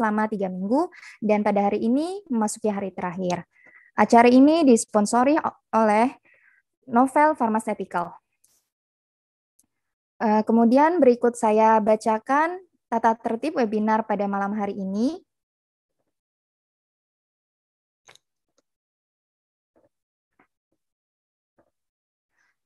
selama tiga minggu dan pada hari ini memasuki hari terakhir. Acara ini disponsori oleh Novel Pharmaceutical. Eh, kemudian berikut saya bacakan tata tertib webinar pada malam hari ini.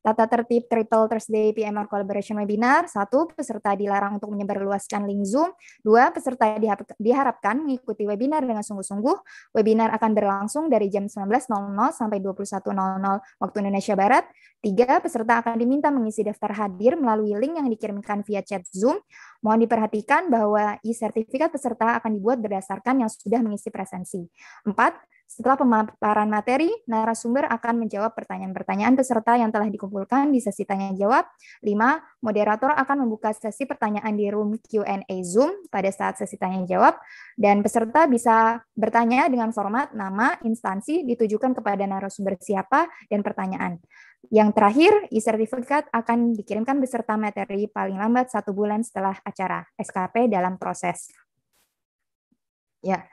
Tata tertib Triple Thursday PMR Collaboration Webinar. Satu, peserta dilarang untuk menyebarluaskan link Zoom. Dua, peserta diharapkan mengikuti webinar dengan sungguh-sungguh. Webinar akan berlangsung dari jam 19.00 sampai 21.00 waktu Indonesia Barat. Tiga, peserta akan diminta mengisi daftar hadir melalui link yang dikirimkan via chat Zoom. Mohon diperhatikan bahwa e-sertifikat peserta akan dibuat berdasarkan yang sudah mengisi presensi. Empat, setelah pemaparan materi, narasumber akan menjawab pertanyaan-pertanyaan peserta yang telah dikumpulkan di sesi tanya jawab. 5. Moderator akan membuka sesi pertanyaan di room Q&A Zoom pada saat sesi tanya jawab dan peserta bisa bertanya dengan format nama, instansi ditujukan kepada narasumber siapa dan pertanyaan. Yang terakhir, e-sertifikat akan dikirimkan beserta materi paling lambat satu bulan setelah acara SKP dalam proses. Ya,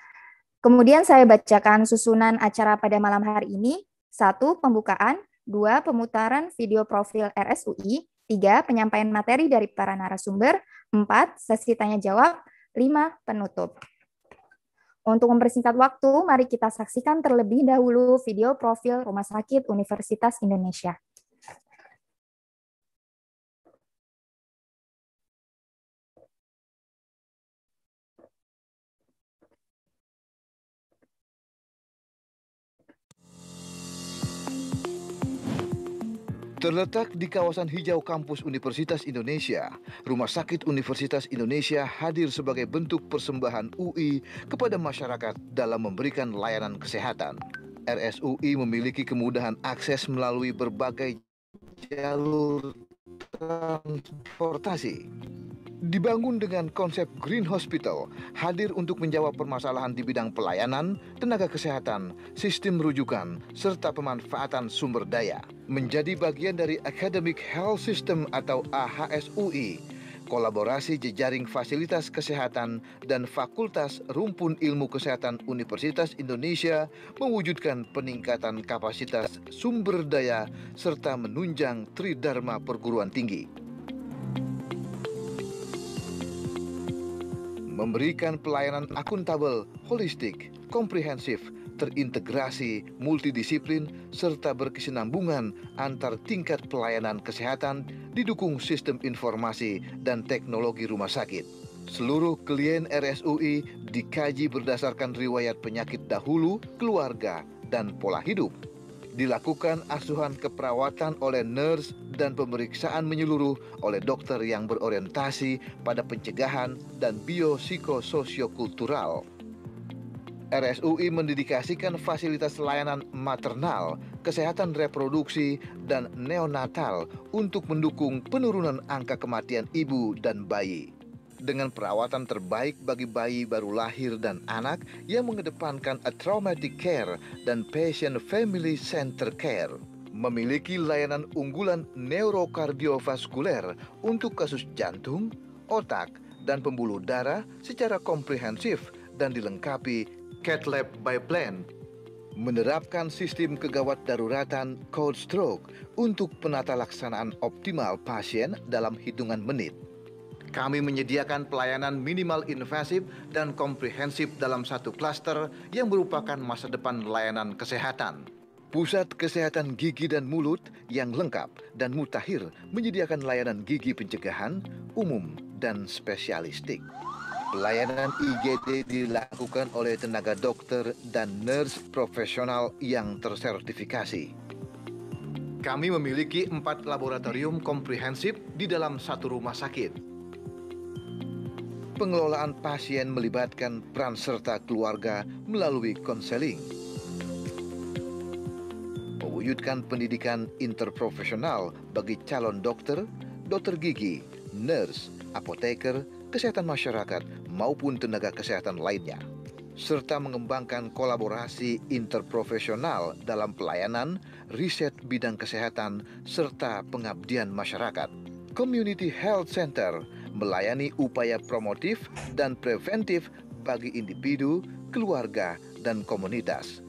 Kemudian saya bacakan susunan acara pada malam hari ini. Satu, pembukaan. Dua, pemutaran video profil RSUI. Tiga, penyampaian materi dari para narasumber. Empat, sesi tanya-jawab. Lima, penutup. Untuk mempersingkat waktu, mari kita saksikan terlebih dahulu video profil Rumah Sakit Universitas Indonesia. Terletak di kawasan hijau kampus Universitas Indonesia, Rumah Sakit Universitas Indonesia hadir sebagai bentuk persembahan UI kepada masyarakat dalam memberikan layanan kesehatan. RSUI memiliki kemudahan akses melalui berbagai jalur transportasi. Dibangun dengan konsep Green Hospital, hadir untuk menjawab permasalahan di bidang pelayanan, tenaga kesehatan, sistem rujukan, serta pemanfaatan sumber daya. Menjadi bagian dari Academic Health System atau AHSUI, kolaborasi jejaring fasilitas kesehatan dan Fakultas Rumpun Ilmu Kesehatan Universitas Indonesia mewujudkan peningkatan kapasitas sumber daya serta menunjang tridharma perguruan tinggi. Memberikan pelayanan akuntabel, holistik, komprehensif, terintegrasi, multidisiplin, serta berkesinambungan antar tingkat pelayanan kesehatan didukung sistem informasi dan teknologi rumah sakit. Seluruh klien RSUI dikaji berdasarkan riwayat penyakit dahulu, keluarga, dan pola hidup. Dilakukan asuhan keperawatan oleh nurse dan pemeriksaan menyeluruh oleh dokter yang berorientasi pada pencegahan dan biopsikososiokultural. RSUI mendedikasikan fasilitas layanan maternal, kesehatan reproduksi, dan neonatal untuk mendukung penurunan angka kematian ibu dan bayi. Dengan perawatan terbaik bagi bayi baru lahir dan anak yang mengedepankan a traumatic care dan patient family center care memiliki layanan unggulan neurokardiovaskuler untuk kasus jantung, otak, dan pembuluh darah secara komprehensif dan dilengkapi Cat Lab by Plan menerapkan sistem kegawat daruratan cold stroke untuk penata laksanaan optimal pasien dalam hitungan menit. Kami menyediakan pelayanan minimal invasif dan komprehensif dalam satu klaster yang merupakan masa depan layanan kesehatan. Pusat Kesehatan Gigi dan Mulut yang lengkap dan mutakhir menyediakan layanan gigi pencegahan, umum, dan spesialistik. Pelayanan IGD dilakukan oleh tenaga dokter dan nurse profesional yang tersertifikasi. Kami memiliki empat laboratorium komprehensif di dalam satu rumah sakit. Pengelolaan pasien melibatkan peran serta keluarga melalui konseling. Mewujudkan pendidikan interprofesional bagi calon dokter, dokter gigi, nurse, apoteker, kesehatan masyarakat, maupun tenaga kesehatan lainnya, serta mengembangkan kolaborasi interprofesional dalam pelayanan, riset bidang kesehatan, serta pengabdian masyarakat. Community Health Center melayani upaya promotif dan preventif bagi individu, keluarga, dan komunitas.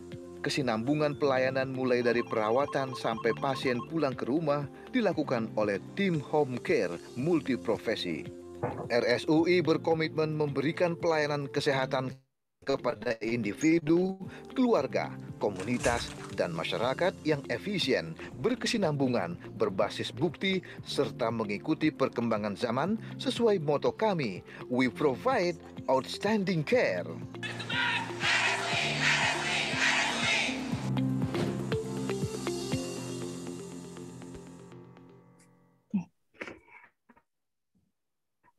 Kesinambungan pelayanan mulai dari perawatan sampai pasien pulang ke rumah dilakukan oleh tim home care multiprofesi. RSUI berkomitmen memberikan pelayanan kesehatan kepada individu, keluarga, komunitas, dan masyarakat yang efisien, berkesinambungan, berbasis bukti, serta mengikuti perkembangan zaman sesuai moto kami, We Provide Outstanding Care.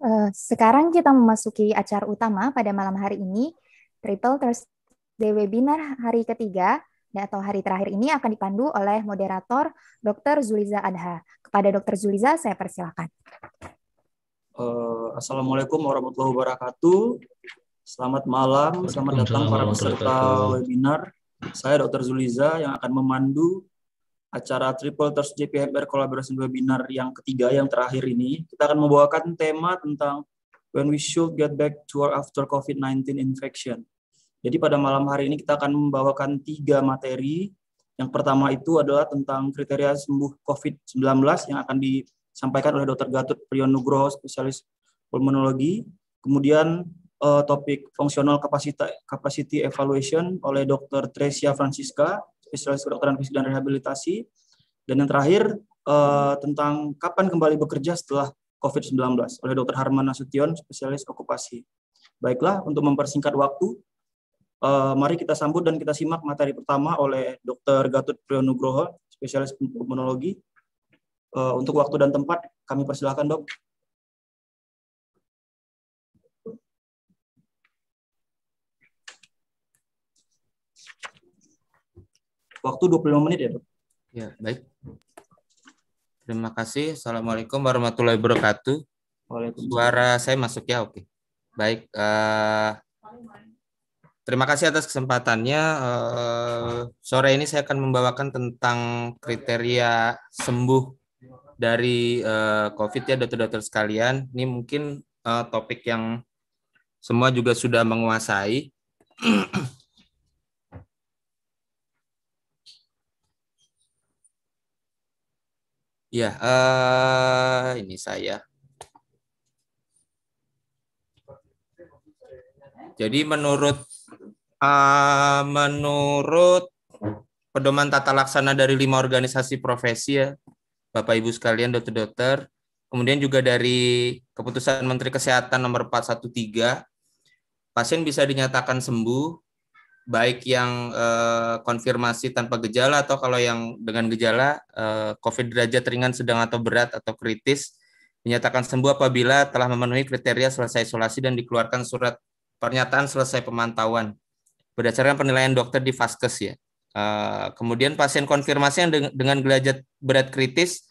Eh, sekarang kita memasuki acara utama pada malam hari ini, Triple Thursday Webinar hari ketiga atau hari terakhir ini akan dipandu oleh moderator Dr. Zuliza Adha. Kepada Dr. Zuliza, saya persilakan. Uh, Assalamualaikum warahmatullahi wabarakatuh. Selamat malam, selamat datang para peserta webinar. Saya Dr. Zuliza yang akan memandu acara Triple Thursday PMR Collaboration Webinar yang ketiga, yang terakhir ini. Kita akan membawakan tema tentang When We Should Get Back to Work After COVID-19 Infection. Jadi pada malam hari ini kita akan membawakan tiga materi. Yang pertama itu adalah tentang kriteria sembuh COVID-19 yang akan disampaikan oleh Dr. Gatot Priyon Nugroho, spesialis pulmonologi. Kemudian eh, topik fungsional capacity evaluation oleh Dr. Tresia Francisca spesialis kedokteran fisik dan rehabilitasi. Dan yang terakhir uh, tentang kapan kembali bekerja setelah COVID-19 oleh Dr. Harman Nasution, spesialis okupasi. Baiklah, untuk mempersingkat waktu, uh, mari kita sambut dan kita simak materi pertama oleh Dr. Gatot Prionugroho, spesialis pulmonologi. Uh, untuk waktu dan tempat, kami persilahkan, dok. Waktu 25 menit ya, Dok. Ya, baik. Terima kasih. Assalamualaikum warahmatullahi wabarakatuh. Suara saya masuk ya, oke. Baik. Uh, terima kasih atas kesempatannya. Uh, sore ini saya akan membawakan tentang kriteria sembuh dari uh, COVID ya, dokter-dokter sekalian. Ini mungkin uh, topik yang semua juga sudah menguasai. Ya, uh, ini saya. Jadi menurut uh, menurut pedoman tata laksana dari lima organisasi profesi ya, Bapak Ibu sekalian dokter-dokter, kemudian juga dari keputusan Menteri Kesehatan nomor 413, pasien bisa dinyatakan sembuh baik yang uh, konfirmasi tanpa gejala atau kalau yang dengan gejala uh, COVID derajat ringan, sedang atau berat atau kritis dinyatakan sembuh apabila telah memenuhi kriteria selesai isolasi dan dikeluarkan surat pernyataan selesai pemantauan berdasarkan penilaian dokter di vaskes ya. Uh, kemudian pasien konfirmasi yang deng dengan derajat berat kritis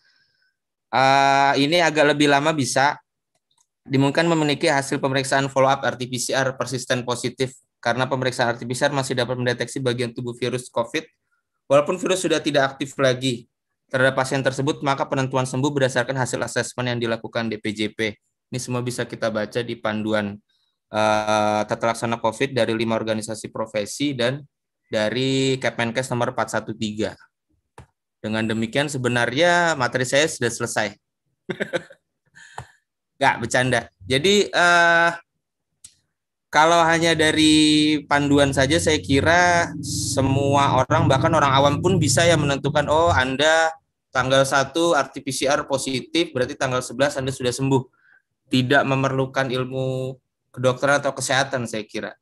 uh, ini agak lebih lama bisa dimungkinkan memiliki hasil pemeriksaan follow up RT-PCR persisten positif karena pemeriksaan RT-PCR masih dapat mendeteksi bagian tubuh virus COVID. Walaupun virus sudah tidak aktif lagi terhadap pasien tersebut, maka penentuan sembuh berdasarkan hasil asesmen yang dilakukan DPJP. Ini semua bisa kita baca di panduan uh, tata laksana COVID dari lima organisasi profesi dan dari Kemenkes nomor 413. Dengan demikian sebenarnya materi saya sudah selesai. Gak bercanda. Jadi uh, kalau hanya dari panduan saja saya kira semua orang bahkan orang awam pun bisa ya menentukan oh Anda tanggal 1 RT-PCR positif berarti tanggal 11 Anda sudah sembuh. Tidak memerlukan ilmu kedokteran atau kesehatan saya kira.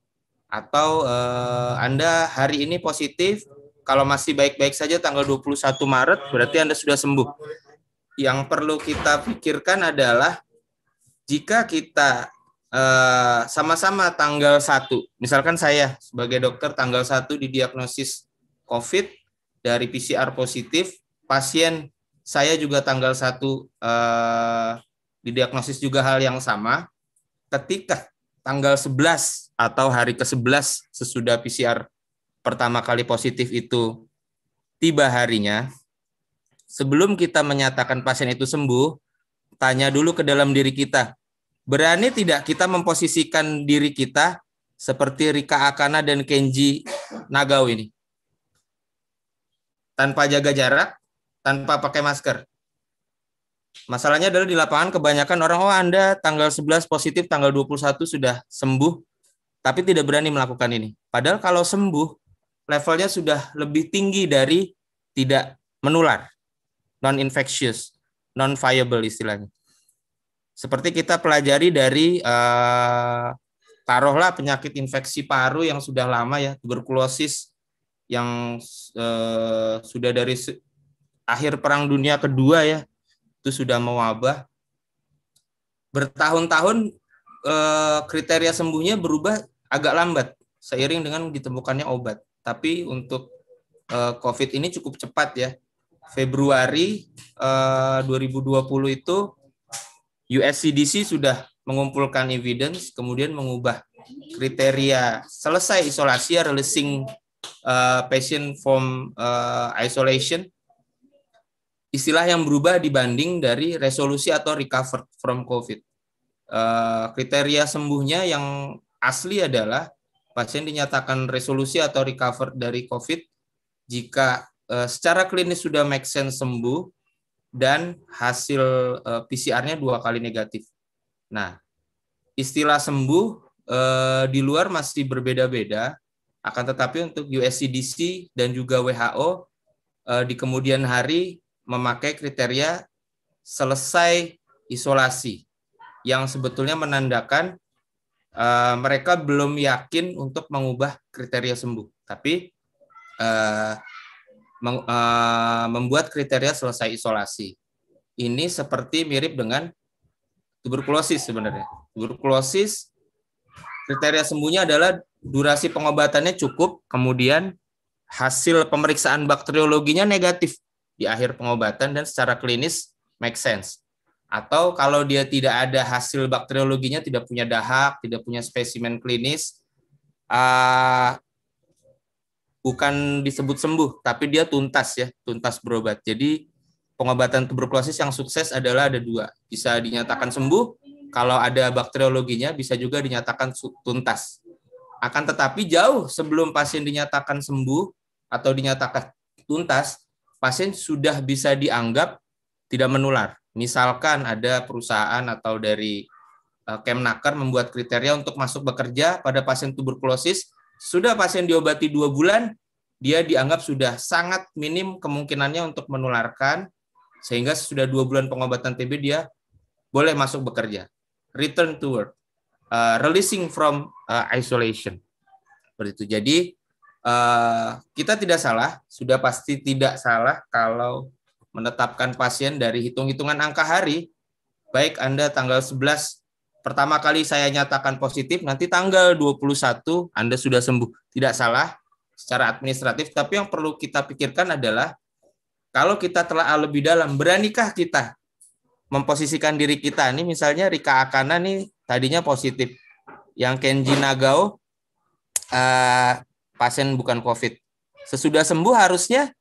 Atau eh, Anda hari ini positif kalau masih baik-baik saja tanggal 21 Maret berarti Anda sudah sembuh. Yang perlu kita pikirkan adalah jika kita Eh, sama-sama uh, tanggal 1. Misalkan saya sebagai dokter tanggal 1 didiagnosis COVID dari PCR positif, pasien saya juga tanggal 1 uh, eh, didiagnosis juga hal yang sama. Ketika tanggal 11 atau hari ke-11 sesudah PCR pertama kali positif itu tiba harinya, sebelum kita menyatakan pasien itu sembuh, tanya dulu ke dalam diri kita, Berani tidak kita memposisikan diri kita seperti Rika Akana dan Kenji Nagao ini? Tanpa jaga jarak, tanpa pakai masker. Masalahnya adalah di lapangan kebanyakan orang, oh Anda tanggal 11 positif, tanggal 21 sudah sembuh, tapi tidak berani melakukan ini. Padahal kalau sembuh, levelnya sudah lebih tinggi dari tidak menular, non-infectious, non-viable istilahnya. Seperti kita pelajari dari uh, taruhlah penyakit infeksi paru yang sudah lama ya, tuberkulosis yang uh, sudah dari akhir perang dunia kedua ya, itu sudah mewabah. Bertahun-tahun uh, kriteria sembuhnya berubah agak lambat seiring dengan ditemukannya obat. Tapi untuk uh, COVID ini cukup cepat ya. Februari 2020 itu USCDC sudah mengumpulkan evidence, kemudian mengubah kriteria selesai isolasi, releasing uh, patient from uh, isolation, istilah yang berubah dibanding dari resolusi atau recovered from COVID. Uh, kriteria sembuhnya yang asli adalah pasien dinyatakan resolusi atau recovered dari COVID jika uh, secara klinis sudah make sense sembuh, dan hasil uh, eh, PCR-nya dua kali negatif. Nah, istilah sembuh uh, di luar masih berbeda-beda, akan tetapi untuk USCDC dan juga WHO uh, eh, di kemudian hari memakai kriteria selesai isolasi yang sebetulnya menandakan uh, mereka belum yakin untuk mengubah kriteria sembuh, tapi uh, meng, uh, membuat kriteria selesai isolasi. Ini seperti mirip dengan tuberkulosis sebenarnya. Tuberkulosis kriteria sembuhnya adalah durasi pengobatannya cukup, kemudian hasil pemeriksaan bakteriologinya negatif di akhir pengobatan dan secara klinis make sense. Atau kalau dia tidak ada hasil bakteriologinya, tidak punya dahak, tidak punya spesimen klinis, eh, bukan disebut sembuh, tapi dia tuntas ya, tuntas berobat. Jadi pengobatan tuberkulosis yang sukses adalah ada dua, bisa dinyatakan sembuh, kalau ada bakteriologinya bisa juga dinyatakan tuntas. Akan tetapi jauh sebelum pasien dinyatakan sembuh atau dinyatakan tuntas, pasien sudah bisa dianggap tidak menular. Misalkan ada perusahaan atau dari eh, Kemnaker membuat kriteria untuk masuk bekerja pada pasien tuberkulosis sudah pasien diobati dua bulan, dia dianggap sudah sangat minim kemungkinannya untuk menularkan, sehingga sudah dua bulan pengobatan TB dia boleh masuk bekerja. Return to work, uh, releasing from uh, isolation. Seperti itu. Jadi uh, kita tidak salah, sudah pasti tidak salah kalau menetapkan pasien dari hitung-hitungan angka hari, baik Anda tanggal 11 pertama kali saya nyatakan positif nanti tanggal 21 Anda sudah sembuh. Tidak salah secara administratif, tapi yang perlu kita pikirkan adalah kalau kita telah lebih dalam, beranikah kita memposisikan diri kita? Ini misalnya Rika Akana nih tadinya positif. Yang Kenji Nagao uh, pasien bukan COVID. Sesudah sembuh harusnya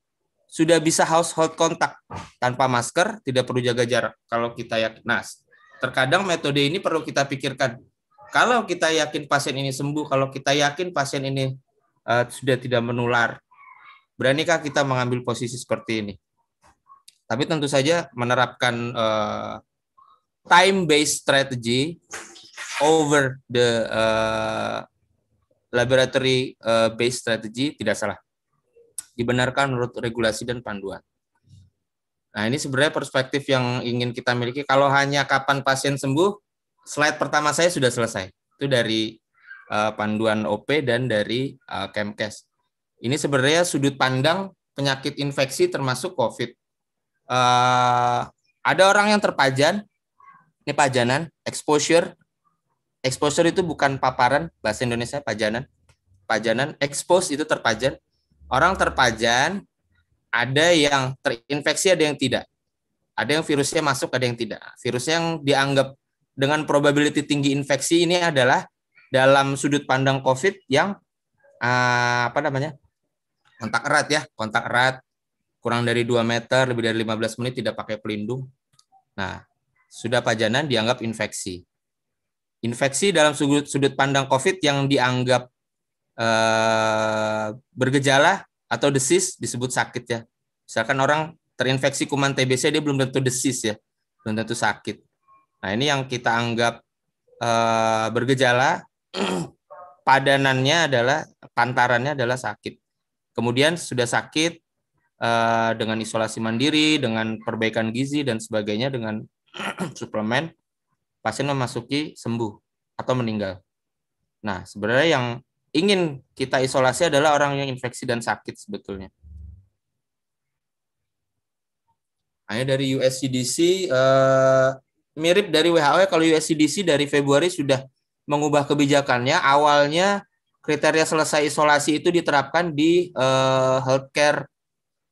sudah bisa household contact tanpa masker, tidak perlu jaga jarak kalau kita yakin. Nah, Terkadang metode ini perlu kita pikirkan. Kalau kita yakin pasien ini sembuh, kalau kita yakin pasien ini uh, sudah tidak menular, beranikah kita mengambil posisi seperti ini? Tapi tentu saja menerapkan uh, time-based strategy over the uh, eh, laboratory-based strategy tidak salah. Dibenarkan menurut regulasi dan panduan. Nah, ini sebenarnya perspektif yang ingin kita miliki. Kalau hanya kapan pasien sembuh, slide pertama saya sudah selesai. Itu dari uh, panduan OP dan dari uh, Kemkes. Ini sebenarnya sudut pandang penyakit infeksi termasuk COVID. Uh, ada orang yang terpajan, ini pajanan, exposure. Exposure itu bukan paparan, bahasa Indonesia pajanan. Pajanan, expose itu terpajan. Orang terpajan ada yang terinfeksi, ada yang tidak. Ada yang virusnya masuk, ada yang tidak. Virus yang dianggap dengan probability tinggi infeksi ini adalah dalam sudut pandang COVID yang uh, apa namanya kontak erat ya, kontak erat kurang dari 2 meter, lebih dari 15 menit tidak pakai pelindung. Nah, sudah pajanan dianggap infeksi. Infeksi dalam sudut, sudut pandang COVID yang dianggap eh, bergejala atau desis disebut sakit ya. Misalkan orang terinfeksi kuman TBC dia belum tentu desis ya, belum tentu sakit. Nah ini yang kita anggap uh, bergejala, padanannya adalah pantarannya adalah sakit. Kemudian sudah sakit uh, dengan isolasi mandiri, dengan perbaikan gizi dan sebagainya dengan suplemen, pasien memasuki sembuh atau meninggal. Nah sebenarnya yang ingin kita isolasi adalah orang yang infeksi dan sakit sebetulnya. Hanya dari USCDC eh, mirip dari WHO ya. kalau USCDC dari Februari sudah mengubah kebijakannya. Awalnya kriteria selesai isolasi itu diterapkan di eh, healthcare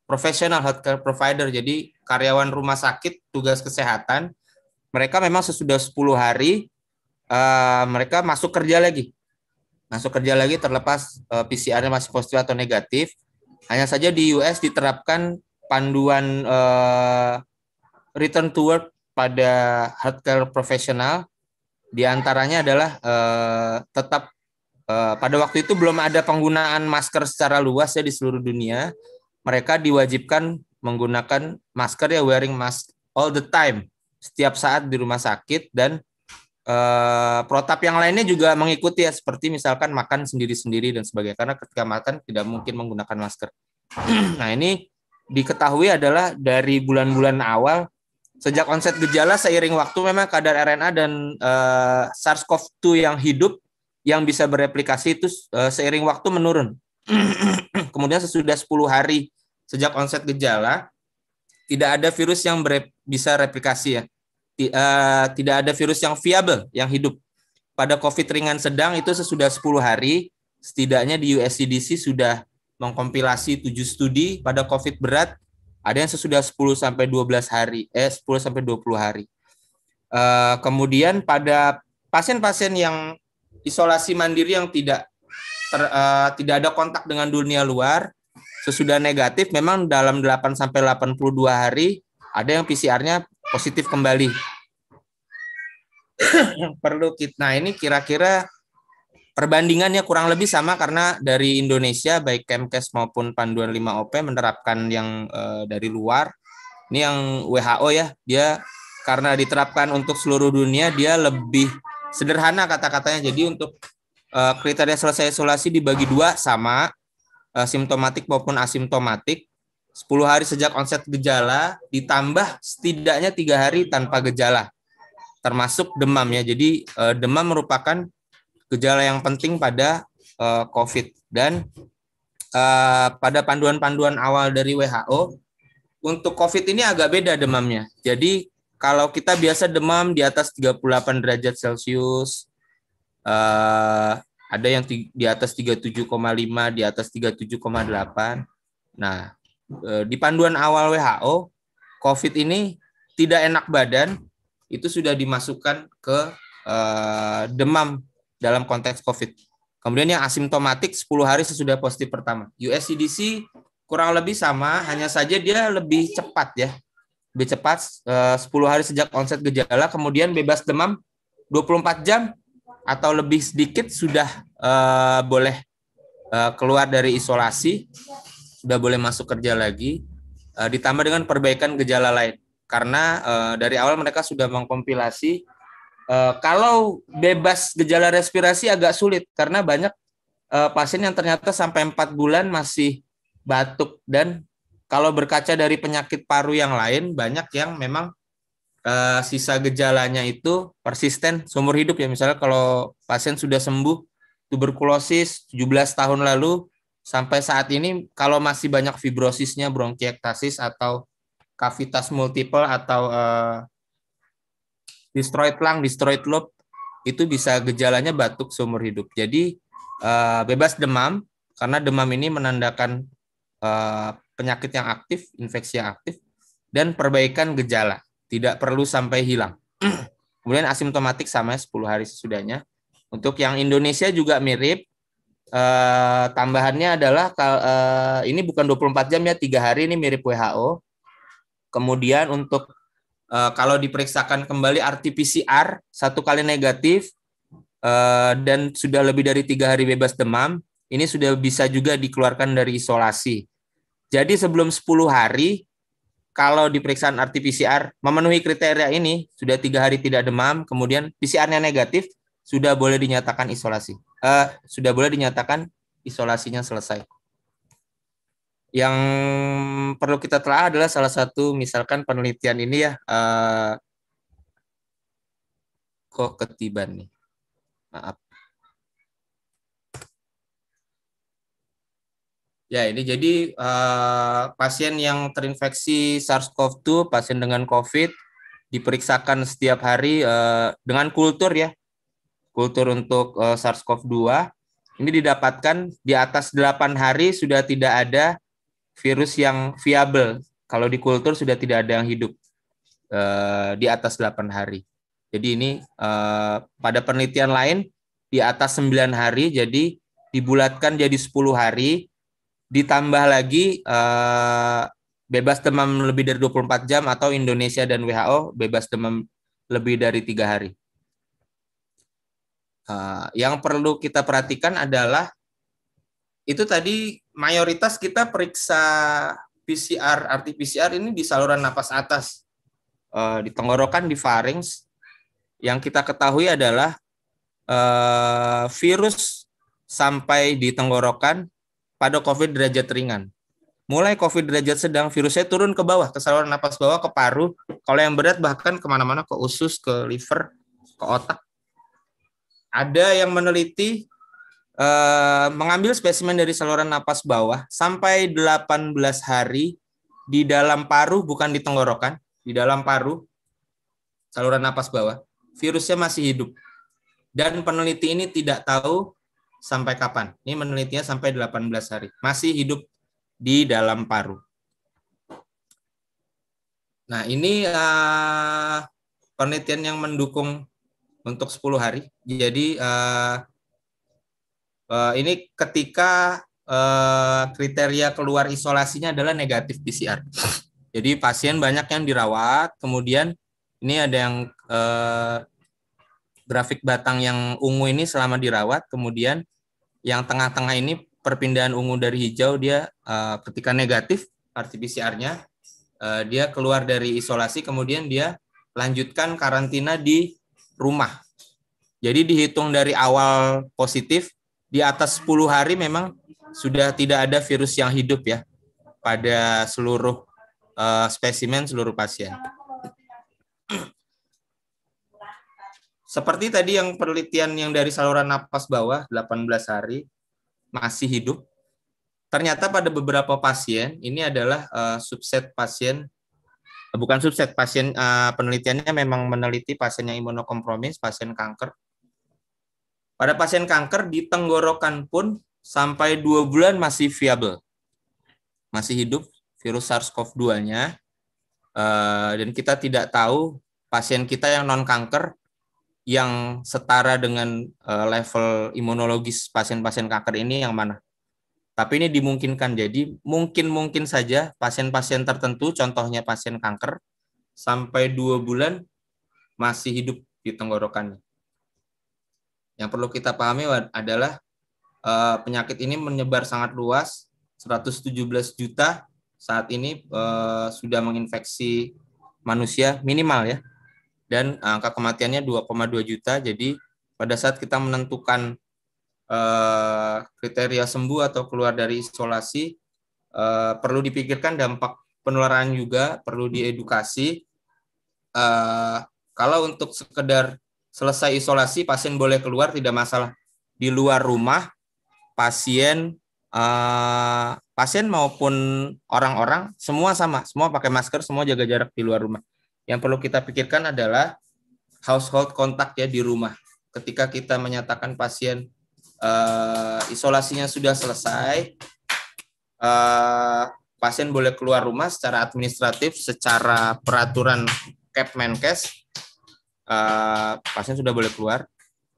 professional healthcare provider. Jadi karyawan rumah sakit tugas kesehatan mereka memang sesudah 10 hari eh, mereka masuk kerja lagi masuk kerja lagi terlepas uh, eh, PCR-nya masih positif atau negatif. Hanya saja di US diterapkan panduan uh, return to work pada healthcare profesional. Di antaranya adalah uh, tetap uh, pada waktu itu belum ada penggunaan masker secara luas ya di seluruh dunia. Mereka diwajibkan menggunakan masker ya wearing mask all the time setiap saat di rumah sakit dan Uh, protap yang lainnya juga mengikuti ya seperti misalkan makan sendiri-sendiri dan sebagainya karena ketika makan tidak mungkin menggunakan masker. nah ini diketahui adalah dari bulan-bulan awal sejak onset gejala seiring waktu memang kadar RNA dan uh, eh, SARS-CoV-2 yang hidup yang bisa bereplikasi itu uh, seiring waktu menurun. Kemudian sesudah 10 hari sejak onset gejala tidak ada virus yang bisa replikasi ya Eh, tidak ada virus yang viable, yang hidup. Pada COVID ringan sedang itu sesudah 10 hari, setidaknya di USCDC sudah mengkompilasi 7 studi pada COVID berat, ada yang sesudah 10 sampai 12 hari, eh 10 sampai 20 hari. Uh, kemudian pada pasien-pasien yang isolasi mandiri yang tidak ter, uh, tidak ada kontak dengan dunia luar sesudah negatif memang dalam 8 sampai 82 hari ada yang PCR-nya positif kembali perlu kita nah ini kira-kira perbandingannya kurang lebih sama karena dari Indonesia baik Kemkes maupun panduan 5OP menerapkan yang e, dari luar ini yang WHO ya dia karena diterapkan untuk seluruh dunia dia lebih sederhana kata-katanya jadi untuk e, kriteria selesai isolasi dibagi dua sama e, simptomatik maupun asimptomatik 10 hari sejak onset gejala ditambah setidaknya tiga hari tanpa gejala termasuk demam ya. Jadi uh, demam merupakan gejala yang penting pada uh, COVID dan uh, pada panduan-panduan awal dari WHO untuk COVID ini agak beda demamnya. Jadi kalau kita biasa demam di atas 38 derajat Celcius, eh, ada yang di atas 37,5, di atas 37,8. Nah, di panduan awal WHO, COVID ini tidak enak badan itu sudah dimasukkan ke uh, demam dalam konteks COVID. Kemudian yang asimptomatik 10 hari sesudah positif pertama. USCDC kurang lebih sama, hanya saja dia lebih cepat ya. Lebih cepat eh, uh, 10 hari sejak onset gejala, kemudian bebas demam 24 jam atau lebih sedikit sudah uh, boleh uh, keluar dari isolasi, sudah boleh masuk kerja lagi, ditambah dengan perbaikan gejala lain karena uh, dari awal mereka sudah mengkompilasi uh, kalau bebas gejala respirasi agak sulit karena banyak uh, pasien yang ternyata sampai empat bulan masih batuk dan kalau berkaca dari penyakit paru yang lain banyak yang memang uh, sisa gejalanya itu persisten seumur hidup ya misalnya kalau pasien sudah sembuh tuberkulosis 17 tahun lalu sampai saat ini kalau masih banyak fibrosisnya bronkiektasis atau kavitas multiple atau uh, destroyed lung, destroyed lobe itu bisa gejalanya batuk seumur hidup. Jadi uh, bebas demam karena demam ini menandakan uh, penyakit yang aktif, infeksi yang aktif dan perbaikan gejala. Tidak perlu sampai hilang. Kemudian asimptomatik sama 10 hari sesudahnya. Untuk yang Indonesia juga mirip. Uh, tambahannya adalah uh, ini bukan 24 jam ya, tiga hari ini mirip WHO Kemudian untuk uh, kalau diperiksakan kembali RT-PCR satu kali negatif uh, dan sudah lebih dari tiga hari bebas demam, ini sudah bisa juga dikeluarkan dari isolasi. Jadi sebelum 10 hari, kalau diperiksaan RT-PCR memenuhi kriteria ini, sudah tiga hari tidak demam, kemudian PCR-nya negatif, sudah boleh dinyatakan isolasi. Uh, sudah boleh dinyatakan isolasinya selesai yang perlu kita telah adalah salah satu misalkan penelitian ini ya uh, kok ketiban nih maaf ya ini jadi uh, pasien yang terinfeksi SARS-CoV-2 pasien dengan COVID diperiksakan setiap hari uh, dengan kultur ya kultur untuk uh, SARS-CoV-2 ini didapatkan di atas 8 hari sudah tidak ada virus yang viable. Kalau di kultur sudah tidak ada yang hidup uh, di atas 8 hari. Jadi ini uh, pada penelitian lain di atas 9 hari jadi dibulatkan jadi 10 hari ditambah lagi uh, bebas demam lebih dari 24 jam atau Indonesia dan WHO bebas demam lebih dari tiga hari. Uh, yang perlu kita perhatikan adalah itu tadi mayoritas kita periksa PCR, arti pcr ini di saluran nafas atas, uh, di tenggorokan, di faring. Yang kita ketahui adalah uh, virus sampai di tenggorokan pada COVID derajat ringan. Mulai COVID derajat sedang, virusnya turun ke bawah, ke saluran nafas bawah, ke paru. Kalau yang berat bahkan kemana-mana, ke usus, ke liver, ke otak. Ada yang meneliti Eh, mengambil spesimen dari saluran napas bawah sampai 18 hari di dalam paru bukan di tenggorokan, di dalam paru saluran napas bawah, virusnya masih hidup. Dan peneliti ini tidak tahu sampai kapan. Ini menelitinya sampai 18 hari. Masih hidup di dalam paru. Nah, ini uh, penelitian yang mendukung untuk 10 hari. Jadi uh, uh, ini ketika uh, kriteria keluar isolasinya adalah negatif PCR. Jadi pasien banyak yang dirawat, kemudian ini ada yang eh, grafik batang yang ungu ini selama dirawat, kemudian yang tengah-tengah ini perpindahan ungu dari hijau dia eh, ketika negatif RT-PCR-nya eh, dia keluar dari isolasi, kemudian dia lanjutkan karantina di rumah. Jadi dihitung dari awal positif di atas 10 hari memang sudah tidak ada virus yang hidup ya pada seluruh uh, spesimen seluruh pasien. Seperti tadi yang penelitian yang dari saluran napas bawah 18 hari masih hidup. Ternyata pada beberapa pasien ini adalah uh, subset pasien bukan subset pasien uh, penelitiannya memang meneliti pasien yang imunokompromis, pasien kanker pada pasien kanker di tenggorokan pun sampai dua bulan masih viable. Masih hidup virus SARS-CoV-2-nya. Eh, dan kita tidak tahu pasien kita yang non-kanker yang setara dengan eh, level imunologis pasien-pasien kanker ini yang mana. Tapi ini dimungkinkan. Jadi mungkin-mungkin saja pasien-pasien tertentu, contohnya pasien kanker, sampai dua bulan masih hidup di tenggorokannya. Yang perlu kita pahami adalah uh, penyakit ini menyebar sangat luas. 117 juta saat ini uh, sudah menginfeksi manusia minimal ya. Dan angka kematiannya 2,2 juta. Jadi pada saat kita menentukan uh, kriteria sembuh atau keluar dari isolasi uh, perlu dipikirkan dampak penularan juga, perlu diedukasi. Uh, kalau untuk sekedar selesai isolasi pasien boleh keluar tidak masalah. Di luar rumah pasien uh, pasien maupun orang-orang semua sama, semua pakai masker, semua jaga jarak di luar rumah. Yang perlu kita pikirkan adalah household contact ya di rumah. Ketika kita menyatakan pasien uh, isolasinya sudah selesai, uh, pasien boleh keluar rumah secara administratif, secara peraturan Kemenkes Eh, pasien sudah boleh keluar.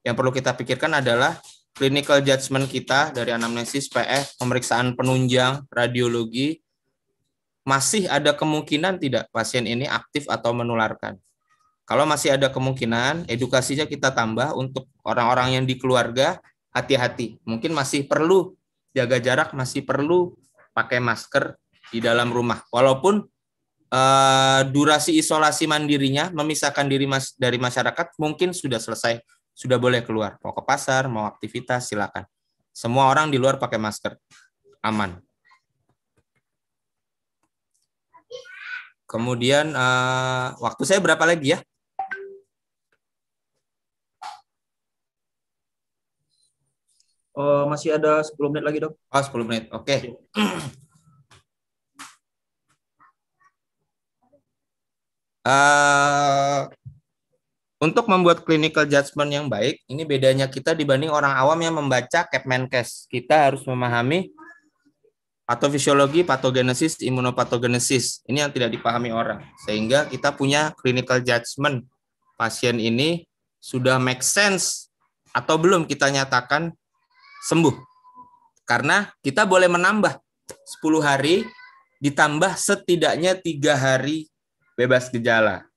Yang perlu kita pikirkan adalah clinical judgment kita dari anamnesis, PF, pemeriksaan penunjang, radiologi, masih ada kemungkinan tidak pasien ini aktif atau menularkan. Kalau masih ada kemungkinan, edukasinya kita tambah untuk orang-orang yang di keluarga, hati-hati. Mungkin masih perlu jaga jarak, masih perlu pakai masker di dalam rumah. Walaupun Eh, durasi isolasi mandirinya memisahkan diri mas dari masyarakat mungkin sudah selesai, sudah boleh keluar, mau ke pasar, mau aktivitas, silakan. Semua orang di luar pakai masker, aman. Kemudian uh, waktu saya berapa lagi ya? Oh, masih ada 10 menit lagi, Dok. Oh, 10 menit. Oke. Okay. Eh, untuk membuat clinical judgment yang baik, ini bedanya kita dibanding orang awam yang membaca Capman-Case. Kita harus memahami patofisiologi, patogenesis, imunopatogenesis. Ini yang tidak dipahami orang. Sehingga kita punya clinical judgment pasien ini sudah make sense atau belum kita nyatakan sembuh. Karena kita boleh menambah 10 hari ditambah setidaknya tiga hari bebas gejala.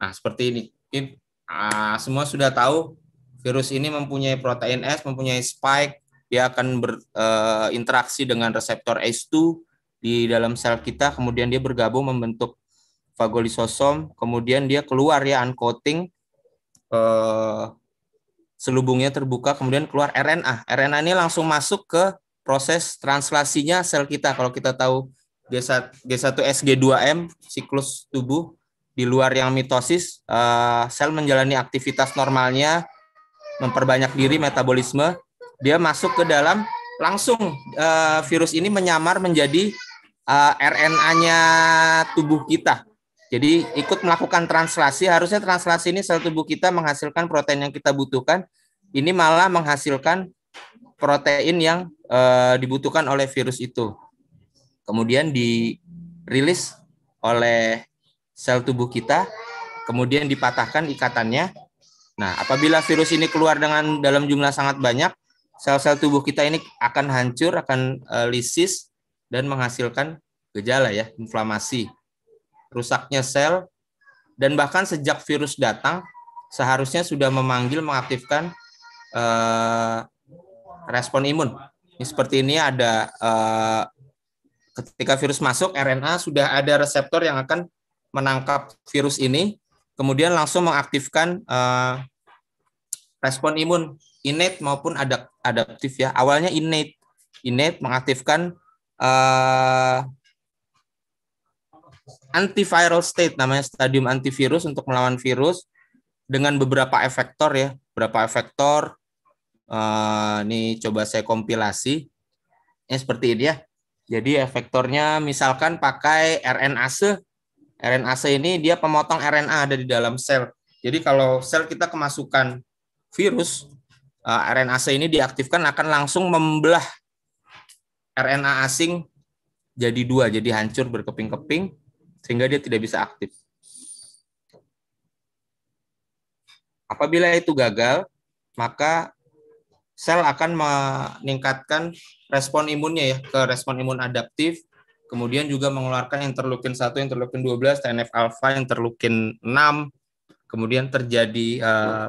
Nah, seperti ini. Ah, semua sudah tahu virus ini mempunyai protein S, mempunyai spike, dia akan berinteraksi eh, dengan reseptor S2 di dalam sel kita, kemudian dia bergabung membentuk fagolisosom. kemudian dia keluar ya uncoating, eh, selubungnya terbuka, kemudian keluar RNA. RNA ini langsung masuk ke proses translasinya sel kita. Kalau kita tahu G1, G1 SG2M siklus tubuh di luar yang mitosis uh, sel menjalani aktivitas normalnya memperbanyak diri metabolisme dia masuk ke dalam langsung uh, virus ini menyamar menjadi uh, eh, RNA-nya tubuh kita jadi ikut melakukan translasi harusnya translasi ini sel tubuh kita menghasilkan protein yang kita butuhkan ini malah menghasilkan protein yang uh, dibutuhkan oleh virus itu kemudian dirilis oleh sel tubuh kita, kemudian dipatahkan ikatannya. Nah, apabila virus ini keluar dengan dalam jumlah sangat banyak, sel-sel tubuh kita ini akan hancur, akan uh, lisis dan menghasilkan gejala ya, inflamasi, rusaknya sel dan bahkan sejak virus datang seharusnya sudah memanggil mengaktifkan uh, respon imun. Ini seperti ini ada uh, ketika virus masuk RNA sudah ada reseptor yang akan menangkap virus ini kemudian langsung mengaktifkan uh, respon imun innate maupun adapt adaptif ya awalnya innate innate mengaktifkan uh, antiviral state namanya stadium antivirus untuk melawan virus dengan beberapa efektor ya beberapa efektor uh, ini coba saya kompilasi ya seperti ini ya jadi efektornya misalkan pakai RNase. RNase ini dia pemotong RNA ada di dalam sel. Jadi kalau sel kita kemasukan virus, eh, RNase ini diaktifkan akan langsung membelah RNA asing jadi dua, jadi hancur berkeping-keping sehingga dia tidak bisa aktif. Apabila itu gagal, maka sel akan meningkatkan respon imunnya ya ke respon imun adaptif, kemudian juga mengeluarkan interleukin 1, interleukin 12, TNF alfa, interleukin 6, kemudian terjadi uh,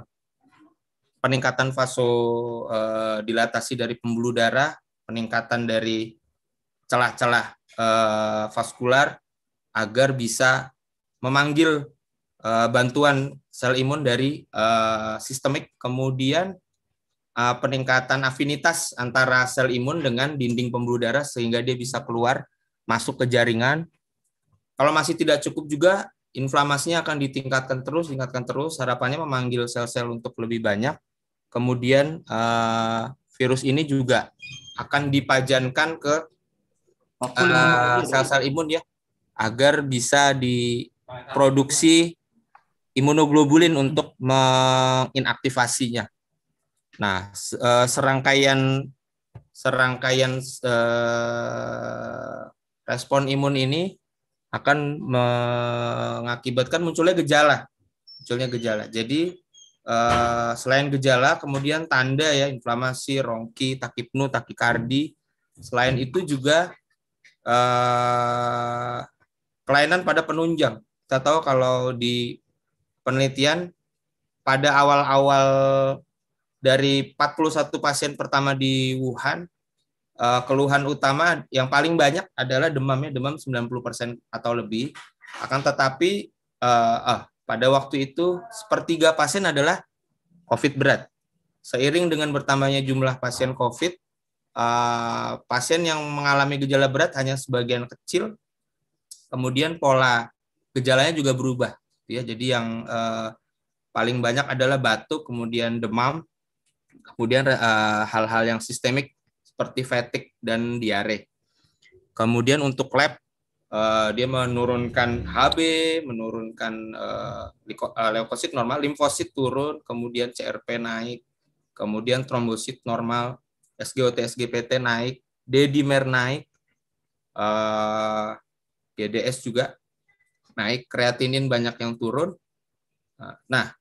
peningkatan vasodilatasi eh, uh, dari pembuluh darah, peningkatan dari celah-celah uh, vaskular agar bisa memanggil uh, bantuan sel imun dari uh, sistemik. Kemudian uh, peningkatan afinitas antara sel imun dengan dinding pembuluh darah sehingga dia bisa keluar masuk ke jaringan. Kalau masih tidak cukup juga inflamasinya akan ditingkatkan terus, tingkatkan terus. Harapannya memanggil sel-sel untuk lebih banyak. Kemudian uh, virus ini juga akan dipajankan ke eh, ya? sel-sel uh, imun ya, agar bisa diproduksi imunoglobulin untuk menginaktivasinya. Nah, eh, serangkaian serangkaian eh, respon imun ini akan mengakibatkan munculnya gejala, munculnya gejala. Jadi eh, selain gejala, kemudian tanda ya inflamasi, rongki, takipnu, takikardi. Selain itu juga kelainan pada penunjang. Kita tahu kalau di penelitian pada awal-awal dari 41 pasien pertama di Wuhan, uh, keluhan utama yang paling banyak adalah demamnya demam 90% atau lebih. Akan tetapi uh, uh, pada waktu itu sepertiga pasien adalah COVID berat. Seiring dengan bertambahnya jumlah pasien COVID, uh, pasien yang mengalami gejala berat hanya sebagian kecil. Kemudian pola gejalanya juga berubah, gitu ya. Jadi yang uh, paling banyak adalah batuk, kemudian demam, kemudian eh, hal-hal uh, yang sistemik seperti fatigue dan diare. Kemudian untuk lab uh, dia menurunkan HB, menurunkan uh, leukosit normal, limfosit turun, kemudian CRP naik, kemudian trombosit normal, SGOT, SGPT naik, d e naik, uh, GDS juga naik, kreatinin banyak yang turun. Nah,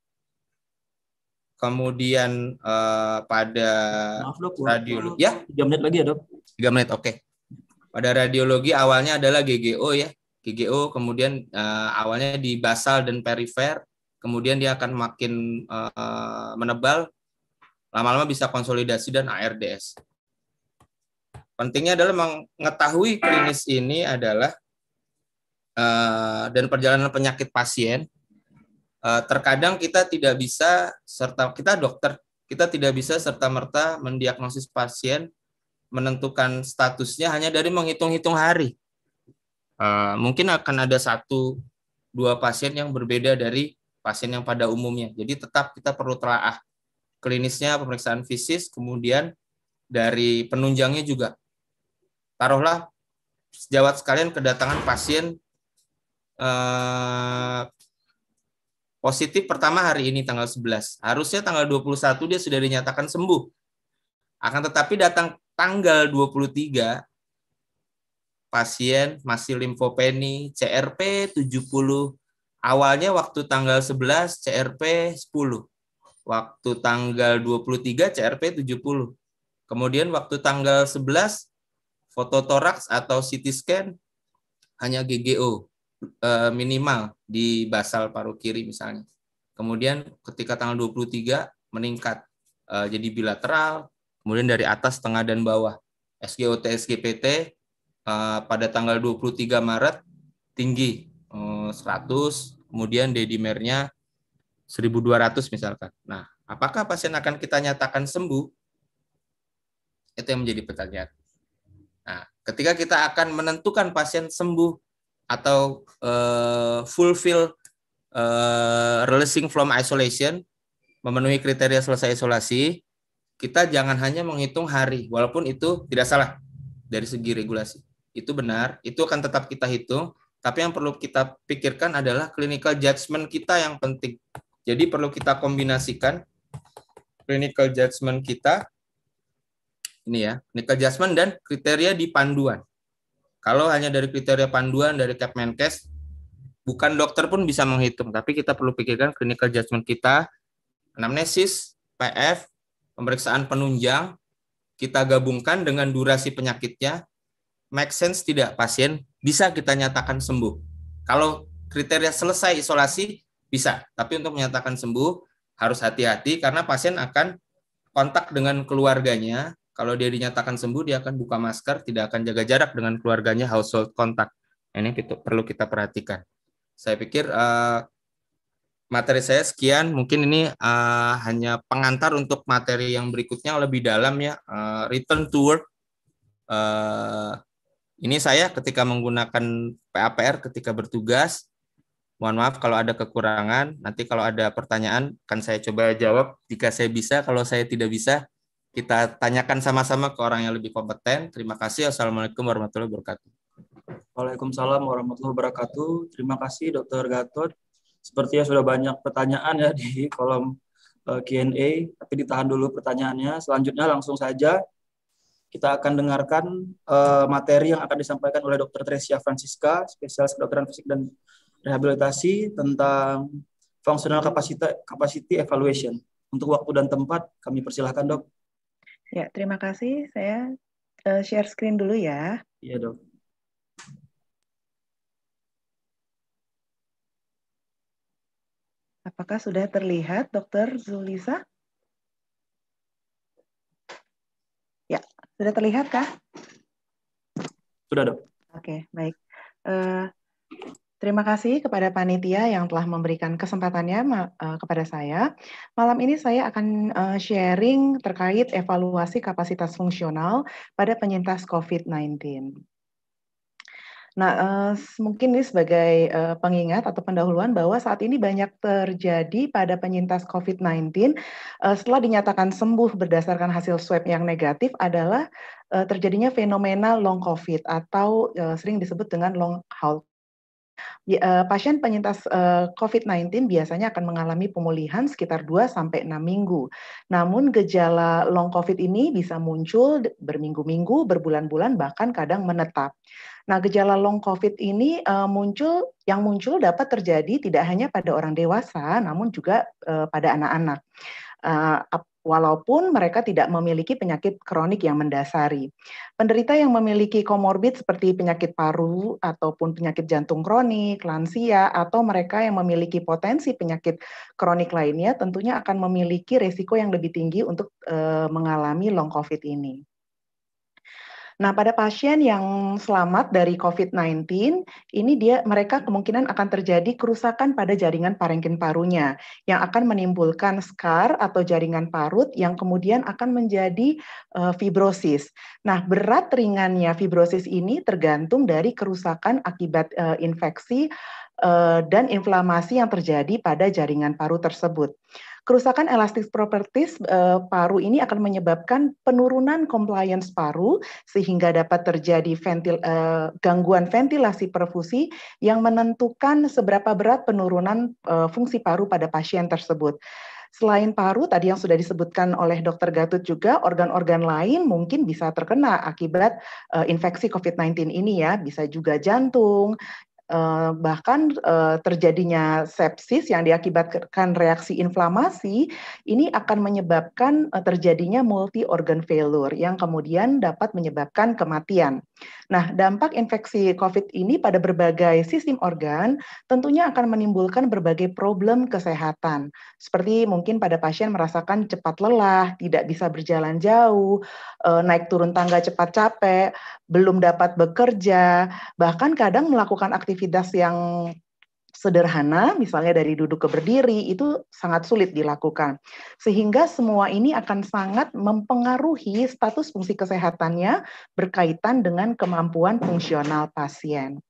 kemudian uh, pada Maaf, dok, radiologi ya tiga menit lagi ya dok tiga menit oke okay. pada radiologi awalnya adalah GGO ya GGO kemudian uh, awalnya di basal dan perifer kemudian dia akan makin uh, menebal lama-lama bisa konsolidasi dan ARDS pentingnya adalah mengetahui klinis ini adalah uh, dan perjalanan penyakit pasien Eh, terkadang kita tidak bisa serta kita dokter kita tidak bisa serta merta mendiagnosis pasien menentukan statusnya hanya dari menghitung-hitung hari uh, mungkin akan ada satu dua pasien yang berbeda dari pasien yang pada umumnya jadi tetap kita perlu telaah klinisnya pemeriksaan fisik kemudian dari penunjangnya juga taruhlah sejawat sekalian kedatangan pasien uh, Positif pertama hari ini tanggal 11. Harusnya tanggal 21 dia sudah dinyatakan sembuh. Akan tetapi datang tanggal 23 pasien masih limfopeni CRP 70. Awalnya waktu tanggal 11 CRP 10. Waktu tanggal 23 CRP 70. Kemudian waktu tanggal 11 fototoraks atau CT scan hanya GGO. Eh, minimal di basal paru kiri misalnya. Kemudian ketika tanggal 23 meningkat eh, jadi bilateral, kemudian dari atas, tengah dan bawah. SGOT SGPT eh, pada tanggal 23 Maret tinggi 100, kemudian dedimernya 1200 misalkan. Nah, apakah pasien akan kita nyatakan sembuh? Itu yang menjadi pertanyaan. Nah, ketika kita akan menentukan pasien sembuh atau uh, fulfill uh, releasing from isolation memenuhi kriteria selesai isolasi kita jangan hanya menghitung hari walaupun itu tidak salah dari segi regulasi itu benar itu akan tetap kita hitung tapi yang perlu kita pikirkan adalah clinical judgment kita yang penting jadi perlu kita kombinasikan clinical judgment kita ini ya clinical judgment dan kriteria di panduan kalau hanya dari kriteria panduan dari Kemenkes, bukan dokter pun bisa menghitung, tapi kita perlu pikirkan clinical judgment kita, anamnesis, PF, pemeriksaan penunjang, kita gabungkan dengan durasi penyakitnya, make sense tidak pasien, bisa kita nyatakan sembuh. Kalau kriteria selesai isolasi, bisa. Tapi untuk menyatakan sembuh, harus hati-hati karena pasien akan kontak dengan keluarganya, kalau dia dinyatakan sembuh, dia akan buka masker, tidak akan jaga jarak dengan keluarganya household contact. Ini perlu kita perhatikan. Saya pikir uh, materi saya sekian. Mungkin ini uh, hanya pengantar untuk materi yang berikutnya lebih dalam ya. Uh, return to work. Uh, ini saya ketika menggunakan PAPR ketika bertugas. Mohon maaf kalau ada kekurangan. Nanti kalau ada pertanyaan akan saya coba jawab jika saya bisa. Kalau saya tidak bisa, kita tanyakan sama-sama ke orang yang lebih kompeten. Terima kasih. Assalamualaikum warahmatullahi wabarakatuh. Waalaikumsalam warahmatullahi wabarakatuh. Terima kasih Dr. Gatot. Sepertinya sudah banyak pertanyaan ya di kolom eh, Q&A, tapi ditahan dulu pertanyaannya. Selanjutnya langsung saja kita akan dengarkan eh, materi yang akan disampaikan oleh Dr. Tresia Francisca, spesialis kedokteran fisik dan rehabilitasi tentang functional capacity, capacity evaluation. Untuk waktu dan tempat kami persilahkan dok. Ya, terima kasih. Saya eh, share screen dulu ya. Iya, Dok. Apakah sudah terlihat, Dokter Zulisa? Ya, sudah terlihat kah? Sudah, Dok. Oke, baik. Uh, Terima kasih kepada panitia yang telah memberikan kesempatannya eh, kepada saya. Malam ini saya akan eh, sharing terkait evaluasi kapasitas fungsional pada penyintas COVID-19. Nah, uh, mungkin ini sebagai uh, pengingat atau pendahuluan bahwa saat ini banyak terjadi pada penyintas COVID-19 uh, setelah dinyatakan sembuh berdasarkan hasil swab yang negatif adalah terjadinya fenomena long COVID atau sering disebut dengan long haul Eh, pasien penyintas eh, COVID-19 biasanya akan mengalami pemulihan sekitar 2 sampai 6 minggu. Namun gejala long COVID ini bisa muncul berminggu-minggu, berbulan-bulan bahkan kadang menetap. Nah, gejala long COVID ini eh, muncul yang muncul dapat terjadi tidak hanya pada orang dewasa namun juga pada anak-anak walaupun mereka tidak memiliki penyakit kronik yang mendasari. Penderita yang memiliki komorbid seperti penyakit paru ataupun penyakit jantung kronik, lansia, atau mereka yang memiliki potensi penyakit kronik lainnya tentunya akan memiliki resiko yang lebih tinggi untuk e, mengalami long COVID ini. Nah, pada pasien yang selamat dari COVID-19, ini dia mereka kemungkinan akan terjadi kerusakan pada jaringan parenkin parunya yang akan menimbulkan scar atau jaringan parut yang kemudian akan menjadi uh, fibrosis. Nah, berat ringannya fibrosis ini tergantung dari kerusakan akibat uh, infeksi uh, dan inflamasi yang terjadi pada jaringan paru tersebut. Kerusakan elastis properties uh, eh, paru ini akan menyebabkan penurunan compliance paru sehingga dapat terjadi ventil, uh, gangguan ventilasi perfusi yang menentukan seberapa berat penurunan uh, fungsi paru pada pasien tersebut. Selain paru tadi yang sudah disebutkan oleh dokter Gatut juga organ-organ lain mungkin bisa terkena akibat uh, infeksi COVID-19 ini ya, bisa juga jantung, Eh, bahkan eh, terjadinya sepsis yang diakibatkan reaksi inflamasi ini akan menyebabkan eh, terjadinya multi organ failure yang kemudian dapat menyebabkan kematian. Nah, dampak infeksi COVID ini pada berbagai sistem organ tentunya akan menimbulkan berbagai problem kesehatan. Seperti mungkin pada pasien merasakan cepat lelah, tidak bisa berjalan jauh, naik turun tangga cepat capek, belum dapat bekerja, bahkan kadang melakukan aktivitas yang sederhana, misalnya dari duduk ke berdiri, itu sangat sulit dilakukan. Sehingga semua ini akan sangat mempengaruhi status fungsi kesehatannya berkaitan dengan kemampuan fungsional pasien.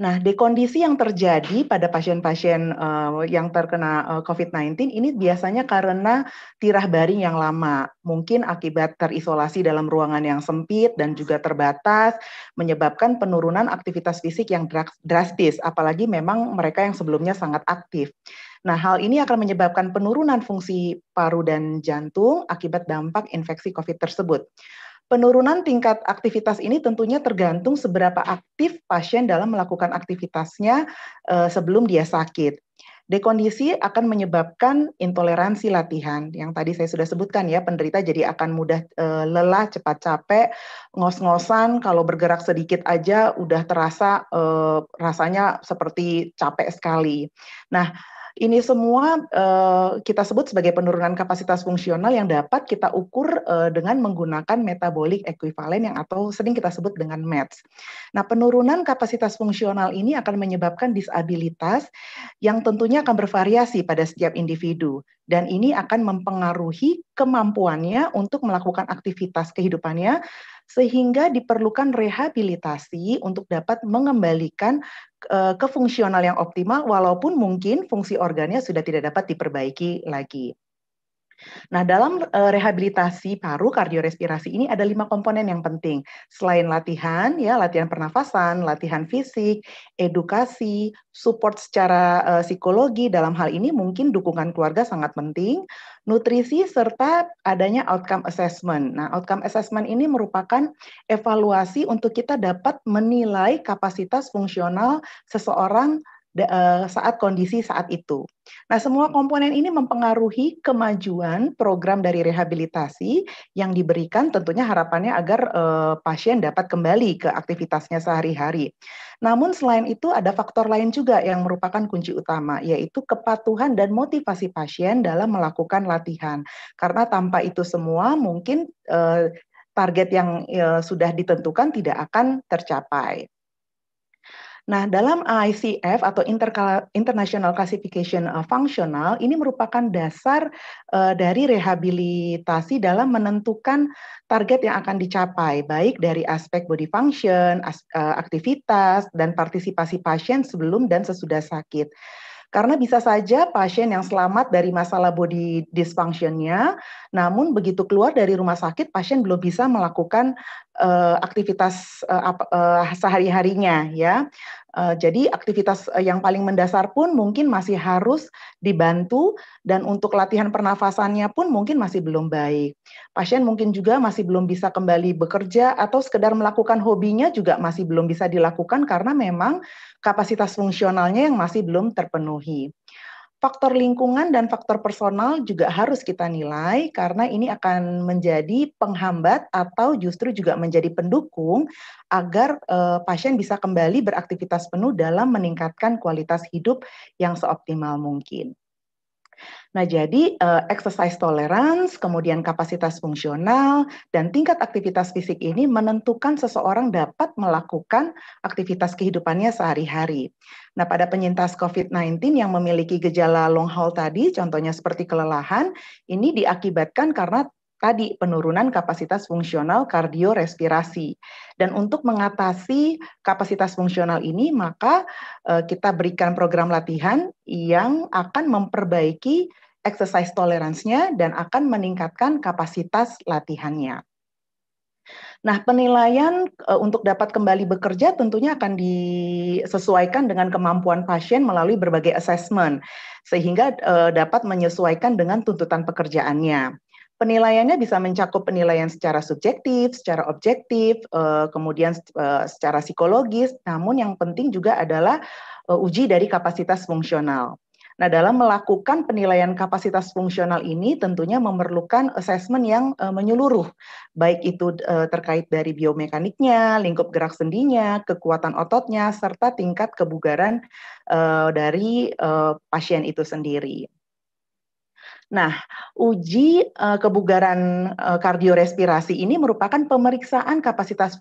Nah, dekondisi yang terjadi pada pasien-pasien uh, yang terkena uh, eh, COVID-19 ini biasanya karena tirah baring yang lama, mungkin akibat terisolasi dalam ruangan yang sempit dan juga terbatas, menyebabkan penurunan aktivitas fisik yang drastis, apalagi memang mereka yang sebelumnya sangat aktif. Nah, hal ini akan menyebabkan penurunan fungsi paru dan jantung akibat dampak infeksi COVID tersebut. Penurunan tingkat aktivitas ini tentunya tergantung seberapa aktif pasien dalam melakukan aktivitasnya eh, sebelum dia sakit. Dekondisi akan menyebabkan intoleransi latihan yang tadi saya sudah sebutkan ya penderita jadi akan mudah e, lelah, cepat capek, ngos-ngosan kalau bergerak sedikit aja udah terasa e, rasanya seperti capek sekali. Nah, ini semua uh, kita sebut sebagai penurunan kapasitas fungsional yang dapat kita ukur uh, dengan menggunakan metabolic equivalent yang atau sering kita sebut dengan METS. Nah, penurunan kapasitas fungsional ini akan menyebabkan disabilitas yang tentunya akan bervariasi pada setiap individu dan ini akan mempengaruhi kemampuannya untuk melakukan aktivitas kehidupannya sehingga diperlukan rehabilitasi untuk dapat mengembalikan uh, eh, ke fungsional yang optimal walaupun mungkin fungsi organnya sudah tidak dapat diperbaiki lagi. Nah, dalam eh, rehabilitasi paru kardiorespirasi ini ada lima komponen yang penting. Selain latihan, ya latihan pernafasan, latihan fisik, edukasi, support secara uh, psikologi dalam hal ini mungkin dukungan keluarga sangat penting, nutrisi serta adanya outcome assessment. Nah, outcome assessment ini merupakan evaluasi untuk kita dapat menilai kapasitas fungsional seseorang Eh, saat kondisi saat itu. Nah, semua hmm. komponen ini mempengaruhi kemajuan program dari rehabilitasi yang diberikan tentunya harapannya agar uh, pasien dapat kembali ke aktivitasnya sehari-hari. Namun selain itu ada faktor lain juga yang merupakan kunci utama yaitu kepatuhan dan motivasi pasien dalam melakukan latihan. Karena tanpa itu semua mungkin uh, target yang uh, sudah ditentukan tidak akan tercapai. Nah, dalam ICF atau International Classification eh, Functional ini merupakan dasar uh, dari rehabilitasi dalam menentukan target yang akan dicapai baik dari aspek body function, as, uh, aktivitas dan partisipasi pasien sebelum dan sesudah sakit. Karena bisa saja pasien yang selamat dari masalah body dysfunctionnya, namun begitu keluar dari rumah sakit, pasien belum bisa melakukan uh, aktivitas uh, uh, sehari-harinya, ya. Uh, jadi aktivitas eh, yang paling mendasar pun mungkin masih harus dibantu dan untuk latihan pernafasannya pun mungkin masih belum baik. Pasien mungkin juga masih belum bisa kembali bekerja atau sekedar melakukan hobinya juga masih belum bisa dilakukan karena memang kapasitas fungsionalnya yang masih belum terpenuhi faktor lingkungan dan faktor personal juga harus kita nilai karena ini akan menjadi penghambat atau justru juga menjadi pendukung agar uh, pasien bisa kembali beraktivitas penuh dalam meningkatkan kualitas hidup yang seoptimal mungkin. Nah, jadi uh, exercise tolerance, kemudian kapasitas fungsional, dan tingkat aktivitas fisik ini menentukan seseorang dapat melakukan aktivitas kehidupannya sehari-hari. Nah, pada penyintas COVID-19 yang memiliki gejala long haul tadi, contohnya seperti kelelahan, ini diakibatkan karena tadi penurunan kapasitas fungsional kardiorespirasi. Dan untuk mengatasi kapasitas fungsional ini, maka eh, kita berikan program latihan yang akan memperbaiki exercise tolerance-nya dan akan meningkatkan kapasitas latihannya. Nah, penilaian e, untuk dapat kembali bekerja tentunya akan disesuaikan dengan kemampuan pasien melalui berbagai assessment sehingga e, dapat menyesuaikan dengan tuntutan pekerjaannya. Penilaiannya bisa mencakup penilaian secara subjektif, secara objektif, eh, kemudian eh, secara psikologis, namun yang penting juga adalah eh, uji dari kapasitas fungsional. Nah, dalam melakukan penilaian kapasitas fungsional ini tentunya memerlukan asesmen yang menyeluruh, baik itu terkait dari biomekaniknya, lingkup gerak sendinya, kekuatan ototnya, serta tingkat kebugaran dari pasien itu sendiri. Nah, uji uh, kebugaran uh, kardiorespirasi ini merupakan pemeriksaan kapasitas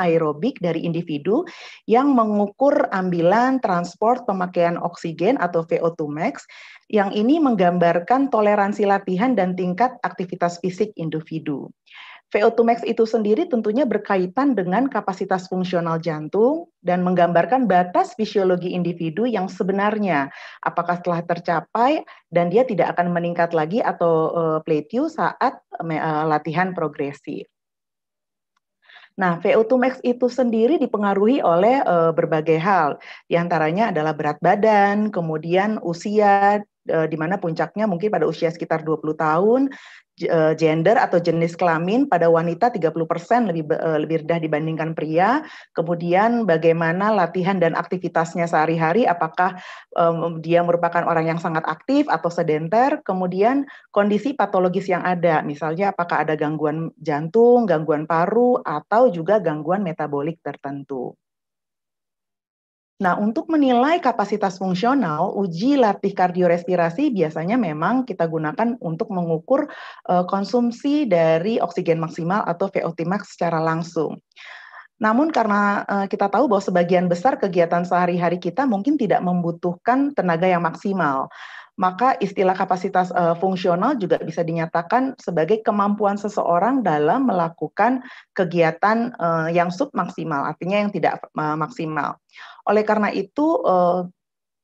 aerobik dari individu yang mengukur ambilan transport pemakaian oksigen atau VO2 max yang ini menggambarkan toleransi latihan dan tingkat aktivitas fisik individu. VO2 max itu sendiri tentunya berkaitan dengan kapasitas fungsional jantung dan menggambarkan batas fisiologi individu yang sebenarnya apakah telah tercapai dan dia tidak akan meningkat lagi atau uh, eh, plateau saat uh, latihan progresi. Nah, VO2 max itu sendiri dipengaruhi oleh uh, berbagai hal, diantaranya adalah berat badan, kemudian usia, di mana puncaknya mungkin pada usia sekitar 20 tahun Eh, gender atau jenis kelamin pada wanita 30% lebih eh, lebih rendah dibandingkan pria. Kemudian bagaimana latihan dan aktivitasnya sehari-hari apakah um, dia merupakan orang yang sangat aktif atau sedenter? Kemudian kondisi patologis yang ada, misalnya apakah ada gangguan jantung, gangguan paru atau juga gangguan metabolik tertentu. Nah, untuk menilai kapasitas fungsional, uji latih kardiorespirasi biasanya memang kita gunakan untuk mengukur eh, konsumsi dari oksigen maksimal atau VO2 max secara langsung. Namun karena eh, kita tahu bahwa sebagian besar kegiatan sehari-hari kita mungkin tidak membutuhkan tenaga yang maksimal, maka istilah kapasitas uh, fungsional juga bisa dinyatakan sebagai kemampuan seseorang dalam melakukan kegiatan uh, yang submaksimal, artinya yang tidak uh, maksimal. Oleh karena itu uh,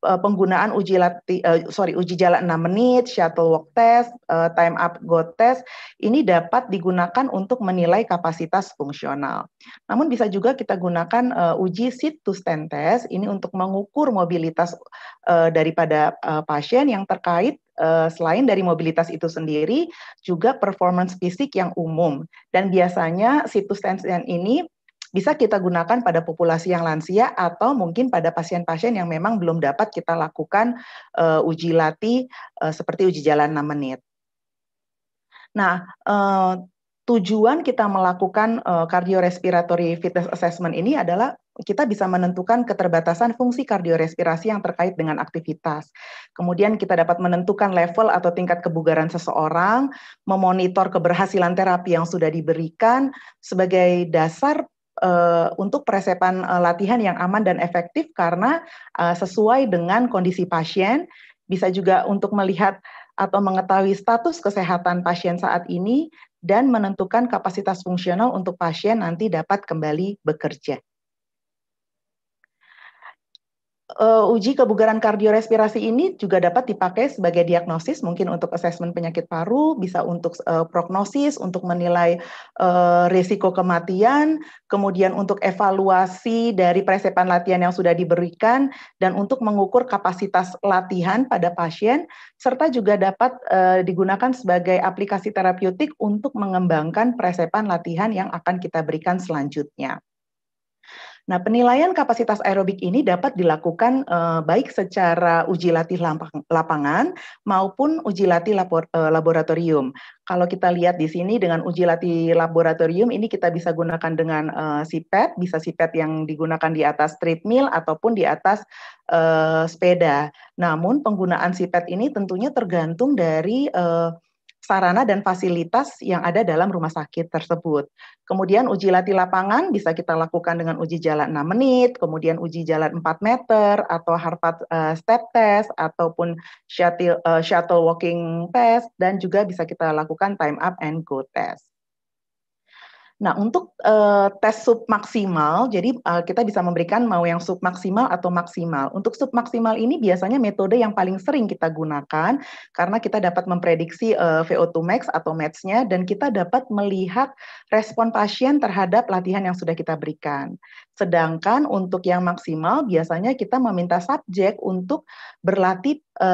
penggunaan uji lati, uh, sorry uji jalan 6 menit, shuttle walk test, uh, time up go test ini dapat digunakan untuk menilai kapasitas fungsional. Namun bisa juga kita gunakan uh, uji sit to stand test ini untuk mengukur mobilitas uh, daripada uh, pasien yang terkait selain dari mobilitas itu sendiri juga performance fisik yang umum dan biasanya situs tentes stand ini bisa kita gunakan pada populasi yang lansia atau mungkin pada pasien-pasien yang memang belum dapat kita lakukan uh, uji lati uh, eh, seperti uji jalan 6 menit. Nah, uh, tujuan kita melakukan uh, cardiorespiratory fitness assessment ini adalah kita bisa menentukan keterbatasan fungsi kardiorespirasi yang terkait dengan aktivitas. Kemudian kita dapat menentukan level atau tingkat kebugaran seseorang, memonitor keberhasilan terapi yang sudah diberikan sebagai dasar uh, untuk peresepan uh, eh, latihan yang aman dan efektif karena uh, sesuai dengan kondisi pasien, bisa juga untuk melihat atau mengetahui status kesehatan pasien saat ini dan menentukan kapasitas fungsional untuk pasien nanti dapat kembali bekerja. uh, uji kebugaran kardiorespirasi ini juga dapat dipakai sebagai diagnosis, mungkin untuk asesmen penyakit paru, bisa untuk uh, prognosis, untuk menilai uh, risiko kematian, kemudian untuk evaluasi dari presepan latihan yang sudah diberikan, dan untuk mengukur kapasitas latihan pada pasien, serta juga dapat uh, digunakan sebagai aplikasi terapeutik untuk mengembangkan presepan latihan yang akan kita berikan selanjutnya. Nah, penilaian kapasitas aerobik ini dapat dilakukan eh, baik secara uji latih lapangan maupun uji latih labor, eh, laboratorium. Kalau kita lihat di sini dengan uji latih laboratorium ini kita bisa gunakan dengan eh, sipet, bisa sipet yang digunakan di atas treadmill ataupun di atas eh, sepeda. Namun penggunaan sipet ini tentunya tergantung dari eh, sarana dan fasilitas yang ada dalam rumah sakit tersebut. Kemudian uji latih lapangan bisa kita lakukan dengan uji jalan 6 menit, kemudian uji jalan 4 meter atau harvard uh, step test ataupun shuttle uh, shuttle walking test dan juga bisa kita lakukan time up and go test. Nah, untuk uh, tes sub maksimal, jadi uh, kita bisa memberikan mau yang sub maksimal atau maksimal. Untuk sub maksimal ini biasanya metode yang paling sering kita gunakan karena kita dapat memprediksi uh, eh, VO2 max atau max nya dan kita dapat melihat respon pasien terhadap latihan yang sudah kita berikan. Sedangkan untuk yang maksimal biasanya kita meminta subjek untuk berlatih e,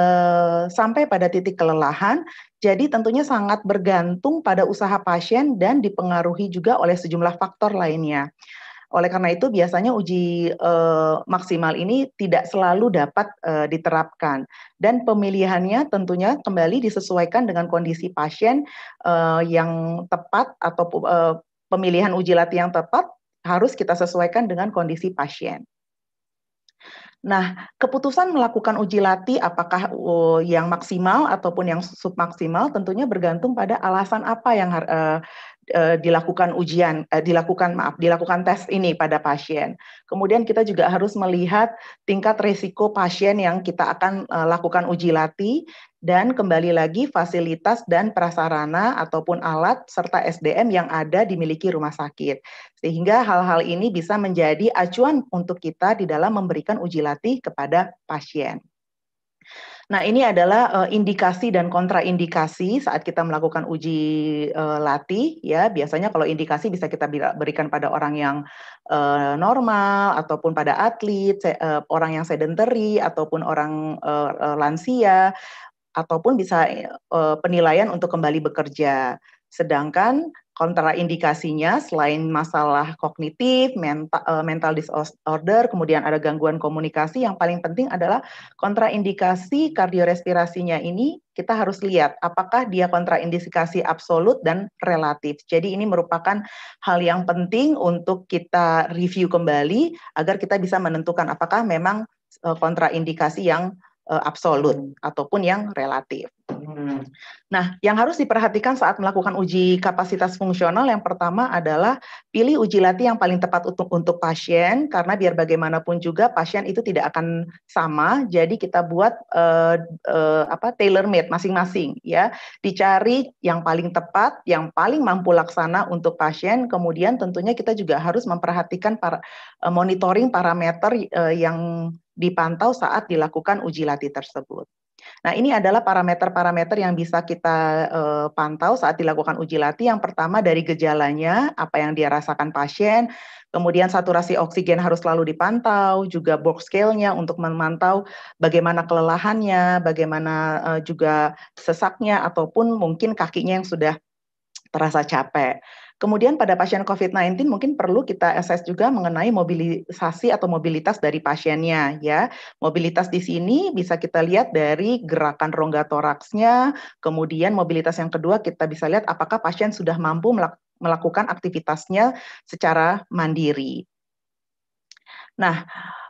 sampai pada titik kelelahan. Jadi tentunya sangat bergantung pada usaha pasien dan dipengaruhi juga oleh sejumlah faktor lainnya. Oleh karena itu biasanya uji e, maksimal ini tidak selalu dapat e, diterapkan dan pemilihannya tentunya kembali disesuaikan dengan kondisi pasien e, yang tepat atau pemilihan uji latih yang tepat harus kita sesuaikan dengan kondisi pasien. Nah, keputusan melakukan uji lati apakah oh, yang maksimal ataupun yang submaksimal tentunya bergantung pada alasan apa yang uh, dilakukan ujian, uh, dilakukan maaf, dilakukan tes ini pada pasien. Kemudian kita juga harus melihat tingkat risiko pasien yang kita akan uh, lakukan uji lati dan kembali lagi fasilitas dan prasarana ataupun alat serta SDM yang ada dimiliki rumah sakit. Sehingga hal-hal ini bisa menjadi acuan untuk kita di dalam memberikan uji latih kepada pasien. Nah, ini adalah uh, indikasi dan kontraindikasi saat kita melakukan uji uh, latih ya. Biasanya kalau indikasi bisa kita berikan pada orang yang uh, normal ataupun pada atlet, uh, orang yang sedentary ataupun orang uh, lansia, ataupun bisa uh, penilaian untuk kembali bekerja. Sedangkan kontraindikasinya selain masalah kognitif, mental, uh, eh, mental disorder, kemudian ada gangguan komunikasi, yang paling penting adalah kontraindikasi kardiorespirasinya ini kita harus lihat apakah dia kontraindikasi absolut dan relatif. Jadi ini merupakan hal yang penting untuk kita review kembali agar kita bisa menentukan apakah memang eh, kontraindikasi yang Eh, absolut hmm. ataupun yang relatif. Hmm. Nah, yang harus diperhatikan saat melakukan uji kapasitas fungsional yang pertama adalah pilih uji latih yang paling tepat untuk untuk pasien karena biar bagaimanapun juga pasien itu tidak akan sama. Jadi kita buat uh, uh, apa tailor made masing-masing ya. Dicari yang paling tepat, yang paling mampu laksana untuk pasien. Kemudian tentunya kita juga harus memperhatikan para, uh, monitoring parameter uh, yang dipantau saat dilakukan uji latih tersebut. Nah, ini adalah parameter-parameter yang bisa kita uh, pantau saat dilakukan uji latih. Yang pertama dari gejalanya, apa yang dia rasakan pasien, kemudian saturasi oksigen harus selalu dipantau, juga box scale-nya untuk memantau bagaimana kelelahannya, bagaimana uh, juga sesaknya ataupun mungkin kakinya yang sudah terasa capek. Kemudian pada pasien COVID-19 mungkin perlu kita assess juga mengenai mobilisasi atau mobilitas dari pasiennya ya. Mobilitas di sini bisa kita lihat dari gerakan rongga toraksnya, kemudian mobilitas yang kedua kita bisa lihat apakah pasien sudah mampu melakukan aktivitasnya secara mandiri. Nah,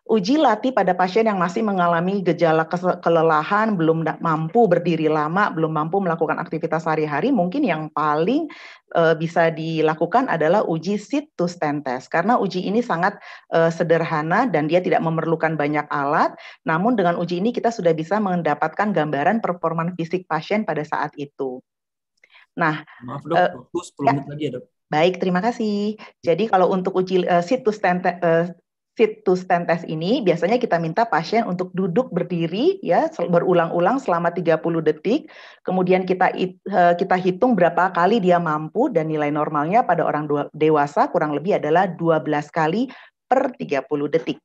Uji lati pada pasien yang masih mengalami gejala kelelahan, belum mampu berdiri lama, belum mampu melakukan aktivitas sehari-hari, mungkin yang paling uh, bisa dilakukan adalah uji sit to stand test. Karena uji ini sangat uh, sederhana dan dia tidak memerlukan banyak alat, namun dengan uji ini kita sudah bisa mendapatkan gambaran performa fisik pasien pada saat itu. Nah, maaf dok, uh, waktu 10 ya. lagi ya dok. Baik, terima kasih. Jadi kalau untuk uji uh, sit to uh, fit to stand test ini biasanya kita minta pasien untuk duduk berdiri ya berulang-ulang selama 30 detik. Kemudian kita eh, kita hitung berapa kali dia mampu dan nilai normalnya pada orang dewasa kurang lebih adalah 12 kali per 30 detik.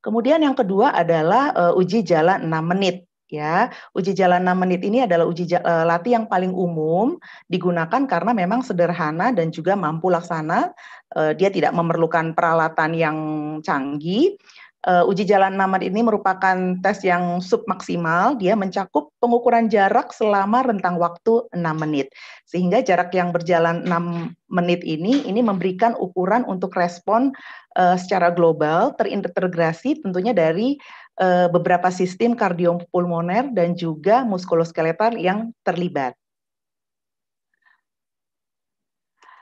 Kemudian yang kedua adalah uh, uji jalan 6 menit ya. Uji jalan 6 menit ini adalah uji uh, latih yang paling umum digunakan karena memang sederhana dan juga mampu laksana uh, dia tidak memerlukan peralatan yang canggih. Uh, uji jalan namat ini merupakan tes yang submaksimal, dia mencakup pengukuran jarak selama rentang waktu 6 menit. Sehingga jarak yang berjalan 6 menit ini, ini memberikan ukuran untuk respon uh, secara global, terintegrasi tentunya dari uh, beberapa sistem kardiopulmoner dan juga muskuloskeletal yang terlibat.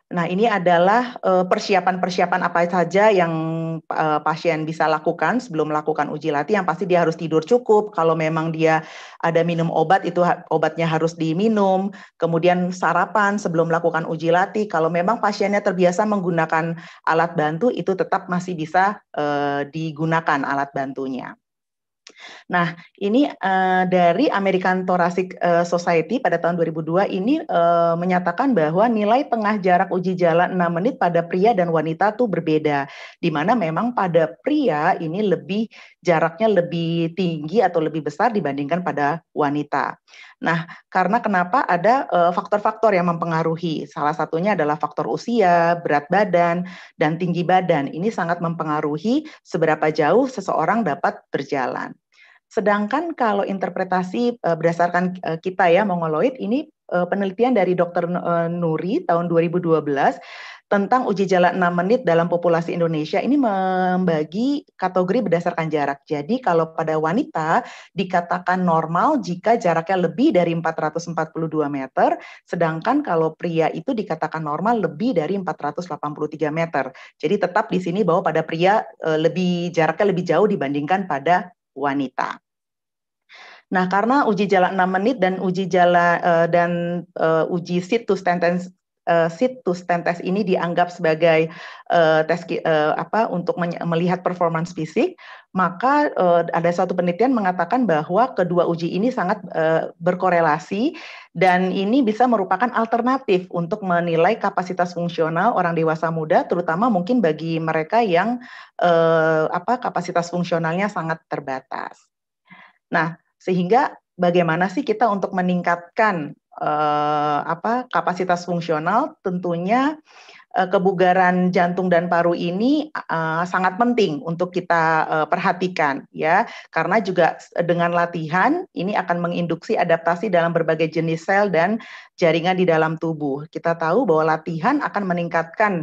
Nah, ini adalah eh, persiapan-persiapan apa saja yang eh, pasien bisa lakukan sebelum melakukan uji latih. Yang pasti dia harus tidur cukup. Kalau memang dia ada minum obat, itu obatnya harus diminum. Kemudian sarapan sebelum melakukan uji latih. Kalau memang pasiennya terbiasa menggunakan alat bantu, itu tetap masih bisa eh, digunakan alat bantunya. Nah, ini uh, dari American Thoracic eh, Society pada tahun 2002 ini uh, menyatakan bahwa nilai tengah jarak uji jalan 6 menit pada pria dan wanita tuh berbeda. Di mana memang pada pria ini lebih jaraknya lebih tinggi atau lebih besar dibandingkan pada wanita. Nah, karena kenapa ada eh, faktor-faktor yang mempengaruhi. Salah satunya adalah faktor usia, berat badan, dan tinggi badan. Ini sangat mempengaruhi seberapa jauh seseorang dapat berjalan. Sedangkan kalau interpretasi eh, berdasarkan eh, kita ya mongoloid ini penelitian dari Dr. Nuri tahun 2012 tentang uji jalan 6 menit dalam populasi Indonesia ini membagi kategori berdasarkan jarak. Jadi kalau pada wanita dikatakan normal jika jaraknya lebih dari 442 meter, sedangkan kalau pria itu dikatakan normal lebih dari 483 meter. Jadi tetap di sini bahwa pada pria eh, lebih jaraknya lebih jauh dibandingkan pada wanita. Nah, karena uji jalan 6 menit dan uji jalan uh, eh, dan uh, uji sit to sentence uh, situs test ini dianggap sebagai uh, tes uh, apa untuk melihat performance fisik, maka uh, ada satu penelitian mengatakan bahwa kedua uji ini sangat uh, berkorelasi dan ini bisa merupakan alternatif untuk menilai kapasitas fungsional orang dewasa muda, terutama mungkin bagi mereka yang uh, apa kapasitas fungsionalnya sangat terbatas. Nah, sehingga bagaimana sih kita untuk meningkatkan eh, apa kapasitas fungsional tentunya eh, kebugaran jantung dan paru ini eh, sangat penting untuk kita eh, perhatikan ya karena juga dengan latihan ini akan menginduksi adaptasi dalam berbagai jenis sel dan jaringan di dalam tubuh. Kita tahu bahwa latihan akan meningkatkan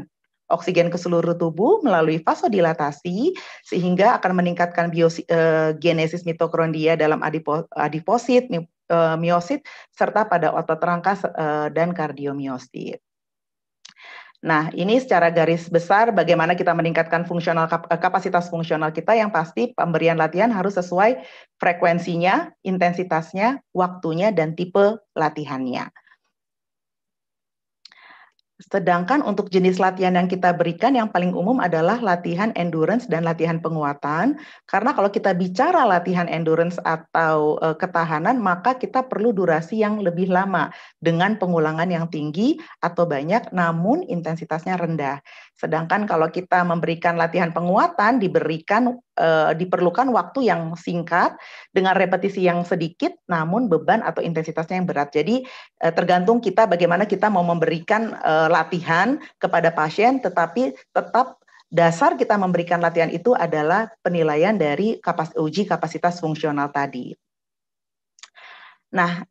oksigen ke seluruh tubuh melalui vasodilatasi sehingga akan meningkatkan biogenesis eh, mitokondria dalam adipo, adiposit, Eh, miosit serta pada otot rangka eh, dan kardiomiosit. Nah, ini secara garis besar bagaimana kita meningkatkan fungsional eh, kapasitas fungsional kita yang pasti pemberian latihan harus sesuai frekuensinya, intensitasnya, waktunya dan tipe latihannya. Sedangkan untuk jenis latihan yang kita berikan yang paling umum adalah latihan endurance dan latihan penguatan. Karena kalau kita bicara latihan endurance atau e, ketahanan, maka kita perlu durasi yang lebih lama dengan pengulangan yang tinggi atau banyak namun intensitasnya rendah. Sedangkan kalau kita memberikan latihan penguatan diberikan uh, diperlukan waktu yang singkat dengan repetisi yang sedikit, namun beban atau intensitasnya yang berat. Jadi uh, tergantung kita bagaimana kita mau memberikan uh, latihan kepada pasien, tetapi tetap dasar kita memberikan latihan itu adalah penilaian dari kapas, uji kapasitas fungsional tadi. Nah,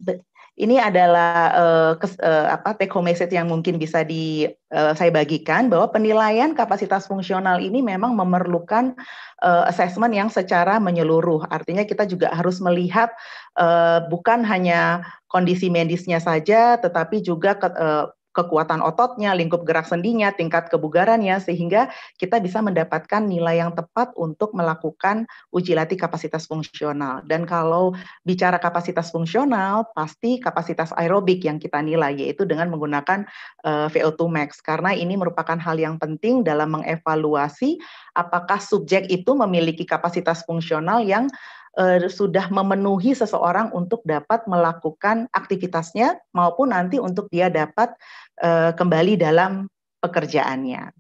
ini adalah uh, kes, uh, apa take home message yang mungkin bisa di uh, saya bagikan bahwa penilaian kapasitas fungsional ini memang memerlukan uh, assessment yang secara menyeluruh. Artinya kita juga harus melihat uh, bukan hanya kondisi medisnya saja tetapi juga ke, uh, kekuatan ototnya, lingkup gerak sendinya, tingkat kebugarannya, sehingga kita bisa mendapatkan nilai yang tepat untuk melakukan uji latih kapasitas fungsional. Dan kalau bicara kapasitas fungsional, pasti kapasitas aerobik yang kita nilai, yaitu dengan menggunakan uh, eh, VO2 max, karena ini merupakan hal yang penting dalam mengevaluasi apakah subjek itu memiliki kapasitas fungsional yang eh, sudah memenuhi seseorang untuk dapat melakukan aktivitasnya maupun nanti untuk dia dapat Eh, kembali dalam pekerjaannya.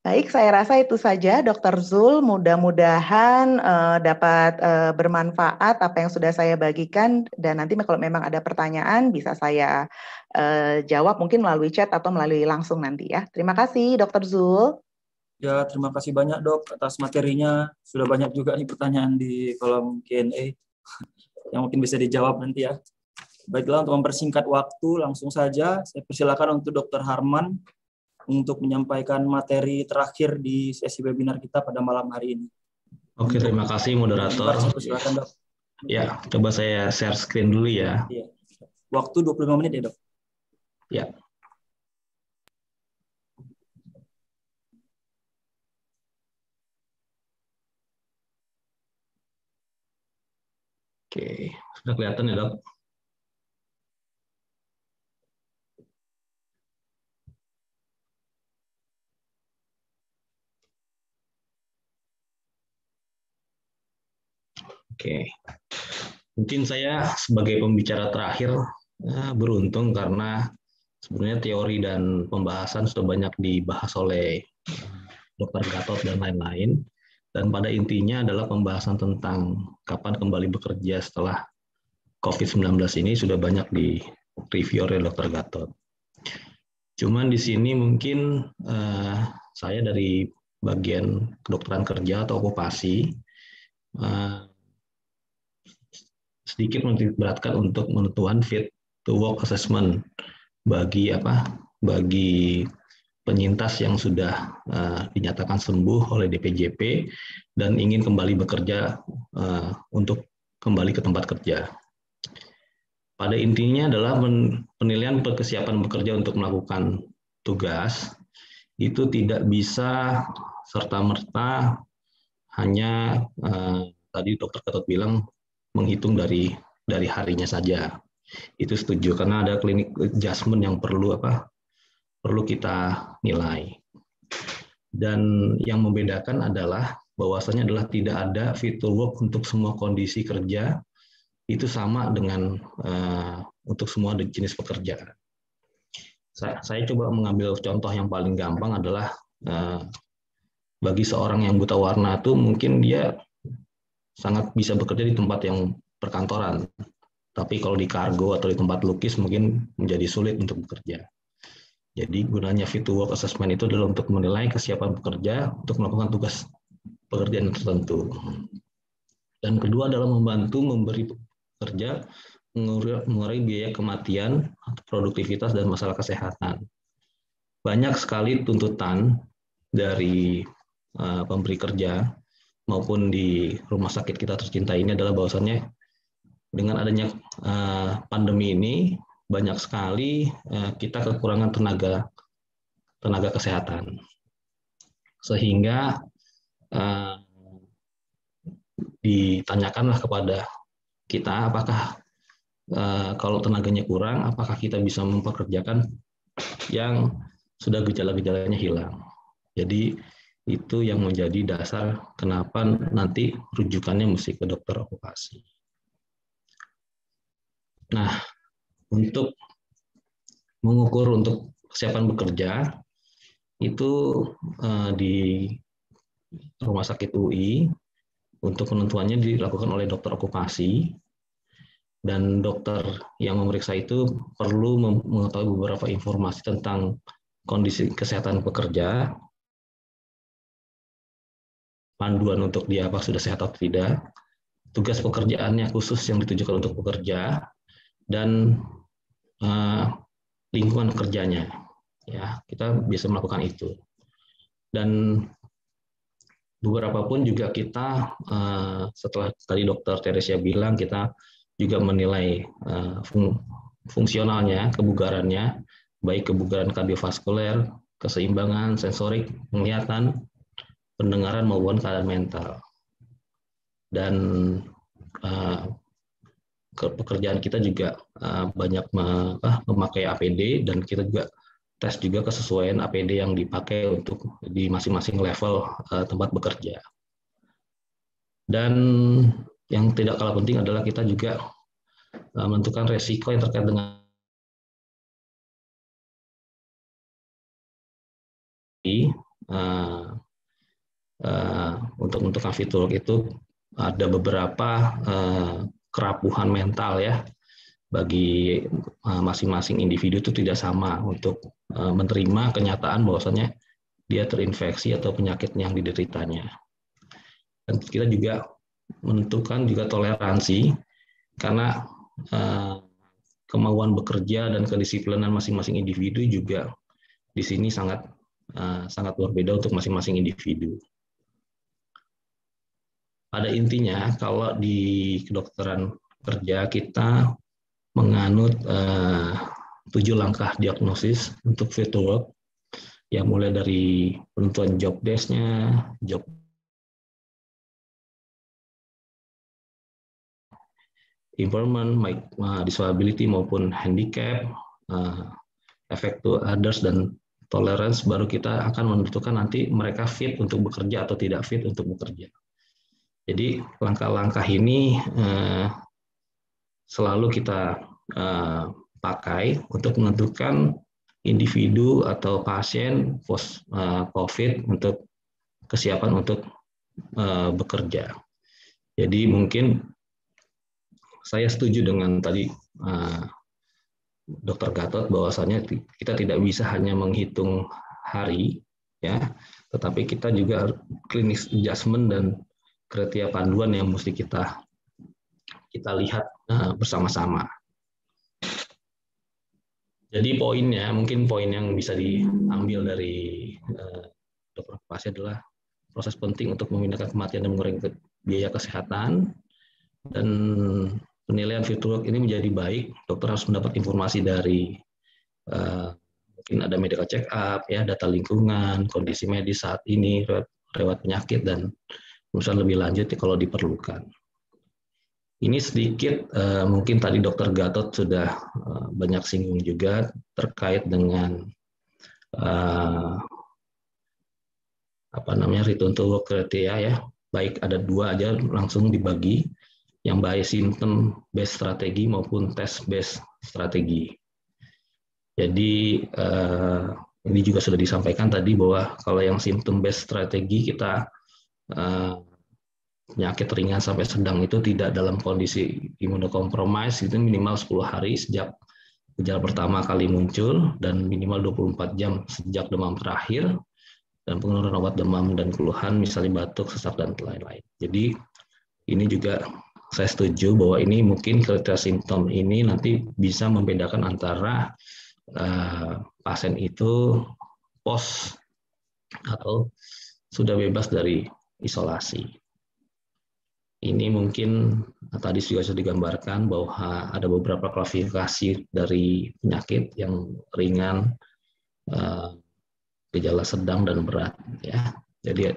Baik, saya rasa itu saja, Dr. Zul. Mudah-mudahan uh, dapat uh, bermanfaat apa yang sudah saya bagikan, dan nanti kalau memang ada pertanyaan bisa saya uh, jawab, mungkin melalui chat atau melalui langsung nanti ya. Terima kasih, Dr. Zul. Ya, terima kasih banyak dok atas materinya. Sudah banyak juga nih pertanyaan di kolom Q&A yang mungkin bisa dijawab nanti ya. Baiklah, untuk mempersingkat waktu, langsung saja saya persilakan untuk Dr. Harman untuk menyampaikan materi terakhir di sesi webinar kita pada malam hari ini. Oke, terima kasih moderator. Silakan, Dok. Ya, coba saya share screen dulu ya. Iya. Waktu 25 menit ya, Dok. Ya. Oke, sudah kelihatan ya, Dok? Oke. Mungkin saya sebagai pembicara terakhir eh, beruntung karena sebenarnya teori dan pembahasan sudah banyak dibahas oleh Dr. Gatot dan lain-lain. Dan pada intinya adalah pembahasan tentang kapan kembali bekerja setelah COVID-19 ini sudah banyak di review oleh Dr. Gatot. Cuman di sini mungkin uh, saya dari bagian kedokteran kerja atau okupasi uh, sedikit beratkan untuk menentukan fit to work assessment bagi apa bagi penyintas yang sudah uh, dinyatakan sembuh oleh DPJP dan ingin kembali bekerja uh, untuk kembali ke tempat kerja. Pada intinya adalah penilaian kesiapan bekerja untuk melakukan tugas itu tidak bisa serta merta hanya uh, tadi dokter Ketut bilang menghitung dari dari harinya saja. Itu setuju karena ada klinik adjustment yang perlu apa? perlu kita nilai. Dan yang membedakan adalah bahwasanya adalah tidak ada fitur work untuk semua kondisi kerja itu sama dengan uh, untuk semua jenis pekerja Saya, saya coba mengambil contoh yang paling gampang adalah uh, bagi seorang yang buta warna itu mungkin dia sangat bisa bekerja di tempat yang perkantoran. Tapi kalau di kargo atau di tempat lukis mungkin menjadi sulit untuk bekerja. Jadi gunanya fit to work assessment itu adalah untuk menilai kesiapan pekerja untuk melakukan tugas pekerjaan tertentu. Dan kedua adalah membantu memberi pekerja mengurangi biaya kematian, produktivitas, dan masalah kesehatan. Banyak sekali tuntutan dari eh, pemberi kerja maupun di rumah sakit kita tercinta ini adalah bahwasannya dengan adanya uh, pandemi ini banyak sekali uh, kita kekurangan tenaga tenaga kesehatan sehingga uh, ditanyakanlah kepada kita apakah uh, kalau tenaganya kurang apakah kita bisa memperkerjakan yang sudah gejala-gejalanya hilang jadi itu yang menjadi dasar kenapa nanti rujukannya mesti ke dokter okupasi. Nah, untuk mengukur untuk kesiapan bekerja itu eh, di Rumah Sakit UI untuk penentuannya dilakukan oleh dokter okupasi dan dokter yang memeriksa itu perlu mengetahui beberapa informasi tentang kondisi kesehatan pekerja panduan untuk dia apa sudah sehat atau tidak, tugas pekerjaannya khusus yang ditujukan untuk pekerja, dan uh, lingkungan kerjanya. Ya, kita bisa melakukan itu. Dan beberapa pun juga kita uh, setelah tadi dokter Teresia bilang kita juga menilai uh, fung fungsionalnya, kebugarannya, baik kebugaran kardiovaskuler, keseimbangan, sensorik, penglihatan, pendengaran maupun keadaan mental. Dan uh, pekerjaan kita juga uh, banyak me, uh, memakai APD dan kita juga tes juga kesesuaian APD yang dipakai untuk di masing-masing level uh, tempat bekerja. Dan yang tidak kalah penting adalah kita juga uh, menentukan resiko yang terkait dengan uh, Eh, untuk untuk Kavitulk itu ada beberapa eh, kerapuhan mental ya bagi eh, masing-masing individu itu tidak sama untuk menerima kenyataan bahwasanya dia terinfeksi atau penyakit yang dideritanya. Dan kita juga menentukan juga toleransi karena kemauan bekerja dan kedisiplinan masing-masing individu juga di sini sangat sangat berbeda untuk masing-masing individu pada intinya kalau di kedokteran kerja kita menganut eh, tujuh langkah diagnosis untuk fit work yang mulai dari penentuan job desk-nya, job impairment, eh, disability maupun handicap, uh, eh, efek to others dan tolerance baru kita akan menentukan nanti mereka fit untuk bekerja atau tidak fit untuk bekerja. Jadi langkah-langkah ini eh, selalu kita eh, pakai untuk menentukan individu atau pasien post eh, COVID untuk kesiapan untuk eh, bekerja. Jadi mungkin saya setuju dengan tadi eh, Dr. Gatot bahwasanya kita tidak bisa hanya menghitung hari ya, tetapi kita juga klinis adjustment dan kriteria panduan yang mesti kita kita lihat eh, bersama-sama. Jadi poinnya, mungkin poin yang bisa diambil dari eh, dokter pasien adalah proses penting untuk memindahkan kematian dan mengurangi biaya kesehatan dan penilaian virtual ini menjadi baik. Dokter harus mendapat informasi dari eh, mungkin ada medical check up, ya data lingkungan, kondisi medis saat ini, lewat penyakit dan urusan lebih lanjut kalau diperlukan. Ini sedikit eh, mungkin tadi dokter Gatot sudah eh, banyak singgung juga terkait dengan eh, apa namanya return to work ya. Baik ada dua aja langsung dibagi yang baik simptom based strategi maupun test based strategi. Jadi ini juga sudah disampaikan tadi bahwa kalau yang simptom based strategi kita Eh, penyakit ringan sampai sedang itu tidak dalam kondisi imunokompromis itu minimal 10 hari sejak gejala pertama kali muncul dan minimal 24 jam sejak demam terakhir dan penurunan obat demam dan keluhan misalnya batuk, sesak dan lain-lain. Jadi ini juga saya setuju bahwa ini mungkin kriteria simptom ini nanti bisa membedakan antara uh, pasien itu pos atau sudah bebas dari isolasi. Ini mungkin eh, tadi juga sudah digambarkan bahwa ada beberapa klasifikasi dari penyakit yang ringan, eh, gejala sedang dan berat. Ya, jadi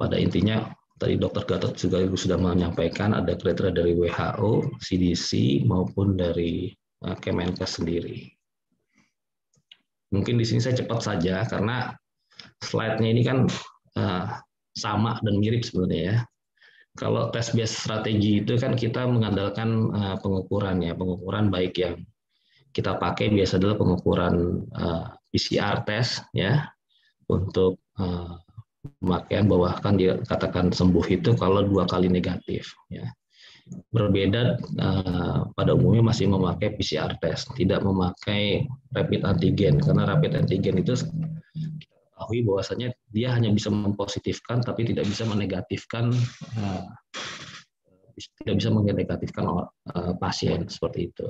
pada intinya tadi dokter Gatot juga sudah menyampaikan ada kriteria dari WHO, CDC maupun dari eh, Kemenkes sendiri. Mungkin di sini saya cepat saja karena slide-nya ini kan sama dan mirip sebenarnya ya. Kalau tes bias strategi itu kan kita mengandalkan eh, pengukuran ya, pengukuran baik yang kita pakai biasa adalah pengukuran eh, PCR test ya untuk eh, pemakaian bahwa kan dikatakan sembuh itu kalau dua kali negatif ya. Berbeda pada umumnya masih memakai PCR test, tidak memakai rapid antigen karena rapid antigen itu mengetahui bahwasanya dia hanya bisa mempositifkan tapi tidak bisa menegatifkan eh, tidak bisa menegatifkan eh, pasien seperti itu.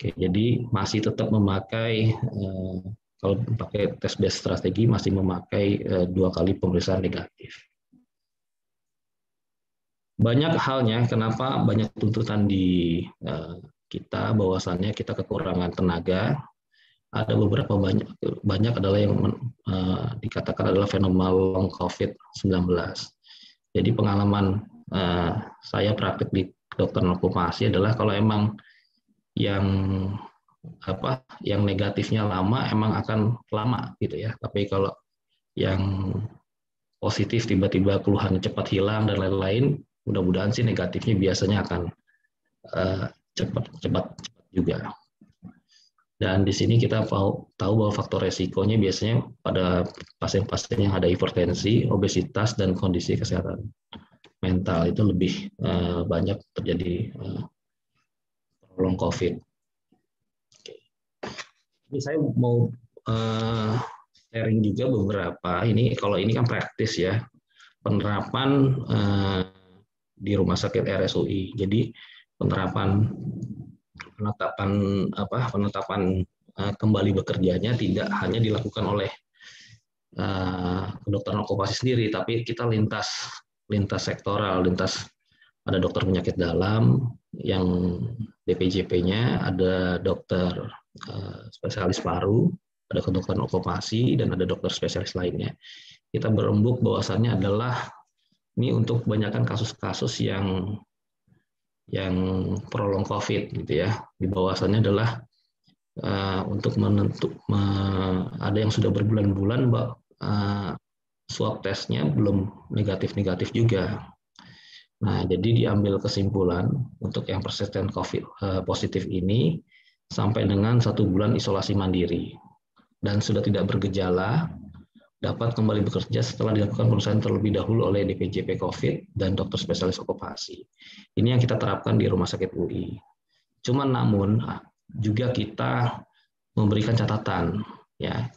Oke, jadi masih tetap memakai eh, kalau pakai tes based strategi masih memakai dua kali pemeriksaan negatif. Banyak halnya kenapa banyak tuntutan di kita bahwasannya kita kekurangan tenaga ada beberapa banyak banyak adalah yang uh, dikatakan adalah fenomena long covid 19 jadi pengalaman uh, saya praktik di dokter okupasi adalah kalau emang yang apa yang negatifnya lama emang akan lama gitu ya tapi kalau yang positif tiba-tiba keluhan cepat hilang dan lain-lain mudah-mudahan sih negatifnya biasanya akan uh, cepat cepat juga dan di sini kita tahu bahwa faktor resikonya biasanya pada pasien-pasien yang ada hipertensi, obesitas, dan kondisi kesehatan mental itu lebih eh, banyak terjadi uh, eh, long COVID. Ini saya mau eh, sharing juga beberapa. Ini kalau ini kan praktis ya penerapan di rumah sakit RSUI. Jadi penerapan penetapan apa penetapan eh, kembali bekerjanya tidak hanya dilakukan oleh uh, eh, kedokteran okupasi sendiri, tapi kita lintas lintas sektoral, lintas ada dokter penyakit dalam yang DPJP-nya, ada dokter eh, spesialis paru, ada kedokteran okupasi dan ada dokter spesialis lainnya. Kita berembuk bahwasannya adalah ini untuk kebanyakan kasus-kasus yang yang prolong COVID gitu ya. Di bawahnya adalah uh, untuk menentuk me, ada yang sudah berbulan-bulan mbak uh, swab tesnya belum negatif-negatif juga. Nah, jadi diambil kesimpulan untuk yang persisten COVID uh, positif ini sampai dengan satu bulan isolasi mandiri dan sudah tidak bergejala dapat kembali bekerja setelah dilakukan pemeriksaan terlebih dahulu oleh DPJP COVID dan dokter spesialis okupasi. Ini yang kita terapkan di Rumah Sakit UI. Cuman namun ah, juga kita memberikan catatan ya.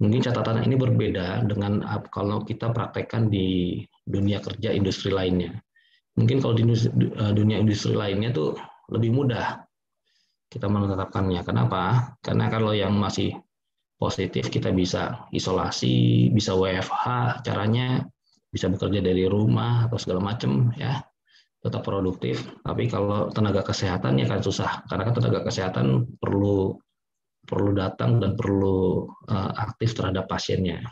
Mungkin catatan ini berbeda dengan ah, kalau kita praktekkan di dunia kerja industri lainnya. Mungkin kalau di ah, dunia industri lainnya tuh lebih mudah kita menetapkannya. Kenapa? Karena kalau yang masih positif kita bisa isolasi, bisa WFH, caranya bisa bekerja dari rumah atau segala macam ya tetap produktif. Tapi kalau tenaga kesehatan ya kan susah karena kan tenaga kesehatan perlu perlu datang dan perlu uh, aktif terhadap pasiennya.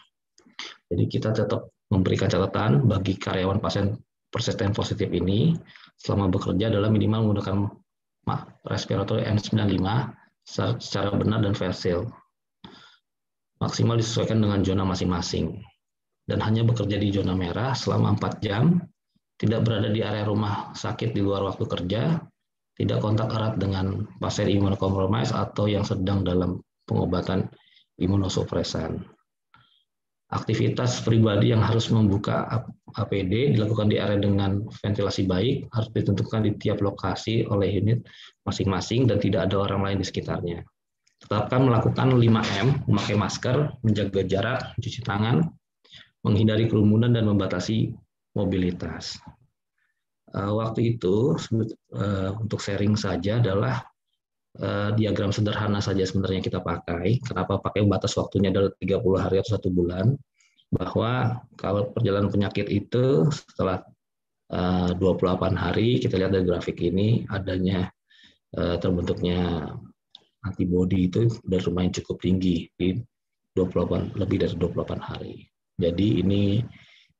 Jadi kita tetap memberikan catatan bagi karyawan pasien persisten positif ini selama bekerja adalah minimal menggunakan respirator N95 secara benar dan fair maksimal disesuaikan dengan zona masing-masing dan hanya bekerja di zona merah selama 4 jam, tidak berada di area rumah sakit di luar waktu kerja, tidak kontak erat dengan pasien imunokompromis atau yang sedang dalam pengobatan imunosupresan. Aktivitas pribadi yang harus membuka APD dilakukan di area dengan ventilasi baik harus ditentukan di tiap lokasi oleh unit masing-masing dan tidak ada orang lain di sekitarnya tetapkan melakukan 5M, memakai masker, menjaga jarak, cuci tangan, menghindari kerumunan dan membatasi mobilitas. Eh, waktu itu eh, untuk sharing saja adalah eh, diagram sederhana saja sebenarnya kita pakai. Kenapa pakai batas waktunya adalah 30 hari atau satu bulan? Bahwa kalau perjalanan penyakit itu setelah 28 hari kita lihat dari grafik ini adanya terbentuknya antibody itu sudah lumayan cukup tinggi di 28 lebih dari 28 hari. Jadi ini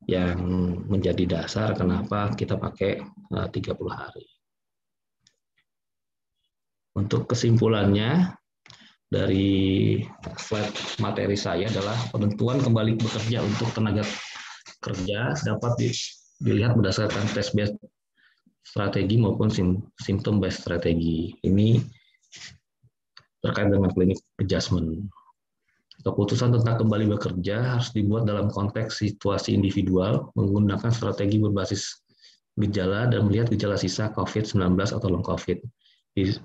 yang menjadi dasar kenapa kita pakai 30 eh, hari. Untuk kesimpulannya dari slide materi saya adalah penentuan kembali bekerja untuk tenaga kerja dapat dilihat berdasarkan tes based strategi maupun simptom based strategi. Ini terkait dengan klinik adjustment. Keputusan tentang kembali bekerja harus dibuat dalam konteks situasi individual menggunakan strategi berbasis gejala dan melihat gejala sisa COVID-19 atau long COVID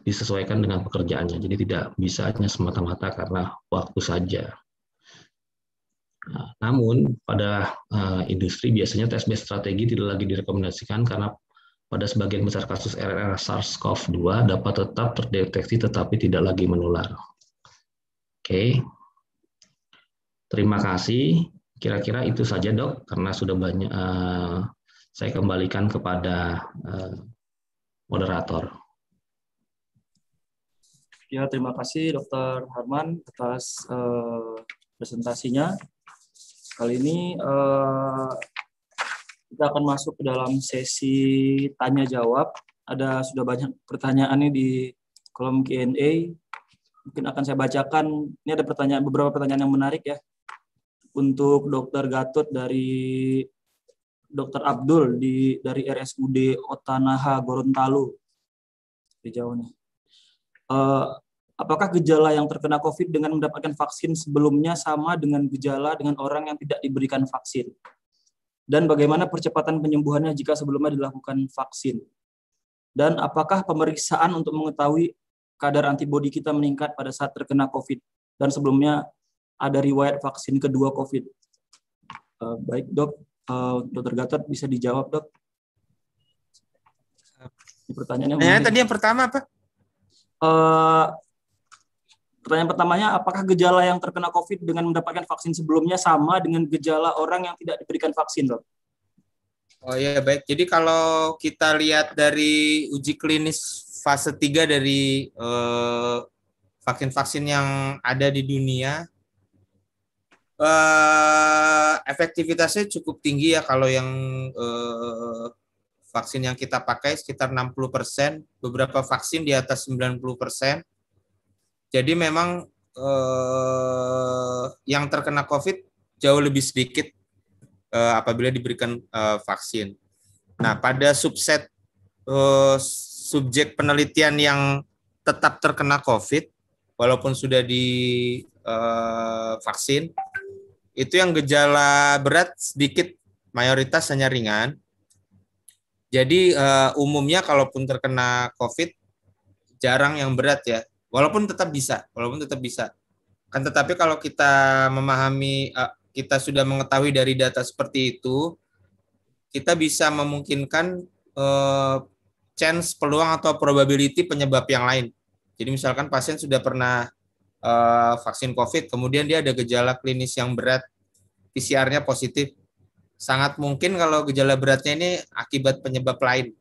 disesuaikan dengan pekerjaannya. Jadi tidak bisa hanya semata-mata karena waktu saja. Nah, namun pada uh, industri biasanya tes-base strategi tidak lagi direkomendasikan karena pada sebagian besar kasus RNA SARS-CoV-2 dapat tetap terdeteksi tetapi tidak lagi menular. Oke. Terima kasih. Kira-kira itu saja, Dok, karena sudah banyak uh, saya kembalikan kepada uh, moderator. Ya, terima kasih Dokter Harman atas uh, presentasinya. Kali ini uh, kita akan masuk ke dalam sesi tanya jawab. Ada sudah banyak pertanyaan nih di kolom Q&A. Mungkin akan saya bacakan. Ini ada pertanyaan beberapa pertanyaan yang menarik ya. Untuk Dr. Gatot dari Dr. Abdul di dari RSUD Otanaha Gorontalo di jauh nih. Uh, apakah gejala yang terkena COVID dengan mendapatkan vaksin sebelumnya sama dengan gejala dengan orang yang tidak diberikan vaksin? Dan bagaimana percepatan penyembuhannya jika sebelumnya dilakukan vaksin? Dan apakah pemeriksaan untuk mengetahui kadar antibodi kita meningkat pada saat terkena COVID? Dan sebelumnya ada riwayat vaksin kedua COVID. Uh, baik dok, uh, dokter Gatot bisa dijawab dok. Ini pertanyaannya. Pertanyaan nah, tadi yang pertama apa? Uh, Pertanyaan pertamanya, apakah gejala yang terkena COVID dengan mendapatkan vaksin sebelumnya sama dengan gejala orang yang tidak diberikan vaksin, dok? Oh iya, baik. Jadi kalau kita lihat dari uji klinis fase 3 dari vaksin eh, vaksin-vaksin yang ada di dunia, eh, efektivitasnya cukup tinggi ya kalau yang eh, vaksin yang kita pakai sekitar 60%, beberapa vaksin di atas 90%. persen. Jadi memang eh, yang terkena COVID jauh lebih sedikit eh, apabila diberikan eh, vaksin. Nah, pada subset eh, subjek penelitian yang tetap terkena COVID, walaupun sudah divaksin, eh, itu yang gejala berat sedikit, mayoritas hanya ringan. Jadi eh, umumnya kalaupun terkena COVID, jarang yang berat ya walaupun tetap bisa walaupun tetap bisa kan tetapi kalau kita memahami eh, kita sudah mengetahui dari data seperti itu kita bisa memungkinkan uh, chance peluang atau probability penyebab yang lain jadi misalkan pasien sudah pernah uh, vaksin covid kemudian dia ada gejala klinis yang berat PCR-nya positif sangat mungkin kalau gejala beratnya ini akibat penyebab lain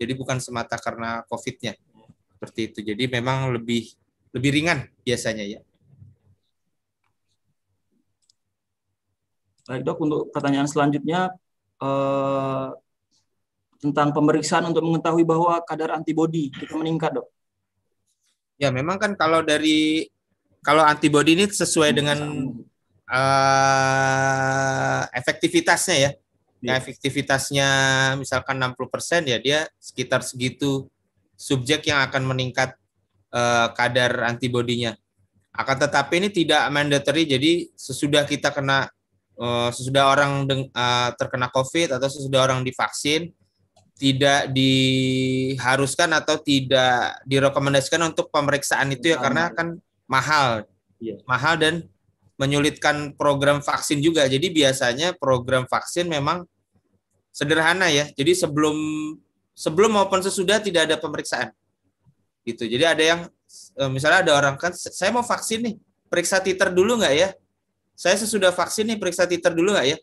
jadi bukan semata karena COVID-nya seperti itu. Jadi memang lebih lebih ringan biasanya ya. Baik dok, untuk pertanyaan selanjutnya eh, tentang pemeriksaan untuk mengetahui bahwa kadar antibodi kita meningkat dok. Ya memang kan kalau dari kalau antibodi ini sesuai dengan uh, efektivitasnya ya. Ya, efektivitasnya misalkan 60% ya dia sekitar segitu subjek yang akan meningkat uh, kadar antibodinya. Akan tetapi ini tidak mandatory, jadi sesudah kita kena uh, sesudah orang deng, uh, terkena COVID atau sesudah orang divaksin tidak diharuskan atau tidak direkomendasikan untuk pemeriksaan itu ya karena akan mahal, yeah. mahal dan menyulitkan program vaksin juga. Jadi biasanya program vaksin memang sederhana ya. Jadi sebelum sebelum maupun sesudah tidak ada pemeriksaan. Gitu. Jadi ada yang eh, misalnya ada orang kan saya mau vaksin nih, periksa titer dulu nggak ya? Saya sesudah vaksin nih periksa titer dulu nggak ya?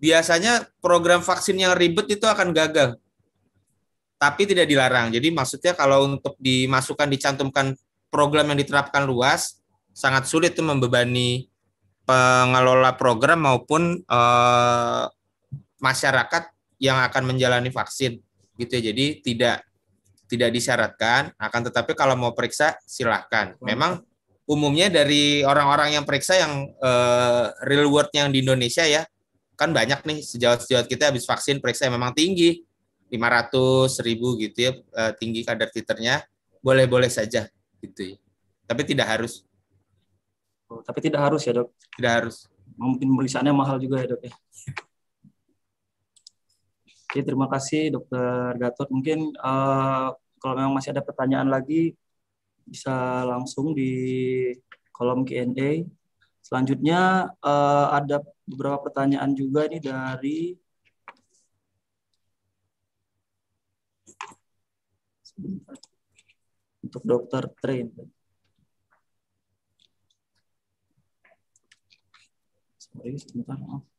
Biasanya program vaksin yang ribet itu akan gagal. Tapi tidak dilarang. Jadi maksudnya kalau untuk dimasukkan dicantumkan program yang diterapkan luas sangat sulit itu membebani pengelola program maupun eh, masyarakat yang akan menjalani vaksin gitu ya. Jadi tidak tidak disyaratkan, akan tetapi kalau mau periksa silahkan. Hmm. Memang umumnya dari orang-orang yang periksa yang uh, real world yang di Indonesia ya, kan banyak nih sejawat-sejawat kita habis vaksin periksa memang tinggi, 500, ribu gitu ya, uh, tinggi kadar titernya, boleh-boleh saja gitu ya. Tapi tidak harus. Oh, tapi tidak harus ya dok? Tidak harus. Mungkin pemeriksaannya mahal juga ya dok ya? Oke, ya, terima kasih Dokter Gatot. Mungkin uh, kalau memang masih ada pertanyaan lagi bisa langsung di kolom Q&A. Selanjutnya uh, ada beberapa pertanyaan juga ini dari untuk Dokter Train. Sorry, sebentar. Maaf.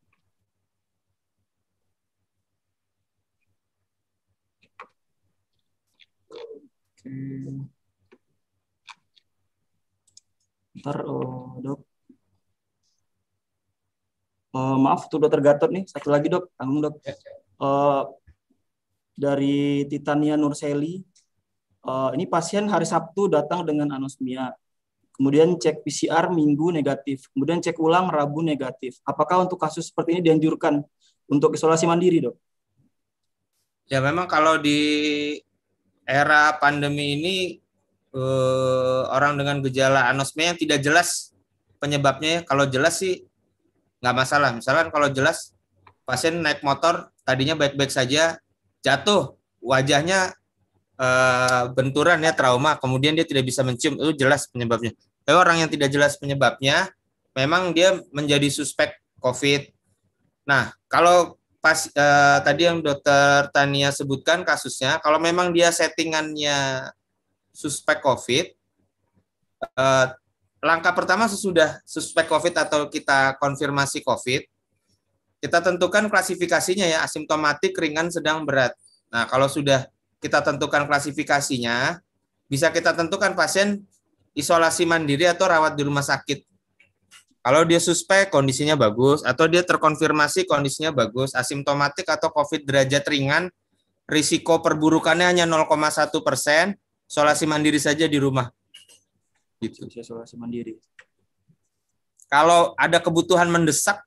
Hmm. Ntar, oh, dok. Uh, maaf, tuh dokter Gatot nih. Satu lagi dok, tanggung dok. Uh, dari Titania Nurseli, uh, ini pasien hari Sabtu datang dengan anosmia. Kemudian cek PCR minggu negatif, kemudian cek ulang Rabu negatif. Apakah untuk kasus seperti ini dianjurkan untuk isolasi mandiri, dok? Ya memang kalau di era pandemi ini eh, orang dengan gejala anosmia yang tidak jelas penyebabnya ya. Kalau jelas sih nggak masalah. Misalkan kalau jelas pasien naik motor tadinya baik-baik saja jatuh wajahnya eh, benturan ya trauma kemudian dia tidak bisa mencium itu jelas penyebabnya. Tapi orang yang tidak jelas penyebabnya memang dia menjadi suspek COVID. Nah kalau pas uh, tadi yang dokter Tania sebutkan kasusnya, kalau memang dia settingannya suspek COVID, uh, langkah pertama sesudah suspek COVID atau kita konfirmasi COVID, kita tentukan klasifikasinya ya asimptomatik, ringan, sedang, berat. Nah kalau sudah kita tentukan klasifikasinya, bisa kita tentukan pasien isolasi mandiri atau rawat di rumah sakit kalau dia suspek kondisinya bagus atau dia terkonfirmasi kondisinya bagus, asimptomatik atau COVID derajat ringan, risiko perburukannya hanya 0,1 persen, isolasi mandiri saja di rumah. Gitu. Isolasi mandiri. Kalau ada kebutuhan mendesak,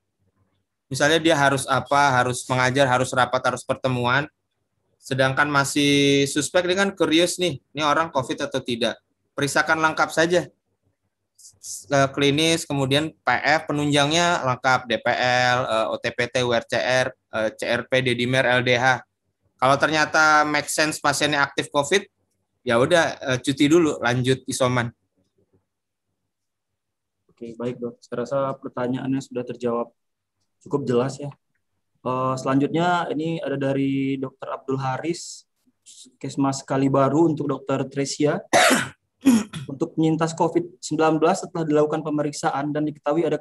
misalnya dia harus apa, harus mengajar, harus rapat, harus pertemuan, sedangkan masih suspek dengan kurius nih, ini orang COVID atau tidak. Periksakan lengkap saja. Eh, klinis, kemudian PF penunjangnya lengkap DPL, eh, OTPT, WRCR CRP, eh, Dedimer, LDH. Kalau ternyata make sense pasiennya aktif COVID, ya udah cuti dulu, lanjut isoman. Oke, baik dok. Saya rasa pertanyaannya sudah terjawab cukup jelas ya. Selanjutnya ini ada dari dokter Abdul Haris, Kesmas Kalibaru untuk dokter Tresia. Untuk penyintas COVID-19 setelah dilakukan pemeriksaan dan diketahui ada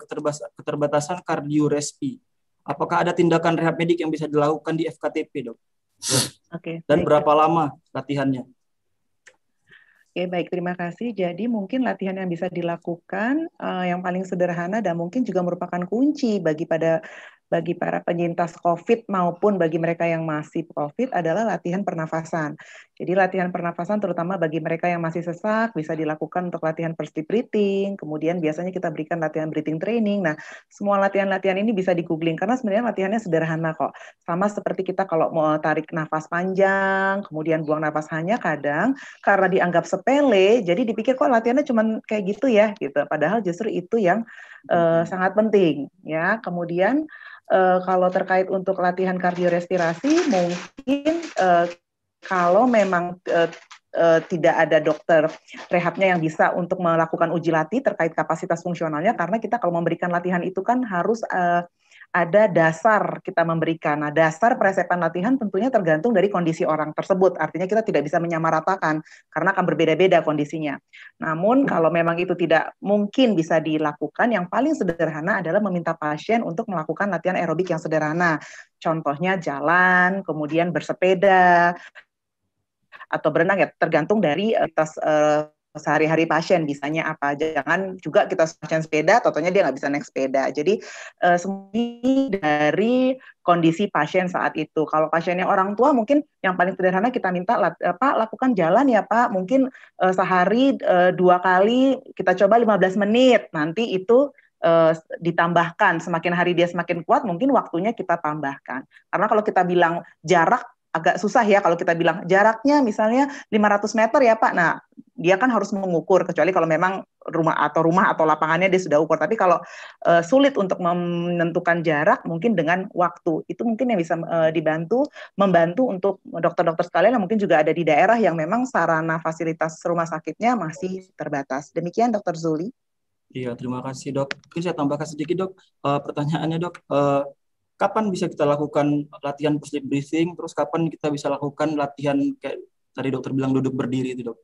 keterbatasan kardiorespi, apakah ada tindakan rehab medik yang bisa dilakukan di FKTP, dok? Oke. Okay, dan baik. berapa lama latihannya? Oke, okay, baik. Terima kasih. Jadi mungkin latihan yang bisa dilakukan uh, yang paling sederhana dan mungkin juga merupakan kunci bagi pada bagi para penyintas COVID maupun bagi mereka yang masih COVID adalah latihan pernafasan. Jadi latihan pernafasan terutama bagi mereka yang masih sesak bisa dilakukan untuk latihan first deep breathing, kemudian biasanya kita berikan latihan breathing training. Nah, semua latihan-latihan ini bisa digugling karena sebenarnya latihannya sederhana kok. Sama seperti kita kalau mau tarik nafas panjang, kemudian buang nafas hanya kadang karena dianggap sepele, jadi dipikir kok latihannya cuma kayak gitu ya gitu. Padahal justru itu yang uh, sangat penting ya. Kemudian uh, kalau terkait untuk latihan kardiorespirasi mungkin uh, kalau memang e, e, tidak ada dokter rehabnya yang bisa untuk melakukan uji latih terkait kapasitas fungsionalnya karena kita kalau memberikan latihan itu kan harus e, ada dasar kita memberikan. Nah, dasar peresepan latihan tentunya tergantung dari kondisi orang tersebut. Artinya kita tidak bisa menyamaratakan karena akan berbeda-beda kondisinya. Namun kalau memang itu tidak mungkin bisa dilakukan, yang paling sederhana adalah meminta pasien untuk melakukan latihan aerobik yang sederhana. Contohnya jalan, kemudian bersepeda, atau berenang ya tergantung dari eh, tas uh, eh, sehari-hari pasien bisanya apa jangan juga kita pasien sepeda totonya dia nggak bisa naik sepeda jadi uh, eh, semuanya dari kondisi pasien saat itu kalau pasiennya orang tua mungkin yang paling sederhana kita minta pak lakukan jalan ya pak mungkin uh, sehari uh, dua kali kita coba 15 menit nanti itu ditambahkan semakin hari dia semakin kuat mungkin waktunya kita tambahkan karena kalau kita bilang jarak agak susah ya kalau kita bilang jaraknya misalnya 500 meter ya Pak. Nah, dia kan harus mengukur kecuali kalau memang rumah atau rumah atau lapangannya dia sudah ukur. Tapi kalau uh, sulit untuk menentukan jarak mungkin dengan waktu. Itu mungkin yang bisa uh, dibantu membantu untuk dokter-dokter sekalian yang mungkin juga ada di daerah yang memang sarana fasilitas rumah sakitnya masih terbatas. Demikian Dokter Zuli. Iya, terima kasih dok. Mungkin saya tambahkan sedikit dok, uh, pertanyaannya dok, uh, kapan bisa kita lakukan latihan sleep breathing, terus kapan kita bisa lakukan latihan kayak tadi dokter bilang duduk berdiri itu dok?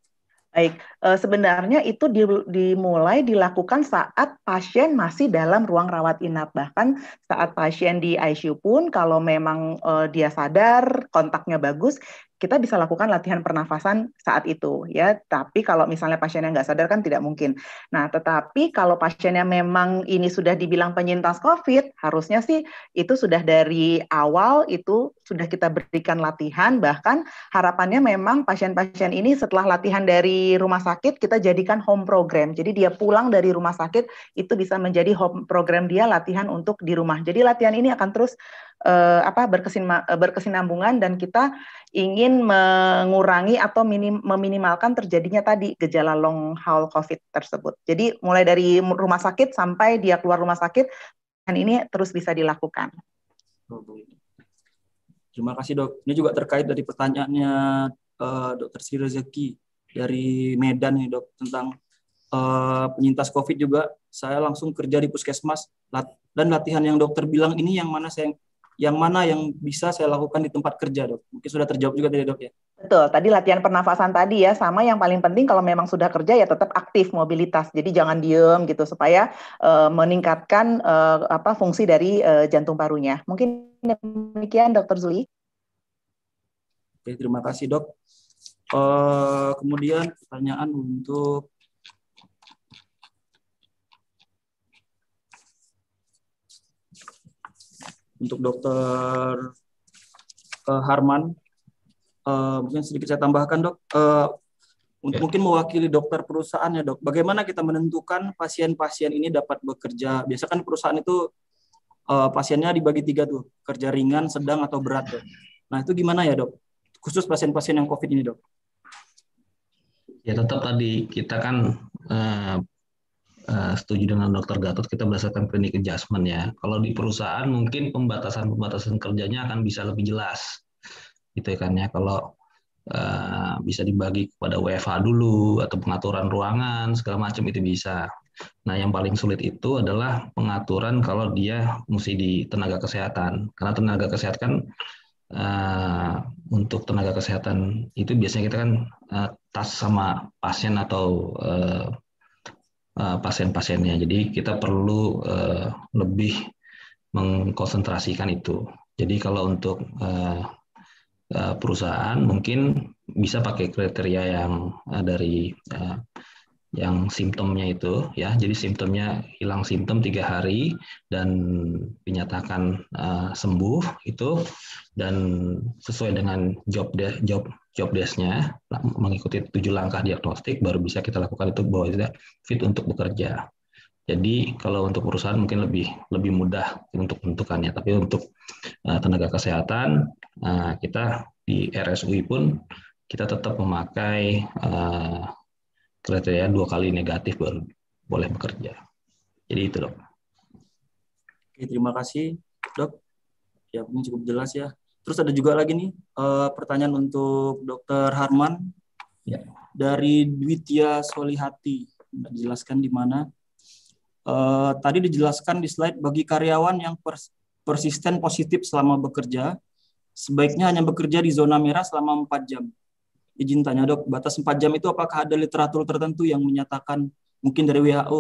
Baik, e, sebenarnya itu di, dimulai dilakukan saat pasien masih dalam ruang rawat inap. Bahkan saat pasien di ICU pun, kalau memang e, dia sadar kontaknya bagus, kita bisa lakukan latihan pernafasan saat itu ya tapi kalau misalnya pasiennya nggak sadar kan tidak mungkin nah tetapi kalau pasiennya memang ini sudah dibilang penyintas covid harusnya sih itu sudah dari awal itu sudah kita berikan latihan bahkan harapannya memang pasien-pasien ini setelah latihan dari rumah sakit kita jadikan home program jadi dia pulang dari rumah sakit itu bisa menjadi home program dia latihan untuk di rumah jadi latihan ini akan terus uh, apa berkesinma, eh, berkesinambungan dan kita ingin mengurangi atau minim, meminimalkan terjadinya tadi gejala long haul COVID tersebut. Jadi mulai dari rumah sakit sampai dia keluar rumah sakit, dan ini terus bisa dilakukan. Terima kasih dok. Ini juga terkait dari pertanyaannya uh, Dokter Sri Rezeki dari Medan nih dok tentang uh, penyintas COVID juga. Saya langsung kerja di puskesmas lat dan latihan yang dokter bilang ini yang mana saya yang mana yang bisa saya lakukan di tempat kerja, dok? Mungkin sudah terjawab juga tadi, dok ya. Betul, tadi latihan pernafasan tadi ya, sama yang paling penting kalau memang sudah kerja ya tetap aktif mobilitas. Jadi jangan diem gitu supaya uh, meningkatkan uh, apa fungsi dari uh, jantung parunya. Mungkin demikian Dokter Zuli. Oke, terima kasih dok. Uh, kemudian pertanyaan untuk untuk dokter uh, Harman. Uh, mungkin sedikit saya tambahkan dok, uh, untuk ya. mungkin mewakili dokter perusahaan ya dok. Bagaimana kita menentukan pasien-pasien ini dapat bekerja? Biasa kan perusahaan itu uh, pasiennya dibagi tiga tuh, kerja ringan, sedang atau berat dok. Nah itu gimana ya dok? Khusus pasien-pasien yang COVID ini dok? Ya tetap tadi kita kan uh, Eh, setuju dengan dokter Gatot kita berdasarkan klinik adjustment ya. Kalau di perusahaan mungkin pembatasan-pembatasan kerjanya akan bisa lebih jelas. Gitu ya kan ya kalau uh, bisa dibagi kepada WFA dulu atau pengaturan ruangan segala macam itu bisa. Nah, yang paling sulit itu adalah pengaturan kalau dia mesti di tenaga kesehatan. Karena tenaga kesehatan uh, untuk tenaga kesehatan itu biasanya kita kan uh, tas sama pasien atau uh, Eh, pasien-pasiennya. Jadi kita perlu eh, lebih mengkonsentrasikan itu. Jadi kalau untuk eh, perusahaan mungkin bisa pakai kriteria yang dari yang simptomnya itu ya jadi simptomnya hilang simptom tiga hari dan dinyatakan sembuh itu dan sesuai dengan job job job desk-nya, mengikuti tujuh langkah diagnostik, baru bisa kita lakukan itu bahwa kita fit untuk bekerja. Jadi kalau untuk perusahaan mungkin lebih lebih mudah untuk menentukannya, tapi untuk eh, tenaga kesehatan eh, kita di RSUI pun kita tetap memakai eh, kriteria dua kali negatif baru boleh bekerja. Jadi itu dok. Oke, terima kasih dok. Ya mungkin cukup jelas ya Terus ada juga lagi nih uh, pertanyaan untuk Dr. Harman ya. dari Dwitya Solihati. Dijelaskan di mana? Uh, tadi dijelaskan di slide bagi karyawan yang pers persisten positif selama bekerja, sebaiknya hanya bekerja di zona merah selama 4 jam. Izin tanya dok, batas 4 jam itu apakah ada literatur tertentu yang menyatakan mungkin dari WHO?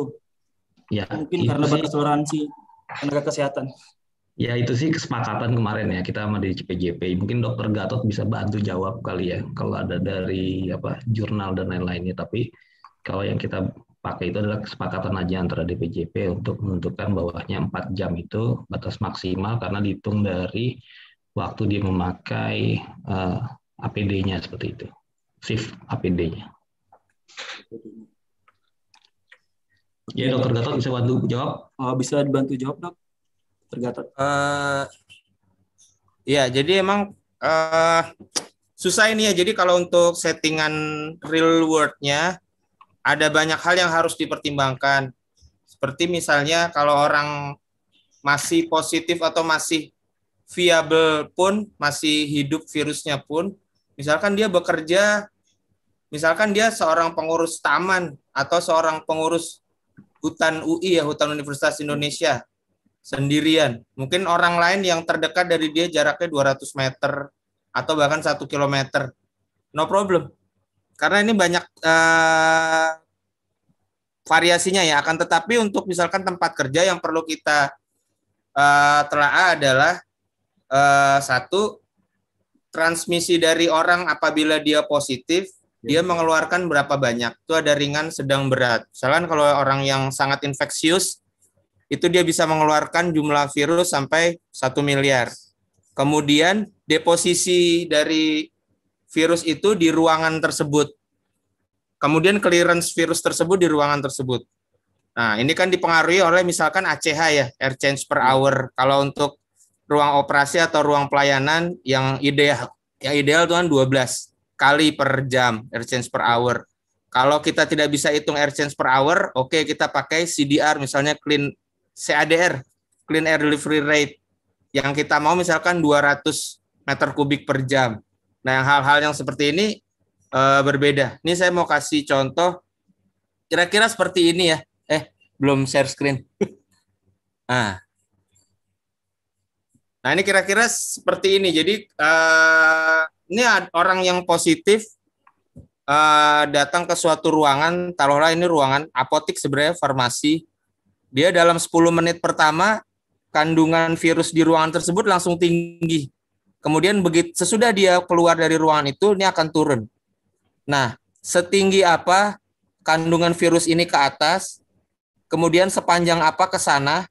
Ya, mungkin karena batas toleransi tenaga kesehatan. Ya itu sih kesepakatan kemarin ya kita sama di CPJP. Mungkin Dokter Gatot bisa bantu jawab kali ya kalau ada dari apa jurnal dan lain-lainnya. Tapi kalau yang kita pakai itu adalah kesepakatan aja antara DPJP untuk menentukan bahwanya empat jam itu batas maksimal karena dihitung dari waktu dia memakai uh, eh, APD-nya seperti itu, shift APD-nya. Ya, Dokter Gatot bisa bantu jawab? Eh, bisa dibantu jawab, Dok. Tergatot? Uh, eh, ya, jadi emang uh, susah ini ya. Jadi kalau untuk settingan real world-nya, ada banyak hal yang harus dipertimbangkan. Seperti misalnya kalau orang masih positif atau masih viable pun, masih hidup virusnya pun, misalkan dia bekerja, misalkan dia seorang pengurus taman atau seorang pengurus hutan UI ya, Hutan Universitas Indonesia sendirian. Mungkin orang lain yang terdekat dari dia jaraknya 200 meter atau bahkan satu kilometer. No problem. Karena ini banyak uh, variasinya ya. Akan tetapi untuk misalkan tempat kerja yang perlu kita uh, telaah adalah uh, satu transmisi dari orang apabila dia positif ya. dia mengeluarkan berapa banyak itu ada ringan sedang berat misalkan kalau orang yang sangat infeksius itu dia bisa mengeluarkan jumlah virus sampai 1 miliar. Kemudian deposisi dari virus itu di ruangan tersebut. Kemudian clearance virus tersebut di ruangan tersebut. Nah, ini kan dipengaruhi oleh misalkan ACH ya, air change per hour. Kalau untuk ruang operasi atau ruang pelayanan yang ideal, yang ideal tuan 12 kali per jam air change per hour. Kalau kita tidak bisa hitung air change per hour, oke okay, kita pakai CDR misalnya clean CADR clean air delivery rate yang kita mau misalkan 200 meter kubik per jam. Nah, hal-hal yang seperti ini e, berbeda. Ini saya mau kasih contoh kira-kira seperti ini ya. Eh, belum share screen. nah. Nah, ini kira-kira seperti ini. Jadi e, ini orang yang positif e, datang ke suatu ruangan, taruhlah ini ruangan apotik sebenarnya farmasi dia dalam 10 menit pertama kandungan virus di ruangan tersebut langsung tinggi. Kemudian begitu sesudah dia keluar dari ruangan itu ini akan turun. Nah, setinggi apa kandungan virus ini ke atas, kemudian sepanjang apa ke sana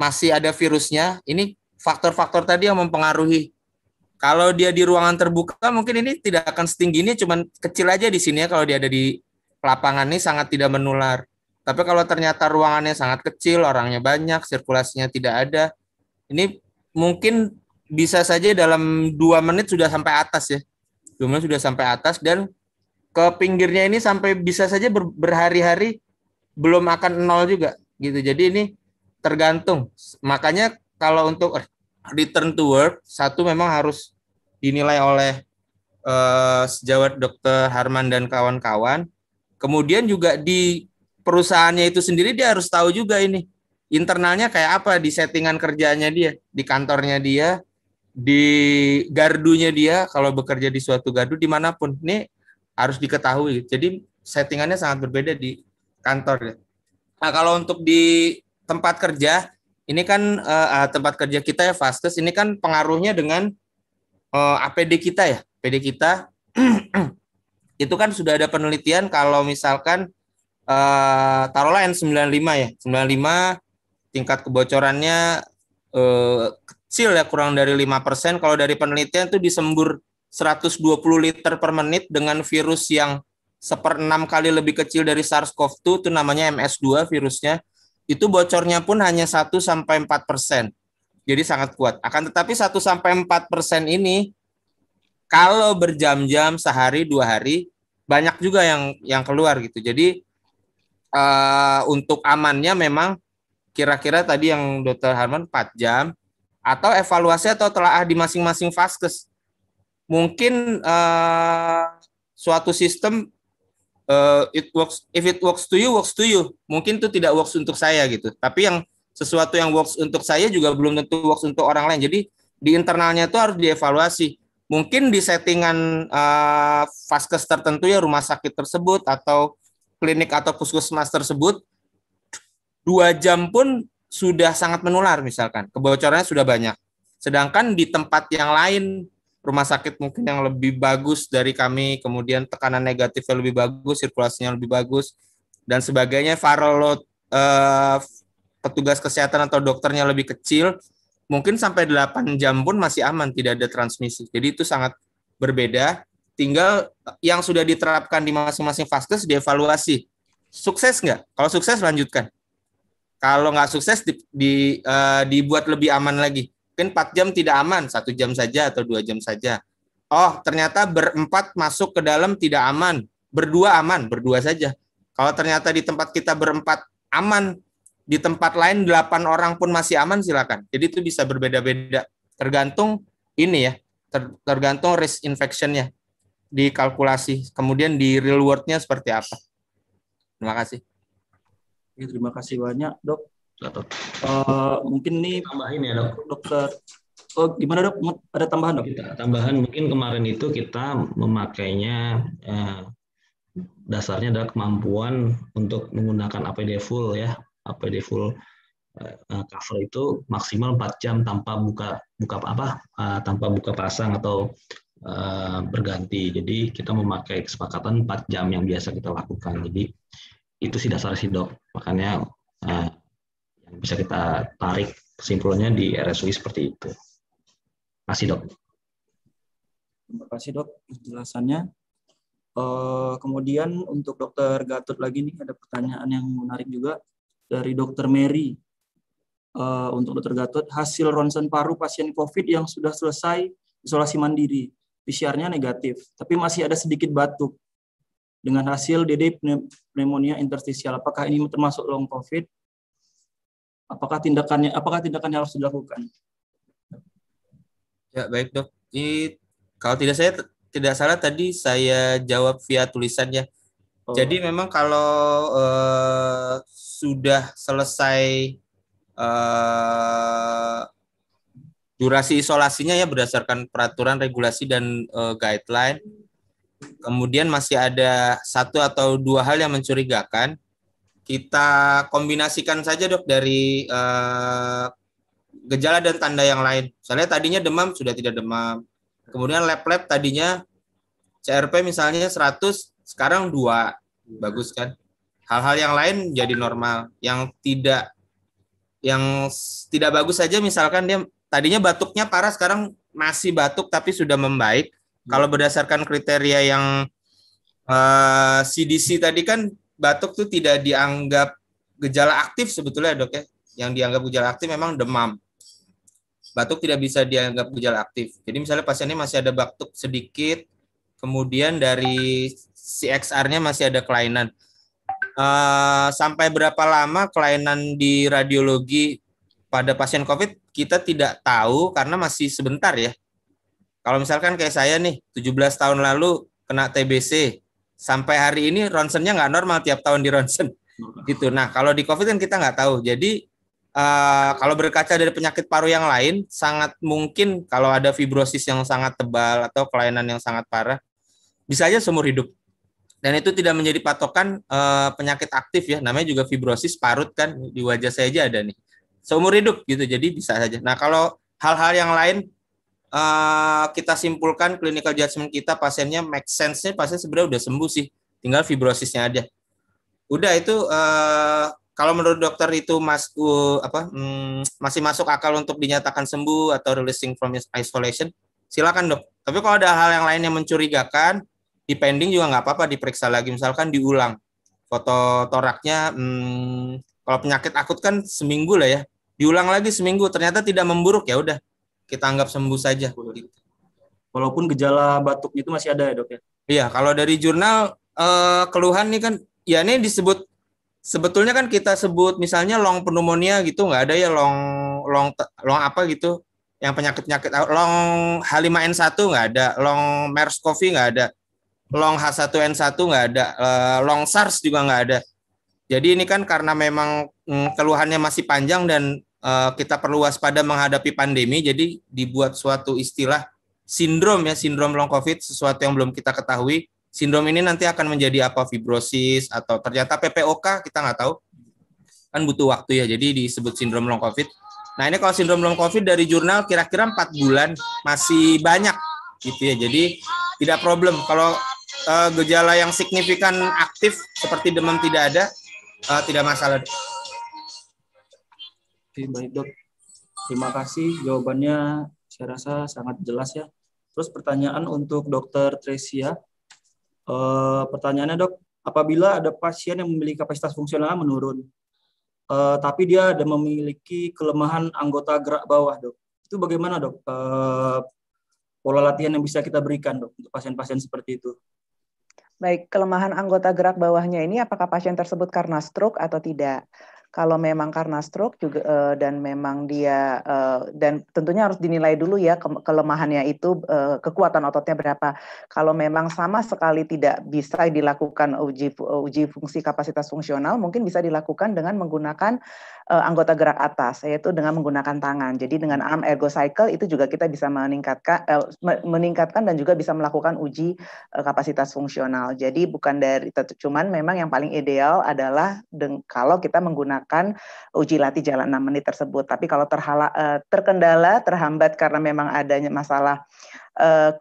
masih ada virusnya. Ini faktor-faktor tadi yang mempengaruhi. Kalau dia di ruangan terbuka mungkin ini tidak akan setinggi ini cuman kecil aja di sini ya kalau dia ada di lapangan ini sangat tidak menular. Tapi kalau ternyata ruangannya sangat kecil, orangnya banyak, sirkulasinya tidak ada, ini mungkin bisa saja dalam dua menit sudah sampai atas ya. Dua menit sudah sampai atas dan ke pinggirnya ini sampai bisa saja ber, berhari-hari belum akan nol juga gitu. Jadi ini tergantung. Makanya kalau untuk eh, return to work satu memang harus dinilai oleh uh, sejawat Dokter Harman dan kawan-kawan. Kemudian juga di perusahaannya itu sendiri dia harus tahu juga ini internalnya kayak apa di settingan kerjanya dia, di kantornya dia, di gardunya dia kalau bekerja di suatu gardu dimanapun. Ini harus diketahui. Jadi settingannya sangat berbeda di kantor. Nah, kalau untuk di tempat kerja, ini kan uh, tempat kerja kita ya fastest, ini kan pengaruhnya dengan uh, eh, APD kita ya, APD kita. itu kan sudah ada penelitian kalau misalkan uh, taruhlah N95 ya. 95 tingkat kebocorannya uh, kecil ya kurang dari 5%. Kalau dari penelitian itu disembur 120 liter per menit dengan virus yang seper seperenam kali lebih kecil dari SARS-CoV-2 itu namanya MS2 virusnya. Itu bocornya pun hanya 1 sampai 4%. Jadi sangat kuat. Akan tetapi 1 sampai 4% ini kalau berjam-jam sehari dua hari banyak juga yang yang keluar gitu. Jadi uh, untuk amannya memang kira-kira tadi yang dokter Harman 4 jam atau evaluasi atau telah di masing-masing faskes Mungkin uh, suatu sistem uh, it works if it works to you works to you. Mungkin itu tidak works untuk saya gitu. Tapi yang sesuatu yang works untuk saya juga belum tentu works untuk orang lain. Jadi di internalnya itu harus dievaluasi. Mungkin di settingan uh, faskes tertentu ya rumah sakit tersebut atau klinik atau puskesmas tersebut dua jam pun sudah sangat menular misalkan kebocorannya sudah banyak sedangkan di tempat yang lain rumah sakit mungkin yang lebih bagus dari kami kemudian tekanan negatifnya lebih bagus sirkulasinya lebih bagus dan sebagainya viral load eh, petugas kesehatan atau dokternya lebih kecil mungkin sampai delapan jam pun masih aman tidak ada transmisi jadi itu sangat berbeda Tinggal yang sudah diterapkan di masing-masing vaskes dievaluasi. Sukses nggak? Kalau sukses lanjutkan. Kalau nggak sukses di, di uh, dibuat lebih aman lagi. Mungkin 4 jam tidak aman, satu jam saja atau dua jam saja. Oh, ternyata berempat masuk ke dalam tidak aman. Berdua aman, berdua saja. Kalau ternyata di tempat kita berempat aman, di tempat lain delapan orang pun masih aman silakan. Jadi itu bisa berbeda-beda tergantung ini ya, tergantung risk infectionnya dikalkulasi kemudian di real world-nya seperti apa terima kasih ya, terima kasih banyak dok uh, mungkin nih tambahin ya dok dokter Oh, gimana dok? Ada tambahan dok? Kita, tambahan mungkin kemarin itu kita memakainya eh, dasarnya adalah kemampuan untuk menggunakan APD full ya. APD full eh, eh, cover itu maksimal 4 jam tanpa buka buka apa tanpa buka pasang atau Eh, berganti. Jadi kita memakai kesepakatan 4 jam yang biasa kita lakukan. Jadi itu sih dasar sih dok. Makanya eh, yang bisa kita tarik kesimpulannya di RSUI seperti itu. Masih dok. Terima kasih dok penjelasannya. Eh, kemudian untuk dokter Gatot lagi nih ada pertanyaan yang menarik juga dari dokter Mary. Uh, untuk dokter Gatot, hasil ronsen paru pasien COVID yang sudah selesai isolasi mandiri PCR-nya negatif, tapi masih ada sedikit batuk dengan hasil DD pneumonia interstisial. Apakah ini termasuk long COVID? Apakah tindakannya apakah tindakannya harus dilakukan? Ya, baik, Dok. Ini kalau tidak saya tidak salah tadi saya jawab via tulisan ya. Oh. Jadi memang kalau eh, sudah selesai eh, durasi isolasinya ya berdasarkan peraturan regulasi dan uh, guideline. Kemudian masih ada satu atau dua hal yang mencurigakan. Kita kombinasikan saja dok dari uh, gejala dan tanda yang lain. Misalnya tadinya demam sudah tidak demam. Kemudian lab-lab tadinya CRP misalnya 100 sekarang dua bagus kan hal-hal yang lain jadi normal yang tidak yang tidak bagus saja misalkan dia tadinya batuknya parah sekarang masih batuk tapi sudah membaik. Hmm. Kalau berdasarkan kriteria yang uh, eh, CDC tadi kan batuk tuh tidak dianggap gejala aktif sebetulnya dok ya. Yang dianggap gejala aktif memang demam. Batuk tidak bisa dianggap gejala aktif. Jadi misalnya pasiennya masih ada batuk sedikit, kemudian dari CXR-nya masih ada kelainan. Uh, sampai berapa lama kelainan di radiologi pada pasien COVID kita tidak tahu karena masih sebentar ya. Kalau misalkan kayak saya nih, 17 tahun lalu kena TBC, sampai hari ini ronsennya nggak normal tiap tahun di ronsen. Gitu. Nah, kalau di COVID kan kita nggak tahu. Jadi Uh, kalau berkaca dari penyakit paru yang lain, sangat mungkin kalau ada fibrosis yang sangat tebal atau kelainan yang sangat parah, bisa aja seumur hidup. Dan itu tidak menjadi patokan uh, penyakit aktif ya, namanya juga fibrosis parut kan di wajah saya aja ada nih seumur hidup gitu. Jadi bisa saja. Nah, kalau hal-hal yang lain uh, kita simpulkan clinical judgment kita pasiennya make sense-nya pasien sebenarnya udah sembuh sih. Tinggal fibrosisnya aja. Udah itu uh, kalau menurut dokter itu mas, uh, apa, um, masih masuk akal untuk dinyatakan sembuh atau releasing from isolation, silakan dok. Tapi kalau ada hal yang lain yang mencurigakan, depending juga nggak apa-apa diperiksa lagi. Misalkan diulang foto toraknya, hmm, kalau penyakit akut kan seminggu lah ya, diulang lagi seminggu ternyata tidak memburuk ya udah kita anggap sembuh saja walaupun gejala batuknya itu masih ada ya dok ya iya kalau dari jurnal eh, keluhan nih kan ya ini disebut sebetulnya kan kita sebut misalnya long pneumonia gitu nggak ada ya long long long apa gitu yang penyakit penyakit long H5N1 nggak ada long MERS-CoV nggak ada long H1N1 nggak ada eh, long SARS juga nggak ada jadi ini kan karena memang mm, keluhannya masih panjang dan uh, kita perlu waspada menghadapi pandemi, jadi dibuat suatu istilah sindrom ya, sindrom long COVID, sesuatu yang belum kita ketahui. Sindrom ini nanti akan menjadi apa fibrosis atau ternyata PPOK kita nggak tahu, kan butuh waktu ya. Jadi disebut sindrom long COVID. Nah ini kalau sindrom long COVID dari jurnal kira-kira empat bulan masih banyak gitu ya. Jadi tidak problem kalau uh, gejala yang signifikan aktif seperti demam tidak ada Uh, tidak masalah. Oke, baik dok. Terima kasih jawabannya saya rasa sangat jelas ya. Terus pertanyaan untuk dokter Tresia. Uh, pertanyaannya dok, apabila ada pasien yang memiliki kapasitas fungsional menurun, uh, tapi dia ada memiliki kelemahan anggota gerak bawah dok, itu bagaimana dok? Uh, pola latihan yang bisa kita berikan dok untuk pasien-pasien seperti itu? Baik, kelemahan anggota gerak bawahnya ini apakah pasien tersebut karena stroke atau tidak? Kalau memang karena stroke juga eh, dan memang dia eh, dan tentunya harus dinilai dulu ya kelemahannya itu eh, kekuatan ototnya berapa. Kalau memang sama sekali tidak bisa dilakukan uji uji fungsi kapasitas fungsional, mungkin bisa dilakukan dengan menggunakan uh, anggota gerak atas yaitu dengan menggunakan tangan. Jadi dengan arm ergo cycle itu juga kita bisa meningkatkan uh, meningkatkan dan juga bisa melakukan uji uh, kapasitas fungsional. Jadi bukan dari cuman memang yang paling ideal adalah deng, kalau kita menggunakan uji latih jalan 6 menit tersebut. Tapi kalau terhala, uh, terkendala, terhambat karena memang adanya masalah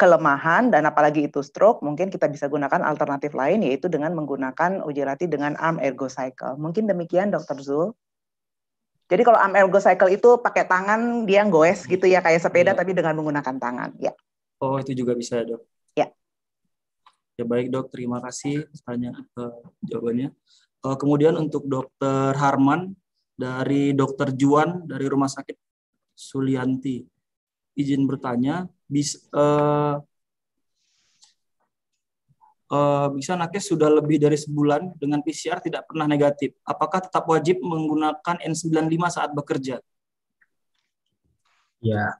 kelemahan dan apalagi itu stroke, mungkin kita bisa gunakan alternatif lain yaitu dengan menggunakan uji latih dengan arm ergo cycle. Mungkin demikian Dokter Zul. Jadi kalau arm Go cycle itu pakai tangan dia goes hmm. gitu ya kayak sepeda ya. tapi dengan menggunakan tangan. Ya. Oh itu juga bisa dok. Ya. Ya baik dok, terima kasih tanya uh, eh, jawabannya. Uh, kemudian untuk dokter Harman dari dokter Juan dari Rumah Sakit Sulianti, izin bertanya, bis, uh, Eh, bisa nakes sudah lebih dari sebulan dengan PCR tidak pernah negatif. Apakah tetap wajib menggunakan N95 saat bekerja? Ya,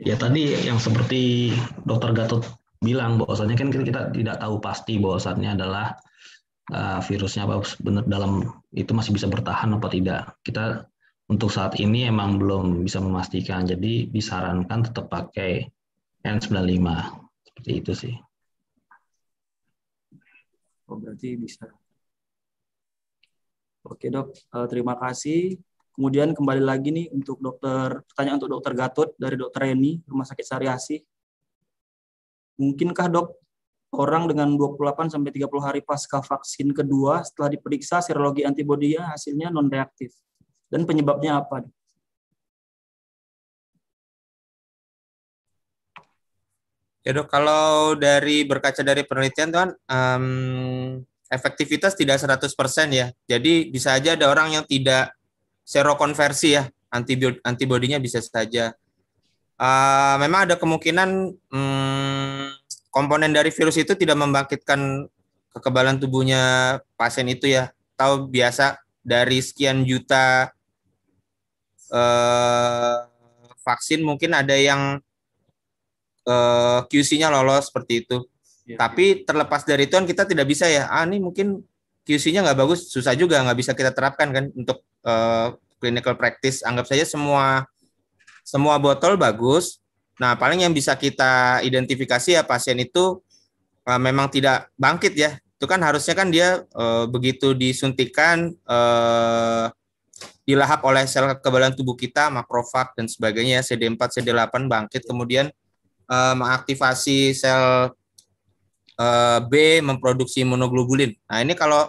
ya tadi yang seperti Dokter Gatot bilang bahwasannya kan kita tidak tahu pasti bahwasannya adalah uh, virusnya apa benar dalam itu masih bisa bertahan apa tidak. Kita untuk saat ini emang belum bisa memastikan. Jadi disarankan tetap pakai N95 seperti itu sih. Oh, berarti bisa. Oke, Dok. Eh, terima kasih. Kemudian kembali lagi nih untuk dokter pertanyaan untuk dokter Gatot dari dokter Reni Rumah Sakit Sariasi. Mungkinkah dok orang dengan 28 sampai 30 hari pasca vaksin kedua setelah diperiksa serologi antibodinya hasilnya non reaktif dan penyebabnya apa? Dok? Ya dok, kalau dari berkaca dari penelitian tuan, um, efektivitas tidak 100% ya. Jadi bisa aja ada orang yang tidak sero konversi ya, antibodinya bisa saja. Uh, memang ada kemungkinan um, komponen dari virus itu tidak membangkitkan kekebalan tubuhnya pasien itu ya. Tahu biasa dari sekian juta uh, vaksin mungkin ada yang uh, eh, QC-nya lolos seperti itu. Ya, Tapi ya. terlepas dari itu kan kita tidak bisa ya. Ah ini mungkin QC-nya nggak bagus, susah juga nggak bisa kita terapkan kan untuk uh, clinical practice. Anggap saja semua semua botol bagus. Nah paling yang bisa kita identifikasi ya pasien itu uh, memang tidak bangkit ya. Itu kan harusnya kan dia uh, begitu disuntikan uh, dilahap oleh sel kekebalan tubuh kita, makrofag dan sebagainya, CD4, ya, CD8 bangkit kemudian uh, mengaktifasi sel eh, B memproduksi monoglobulin. Nah, ini kalau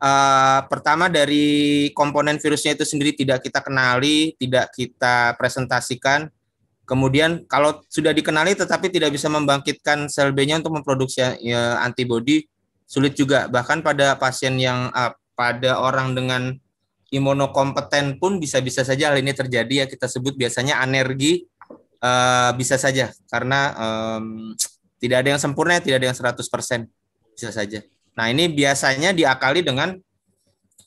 eh, pertama dari komponen virusnya itu sendiri tidak kita kenali, tidak kita presentasikan. Kemudian kalau sudah dikenali tetapi tidak bisa membangkitkan sel B-nya untuk memproduksi ya, antibodi sulit juga. Bahkan pada pasien yang ah, pada orang dengan imunokompeten pun bisa-bisa saja hal ini terjadi ya kita sebut biasanya anergi uh, bisa saja karena um, tidak ada yang sempurna, tidak ada yang 100%. Bisa saja. Nah, ini biasanya diakali dengan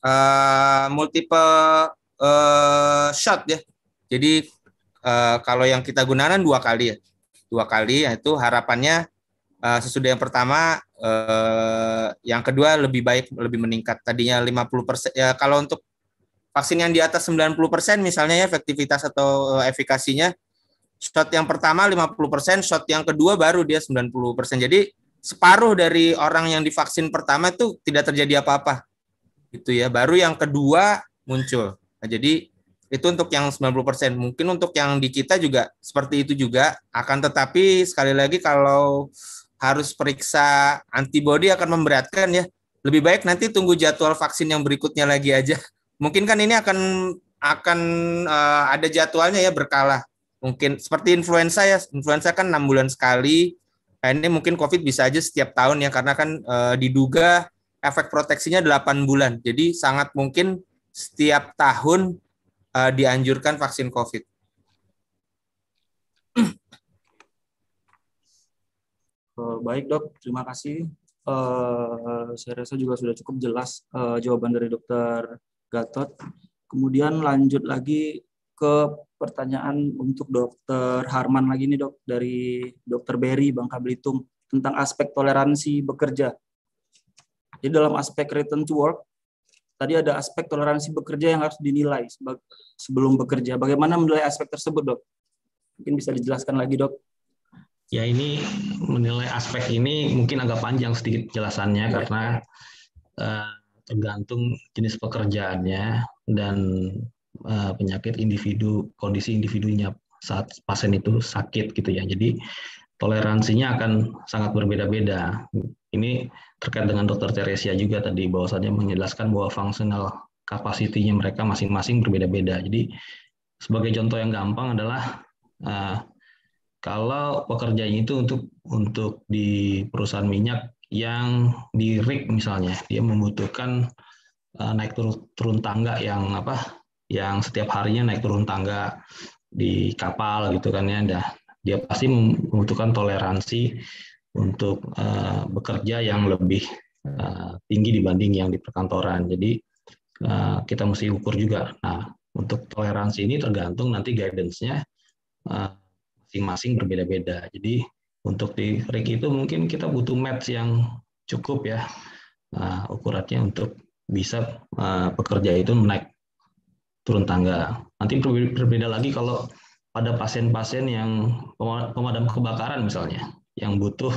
uh, multiple uh, shot ya. Jadi uh, kalau yang kita gunakan dua kali ya. Dua kali yaitu harapannya uh, sesudah yang pertama uh, yang kedua lebih baik lebih meningkat. Tadinya 50% ya kalau untuk vaksin yang di atas 90% misalnya ya efektivitas atau efikasinya shot yang pertama 50%, shot yang kedua baru dia 90%. Jadi separuh dari orang yang divaksin pertama itu tidak terjadi apa-apa. Gitu ya. Baru yang kedua muncul. Nah, jadi itu untuk yang 90%. Mungkin untuk yang di kita juga seperti itu juga. Akan tetapi sekali lagi kalau harus periksa antibodi akan memberatkan ya. Lebih baik nanti tunggu jadwal vaksin yang berikutnya lagi aja. Mungkin kan ini akan akan uh, ada jadwalnya ya berkala mungkin seperti influenza ya influenza kan enam bulan sekali nah ini mungkin covid bisa aja setiap tahun ya karena kan e, diduga efek proteksinya 8 bulan jadi sangat mungkin setiap tahun e, dianjurkan vaksin covid eh, baik dok terima kasih uh, saya rasa juga sudah cukup jelas uh, jawaban dari dokter Gatot kemudian lanjut lagi ke pertanyaan untuk Dokter Harman lagi nih dok dari Dokter Berry Bangka Belitung tentang aspek toleransi bekerja. Jadi dalam aspek return to work tadi ada aspek toleransi bekerja yang harus dinilai sebelum bekerja. Bagaimana menilai aspek tersebut dok? Mungkin bisa dijelaskan lagi dok. Ya ini menilai aspek ini mungkin agak panjang sedikit jelasannya ya. karena uh, tergantung jenis pekerjaannya dan Eh, penyakit individu kondisi individunya saat pasien itu sakit gitu ya. Jadi toleransinya akan sangat berbeda-beda. Ini terkait dengan dokter Teresia juga tadi bahwasanya menjelaskan bahwa fungsional kapasitinya mereka masing-masing berbeda-beda. Jadi sebagai contoh yang gampang adalah eh, kalau pekerjaan itu untuk untuk di perusahaan minyak yang di rig misalnya dia membutuhkan eh, naik turun, turun tangga yang apa yang setiap harinya naik turun tangga di kapal gitu kan ya dah dia pasti membutuhkan toleransi untuk uh, bekerja yang lebih uh, tinggi dibanding yang di perkantoran jadi uh, kita mesti ukur juga nah untuk toleransi ini tergantung nanti guidance-nya masing-masing berbeda-beda jadi untuk di rig itu mungkin kita butuh match yang cukup ya uh, ukurannya untuk bisa uh, pekerja itu naik turun tangga. Nanti berbeda lagi kalau pada pasien-pasien yang pemadam kebakaran misalnya, yang butuh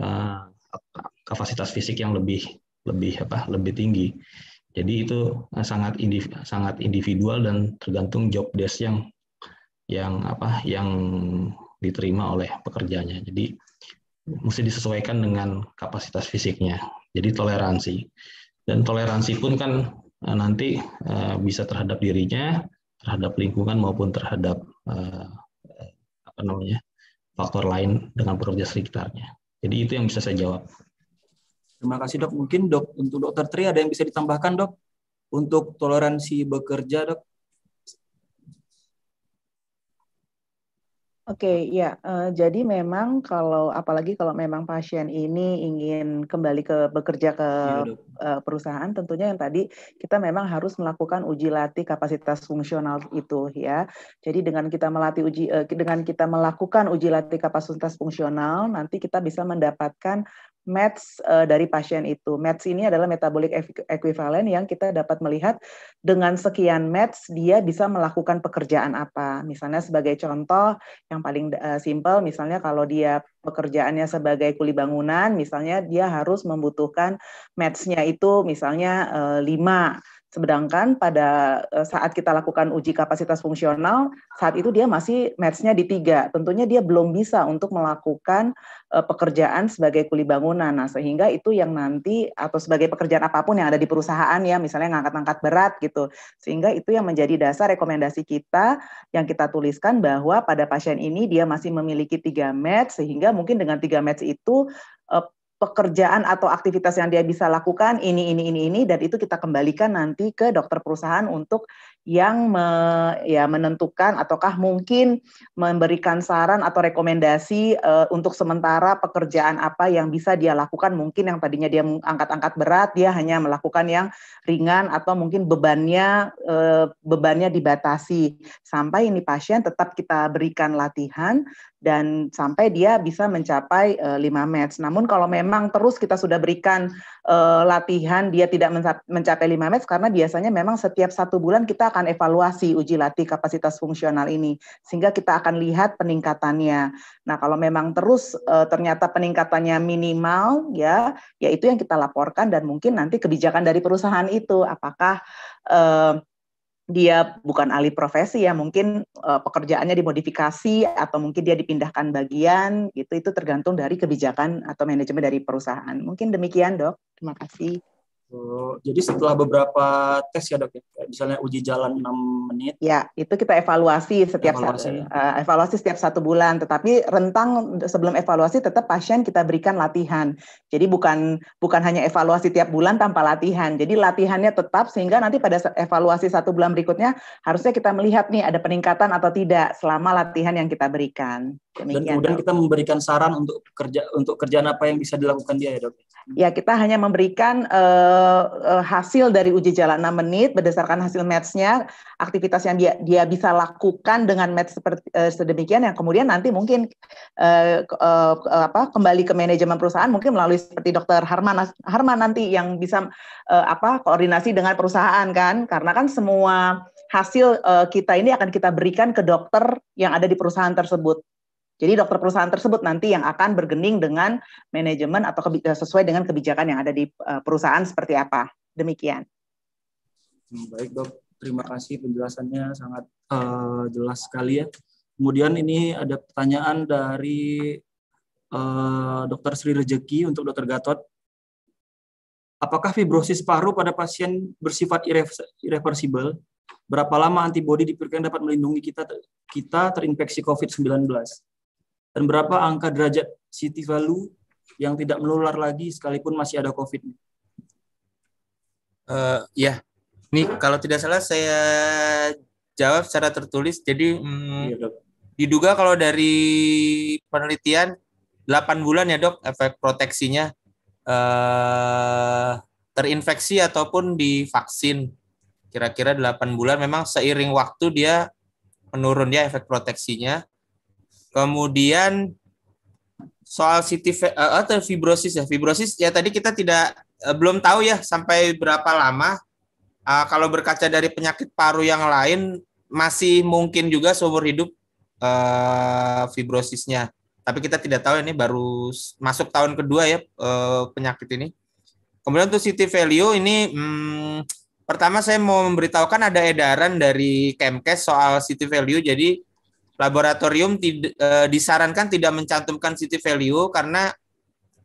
eh, kapasitas fisik yang lebih lebih apa lebih tinggi. Jadi itu eh, sangat sangat individual dan tergantung job desk yang yang apa yang diterima oleh pekerjanya. Jadi mesti disesuaikan dengan kapasitas fisiknya. Jadi toleransi dan toleransi pun kan Nah, nanti eh, bisa terhadap dirinya, terhadap lingkungan maupun terhadap eh, apa namanya faktor lain dengan pekerja sekitarnya. Jadi itu yang bisa saya jawab. Terima kasih dok. Mungkin dok untuk dokter Tri ada yang bisa ditambahkan dok untuk toleransi bekerja dok Oke, okay, ya. Uh, jadi memang kalau apalagi kalau memang pasien ini ingin kembali ke bekerja ke uh, perusahaan, tentunya yang tadi kita memang harus melakukan uji latih kapasitas fungsional itu ya. Jadi dengan kita melatih uji uh, dengan kita melakukan uji latih kapasitas fungsional, nanti kita bisa mendapatkan match uh, dari pasien itu. Match ini adalah metabolic equivalent yang kita dapat melihat dengan sekian match dia bisa melakukan pekerjaan apa. Misalnya sebagai contoh yang paling uh, simpel misalnya kalau dia pekerjaannya sebagai kuli bangunan misalnya dia harus membutuhkan match-nya itu misalnya uh, eh, 5 Sedangkan pada eh, saat kita lakukan uji kapasitas fungsional, saat itu dia masih match-nya di tiga. Tentunya dia belum bisa untuk melakukan eh, pekerjaan sebagai kuli bangunan. Nah, sehingga itu yang nanti atau sebagai pekerjaan apapun yang ada di perusahaan ya, misalnya ngangkat-ngangkat berat gitu. Sehingga itu yang menjadi dasar rekomendasi kita yang kita tuliskan bahwa pada pasien ini dia masih memiliki tiga match, sehingga mungkin dengan tiga match itu eh, pekerjaan atau aktivitas yang dia bisa lakukan ini ini ini ini dan itu kita kembalikan nanti ke dokter perusahaan untuk yang me, ya menentukan ataukah mungkin memberikan saran atau rekomendasi uh, untuk sementara pekerjaan apa yang bisa dia lakukan mungkin yang tadinya dia angkat-angkat berat dia hanya melakukan yang ringan atau mungkin bebannya uh, bebannya dibatasi sampai ini pasien tetap kita berikan latihan dan sampai dia bisa mencapai uh, eh, 5 match. Namun kalau memang terus kita sudah berikan uh, latihan dia tidak mencapai 5 match karena biasanya memang setiap satu bulan kita akan evaluasi uji latih kapasitas fungsional ini sehingga kita akan lihat peningkatannya. Nah, kalau memang terus uh, ternyata peningkatannya minimal ya, yaitu yang kita laporkan dan mungkin nanti kebijakan dari perusahaan itu apakah uh, dia bukan ahli profesi ya mungkin uh, pekerjaannya dimodifikasi atau mungkin dia dipindahkan bagian gitu itu tergantung dari kebijakan atau manajemen dari perusahaan mungkin demikian dok terima kasih Oh, jadi setelah beberapa tes ya dok, ya, misalnya uji jalan 6 menit. Ya, itu kita evaluasi setiap evaluasi. Satu, uh, eh, evaluasi setiap satu bulan. Tetapi rentang sebelum evaluasi tetap pasien kita berikan latihan. Jadi bukan bukan hanya evaluasi tiap bulan tanpa latihan. Jadi latihannya tetap sehingga nanti pada evaluasi satu bulan berikutnya harusnya kita melihat nih ada peningkatan atau tidak selama latihan yang kita berikan. Demikian, Dan kemudian dok. kita memberikan saran untuk kerja untuk kerjaan apa yang bisa dilakukan dia ya dok. Ya kita hanya memberikan uh, hasil dari uji jalan 6 menit berdasarkan hasil matchnya aktivitas yang dia dia bisa lakukan dengan match seperti uh, sedemikian yang kemudian nanti mungkin uh, uh, apa kembali ke manajemen perusahaan mungkin melalui seperti dokter Harman Harman nanti yang bisa uh, apa koordinasi dengan perusahaan kan karena kan semua hasil uh, kita ini akan kita berikan ke dokter yang ada di perusahaan tersebut. Jadi dokter perusahaan tersebut nanti yang akan bergening dengan manajemen atau eh, sesuai dengan kebijakan yang ada di eh, perusahaan seperti apa. Demikian. Hmm, baik dok, terima kasih penjelasannya sangat uh, jelas sekali ya. Kemudian ini ada pertanyaan dari uh, dokter Sri Rejeki untuk dokter Gatot. Apakah fibrosis paru pada pasien bersifat irreversible? Berapa lama antibodi diperkirakan dapat melindungi kita kita terinfeksi COVID-19? Dan berapa angka derajat city value yang tidak menular lagi sekalipun masih ada COVID? Uh, ya, ini kalau tidak salah saya jawab secara tertulis. Jadi hmm, diduga kalau dari penelitian 8 bulan ya dok efek proteksinya uh, terinfeksi ataupun divaksin kira-kira 8 bulan memang seiring waktu dia menurun ya efek proteksinya Kemudian soal city eh, eh, atau fibrosis ya. Fibrosis ya tadi kita tidak eh, belum tahu ya sampai berapa lama. kalau berkaca dari penyakit paru yang lain masih mungkin juga seumur hidup fibrosisnya. Tapi kita tidak tahu ini baru masuk tahun kedua ya penyakit ini. Kemudian untuk city value ini hmm, pertama saya mau memberitahukan ada edaran dari Kemkes soal city value. Jadi laboratorium tid, e, disarankan tidak mencantumkan ct value karena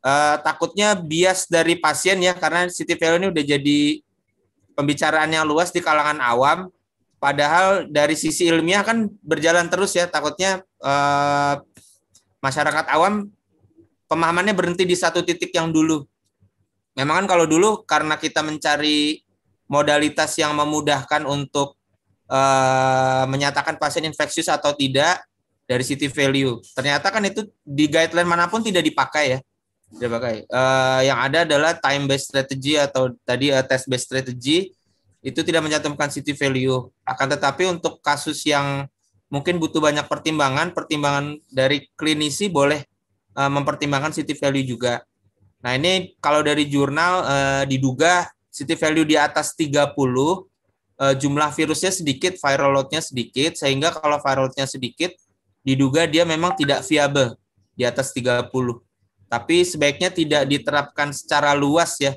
e, takutnya bias dari pasien ya karena ct value ini udah jadi pembicaraan yang luas di kalangan awam padahal dari sisi ilmiah kan berjalan terus ya takutnya e, masyarakat awam pemahamannya berhenti di satu titik yang dulu memang kan kalau dulu karena kita mencari modalitas yang memudahkan untuk uh, menyatakan pasien infeksius atau tidak dari Ct value. Ternyata kan itu di guideline manapun tidak dipakai ya. Tidak pakai. Uh, eh, yang ada adalah time based strategy atau tadi uh, eh, test based strategy itu tidak mencantumkan Ct value. Akan tetapi untuk kasus yang mungkin butuh banyak pertimbangan, pertimbangan dari klinisi boleh uh, mempertimbangkan Ct value juga. Nah, ini kalau dari jurnal uh, diduga Ct value di atas 30 uh, jumlah virusnya sedikit, viral loadnya sedikit, sehingga kalau viral loadnya sedikit, diduga dia memang tidak viable di atas 30. Tapi sebaiknya tidak diterapkan secara luas ya,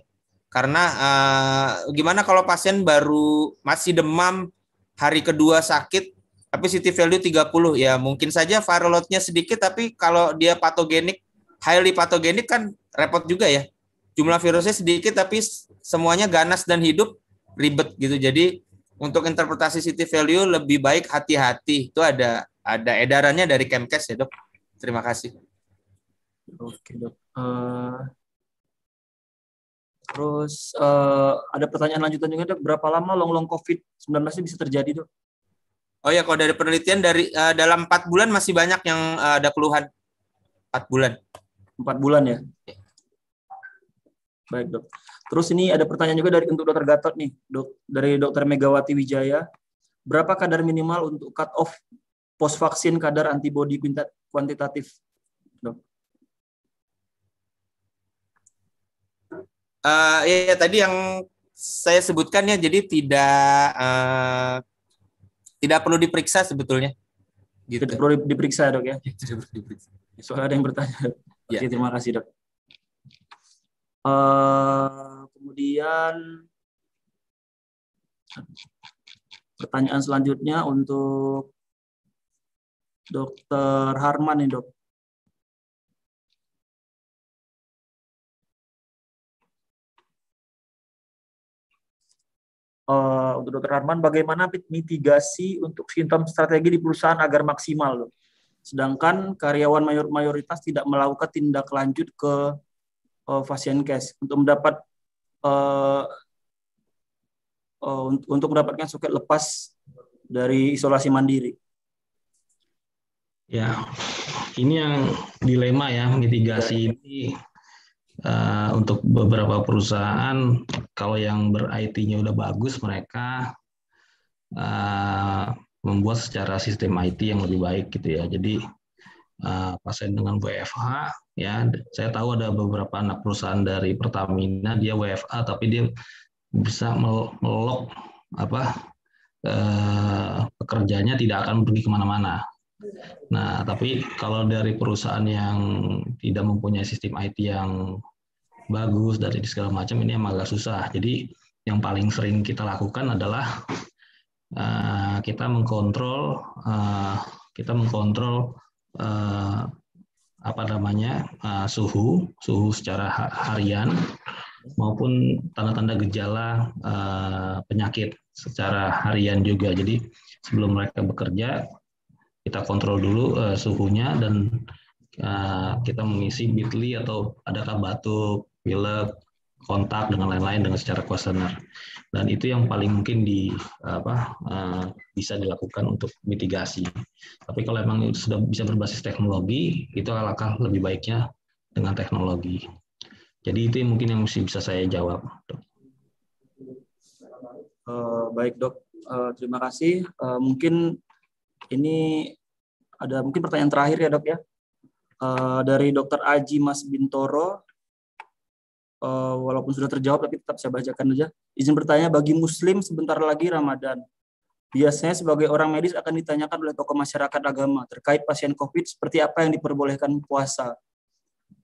karena uh, gimana kalau pasien baru masih demam hari kedua sakit, tapi CT value 30 ya mungkin saja viral loadnya sedikit, tapi kalau dia patogenik, highly patogenik kan repot juga ya. Jumlah virusnya sedikit, tapi semuanya ganas dan hidup ribet gitu. Jadi untuk interpretasi city value lebih baik hati-hati. Itu ada ada edarannya dari Kemkes ya dok. Terima kasih. Oke dok. Uh, terus uh, ada pertanyaan lanjutan juga dok. Berapa lama long long covid 19 bisa terjadi dok? Oh ya kalau dari penelitian dari uh, dalam empat bulan masih banyak yang uh, ada keluhan. Empat bulan. Empat bulan ya. Baik dok. Terus ini ada pertanyaan juga dari untuk Dokter Gatot nih, dok, dari Dokter Megawati Wijaya. Berapa kadar minimal untuk cut off post vaksin kadar antibodi kuantitatif, dok? Uh, ya tadi yang saya sebutkan ya, jadi tidak uh, tidak perlu diperiksa sebetulnya. Gitu. Tidak perlu diperiksa dok ya. Iya, tidak perlu diperiksa. Soalnya ada yang bertanya. Ya. terima kasih dok. Uh, Kemudian pertanyaan selanjutnya untuk Dokter Harman nih, Dok. Uh, untuk Dokter Harman, bagaimana mitigasi untuk sintom strategi di perusahaan agar maksimal? loh? Sedangkan karyawan mayor mayoritas tidak melakukan tindak lanjut ke uh, pasien case. Untuk mendapat uh, untuk mendapatkan soket lepas dari isolasi mandiri? Ya, ini yang dilema ya mitigasi ini uh, untuk beberapa perusahaan kalau yang ber IT-nya udah bagus mereka uh, membuat secara sistem IT yang lebih baik gitu ya. Jadi Nah, pasien dengan WFH ya saya tahu ada beberapa anak perusahaan dari Pertamina dia WFA tapi dia bisa melok apa eh, pekerjanya tidak akan pergi kemana-mana nah tapi kalau dari perusahaan yang tidak mempunyai sistem IT yang bagus dari segala macam ini emang agak susah jadi yang paling sering kita lakukan adalah eh, kita mengkontrol eh, kita mengkontrol eh, apa namanya eh, suhu suhu secara harian maupun tanda-tanda gejala eh, penyakit secara harian juga. Jadi sebelum mereka bekerja kita kontrol dulu eh, suhunya dan eh, kita mengisi bitly atau adakah batuk, pilek, kontak dengan lain-lain dengan secara kuesioner dan itu yang paling mungkin di apa eh, bisa dilakukan untuk mitigasi. Tapi kalau memang sudah bisa berbasis teknologi, itu alangkah lebih baiknya dengan teknologi. Jadi itu yang mungkin yang mesti bisa saya jawab. Uh, baik dok, uh, terima kasih. Uh, mungkin ini ada mungkin pertanyaan terakhir ya dok ya uh, dari Dokter Aji Mas Bintoro uh, walaupun sudah terjawab tapi tetap saya bacakan aja. Izin bertanya bagi muslim sebentar lagi Ramadan. Biasanya sebagai orang medis akan ditanyakan oleh tokoh masyarakat agama terkait pasien COVID seperti apa yang diperbolehkan puasa.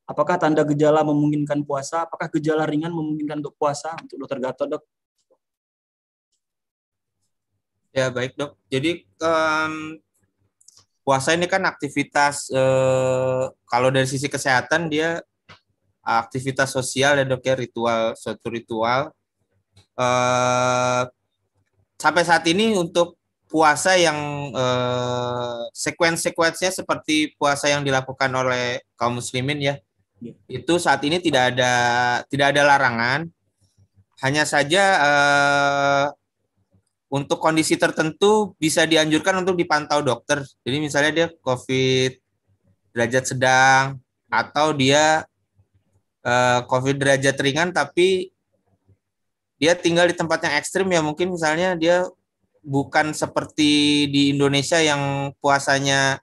Apakah tanda gejala memungkinkan puasa? Apakah gejala ringan memungkinkan untuk puasa? Untuk dokter Gatot, dok. Ya, baik, dok. Jadi, um, puasa ini kan aktivitas, eh, kalau dari sisi kesehatan, dia aktivitas sosial dan dok ya ritual suatu ritual uh, sampai saat ini untuk puasa yang uh, sekuens-sekuensnya seperti puasa yang dilakukan oleh kaum muslimin ya iya. itu saat ini tidak ada tidak ada larangan hanya saja uh, untuk kondisi tertentu bisa dianjurkan untuk dipantau dokter jadi misalnya dia covid derajat sedang atau dia Eh, COVID derajat ringan tapi dia tinggal di tempat yang ekstrim ya mungkin misalnya dia bukan seperti di Indonesia yang puasanya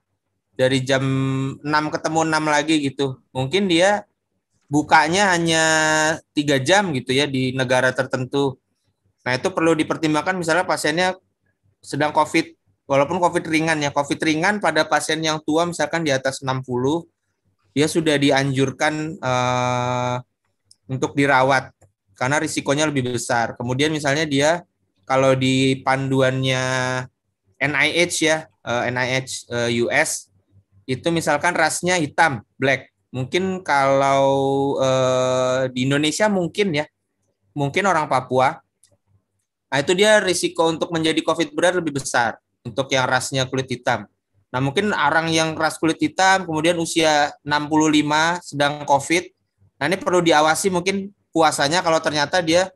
dari jam 6 ketemu 6 lagi gitu. Mungkin dia bukanya hanya tiga jam gitu ya di negara tertentu. Nah itu perlu dipertimbangkan misalnya pasiennya sedang COVID, walaupun COVID ringan ya. COVID ringan pada pasien yang tua misalkan di atas 60, dia sudah dianjurkan uh, untuk dirawat karena risikonya lebih besar. Kemudian misalnya dia kalau di panduannya NIH ya, uh, eh, NIH eh, uh, US itu misalkan rasnya hitam, black. Mungkin kalau uh, di Indonesia mungkin ya, mungkin orang Papua. Nah, itu dia risiko untuk menjadi COVID berat lebih besar untuk yang rasnya kulit hitam. Nah, mungkin orang yang ras kulit hitam kemudian usia 65 sedang COVID. Nah, ini perlu diawasi mungkin puasanya kalau ternyata dia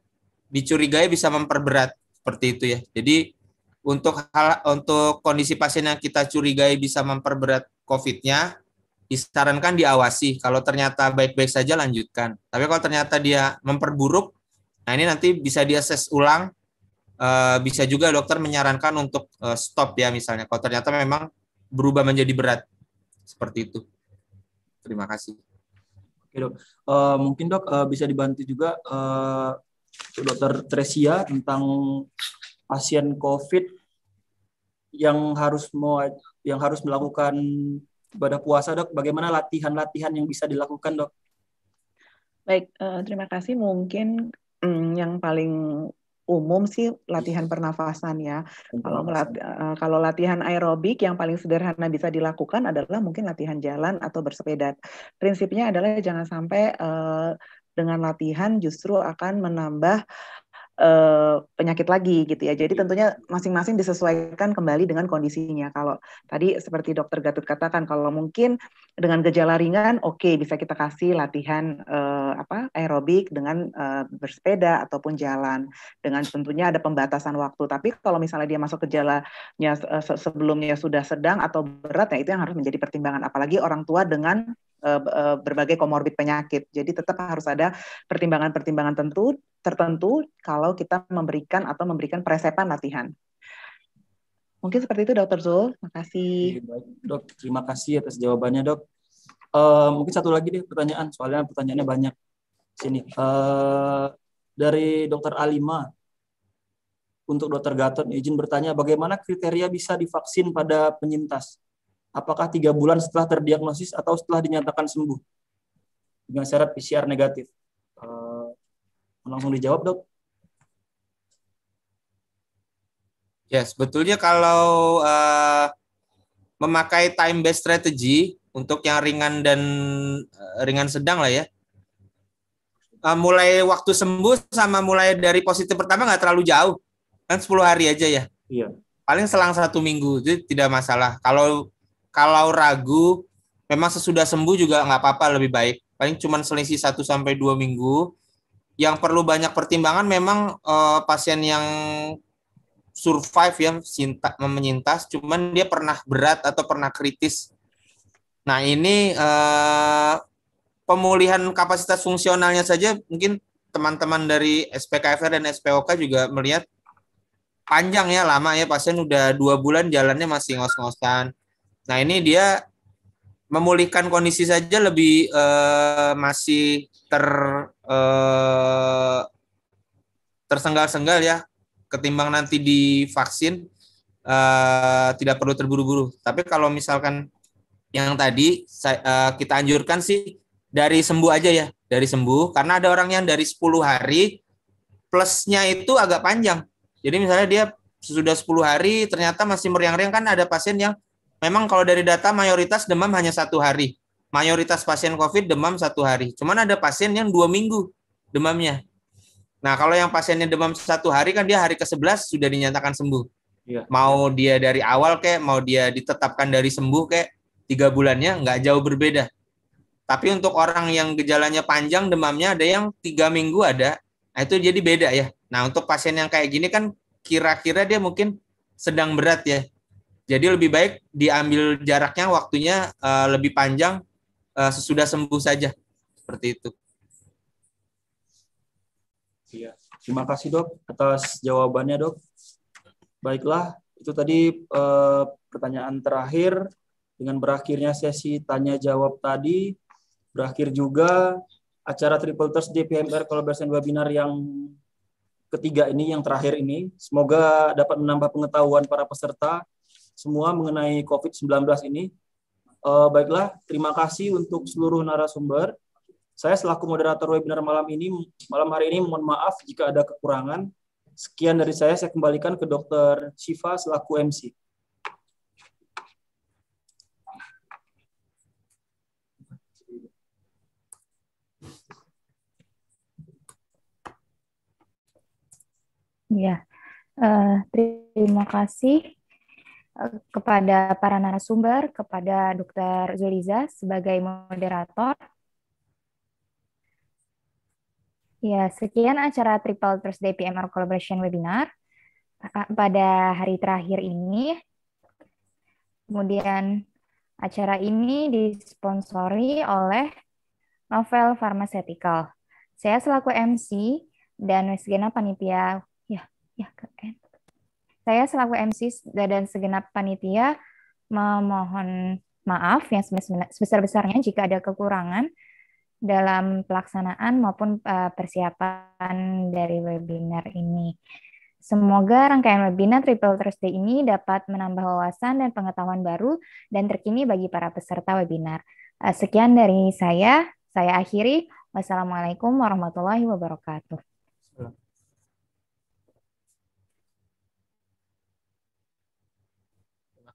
dicurigai bisa memperberat seperti itu ya. Jadi untuk hal untuk kondisi pasien yang kita curigai bisa memperberat COVID-nya, disarankan diawasi. Kalau ternyata baik-baik saja lanjutkan. Tapi kalau ternyata dia memperburuk, nah ini nanti bisa diakses ulang. Eh, bisa juga dokter menyarankan untuk eh, stop ya misalnya. Kalau ternyata memang berubah menjadi berat. Seperti itu. Terima kasih. Oke dok, uh, mungkin dok uh, bisa dibantu juga uh, dokter Tresia tentang pasien COVID yang harus mau yang harus melakukan ibadah puasa dok. Bagaimana latihan-latihan yang bisa dilakukan dok? Baik, uh, terima kasih. Mungkin um, yang paling umum sih latihan pernafasan ya. Kalau eh, kalau latihan aerobik yang paling sederhana bisa dilakukan adalah mungkin latihan jalan atau bersepeda. Prinsipnya adalah jangan sampai uh, dengan latihan justru akan menambah Eh, penyakit lagi gitu ya. Jadi iya. tentunya masing-masing disesuaikan kembali dengan kondisinya. Kalau tadi seperti dokter Gatut katakan kalau mungkin dengan gejala ringan oke okay, bisa kita kasih latihan uh, apa aerobik dengan uh, bersepeda ataupun jalan dengan tentunya ada pembatasan waktu. Tapi kalau misalnya dia masuk gejalanya uh, sebelumnya sudah sedang atau berat ya itu yang harus menjadi pertimbangan apalagi orang tua dengan Eh, eh, berbagai komorbid penyakit. Jadi tetap harus ada pertimbangan-pertimbangan tentu tertentu kalau kita memberikan atau memberikan presepan latihan. Mungkin seperti itu Dokter Zul. terima kasih. Iya, dok, terima kasih atas jawabannya, Dok. Uh, mungkin satu lagi deh pertanyaan, soalnya pertanyaannya banyak. Sini. Uh, dari Dokter Alima untuk Dokter Gatot izin bertanya bagaimana kriteria bisa divaksin pada penyintas apakah tiga bulan setelah terdiagnosis atau setelah dinyatakan sembuh dengan syarat PCR negatif. Uh, langsung dijawab dok. Ya sebetulnya kalau uh, memakai time based strategy untuk yang ringan dan uh, ringan sedang lah ya. Uh, mulai waktu sembuh sama mulai dari positif pertama nggak terlalu jauh kan 10 hari aja ya. Iya. Paling selang satu minggu itu tidak masalah. Kalau kalau ragu memang sesudah sembuh juga nggak apa-apa lebih baik paling cuma selisih 1 sampai dua minggu yang perlu banyak pertimbangan memang uh, pasien yang survive ya sinta, menyintas cuman dia pernah berat atau pernah kritis nah ini uh, pemulihan kapasitas fungsionalnya saja mungkin teman-teman dari SPKFR dan SPOK juga melihat panjang ya lama ya pasien udah dua bulan jalannya masih ngos-ngosan Nah ini dia memulihkan kondisi saja lebih uh, masih ter uh, eh, tersenggal-senggal ya ketimbang nanti divaksin uh, tidak perlu terburu-buru. Tapi kalau misalkan yang tadi saya, uh, kita anjurkan sih dari sembuh aja ya, dari sembuh karena ada orang yang dari 10 hari plusnya itu agak panjang. Jadi misalnya dia sudah 10 hari ternyata masih meriang-riang kan ada pasien yang memang kalau dari data mayoritas demam hanya satu hari. Mayoritas pasien COVID demam satu hari. Cuman ada pasien yang dua minggu demamnya. Nah, kalau yang pasiennya demam satu hari kan dia hari ke-11 sudah dinyatakan sembuh. Ya. Mau dia dari awal kayak, mau dia ditetapkan dari sembuh kayak, tiga bulannya nggak jauh berbeda. Tapi untuk orang yang gejalanya panjang demamnya ada yang tiga minggu ada, nah itu jadi beda ya. Nah untuk pasien yang kayak gini kan kira-kira dia mungkin sedang berat ya. Jadi lebih baik diambil jaraknya waktunya uh, lebih panjang uh, sesudah sembuh saja. Seperti itu. Iya. Terima kasih dok atas jawabannya dok. Baiklah, itu tadi uh, pertanyaan terakhir dengan berakhirnya sesi tanya jawab tadi berakhir juga acara Triple di PMR Collaboration Webinar yang ketiga ini yang terakhir ini semoga dapat menambah pengetahuan para peserta semua mengenai COVID-19 ini. Uh, baiklah, terima kasih untuk seluruh narasumber. Saya selaku moderator webinar malam ini malam hari ini mohon maaf jika ada kekurangan. Sekian dari saya, saya kembalikan ke Dr. Shiva selaku MC. Ya, uh, eh, terima kasih kepada para narasumber, kepada Dr. Zuliza sebagai moderator. Ya, sekian acara Triple Thursday PMR Collaboration Webinar ah, pada hari terakhir ini. Kemudian acara ini disponsori oleh Novel Pharmaceutical. Saya selaku MC dan Wesgena Panitia, ya, ya, keren. Saya selaku MC dan segenap panitia memohon maaf yang sebesar-besarnya jika ada kekurangan dalam pelaksanaan maupun eh, persiapan dari webinar ini. Semoga rangkaian webinar Triple Thursday ini dapat menambah wawasan dan pengetahuan baru dan terkini bagi para peserta webinar. Eh, sekian dari saya, saya akhiri. Wassalamualaikum warahmatullahi wabarakatuh.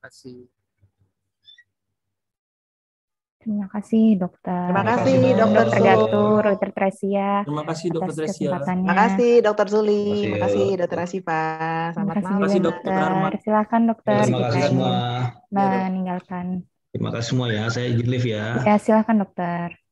kasih. Terima kasih dokter. Terima kasih dokter, dokter Gatur, dokter Tresia. Terima kasih dokter Tresia. Terima kasih dokter Zuli. Terima kasih dokter Asifa. Selamat malam. Terima kasih dokter Arma. Silakan dokter. Terima kasih semua. Iya, Meninggalkan. Terima kasih semua ya. Saya izin live ya. Ya silakan dokter.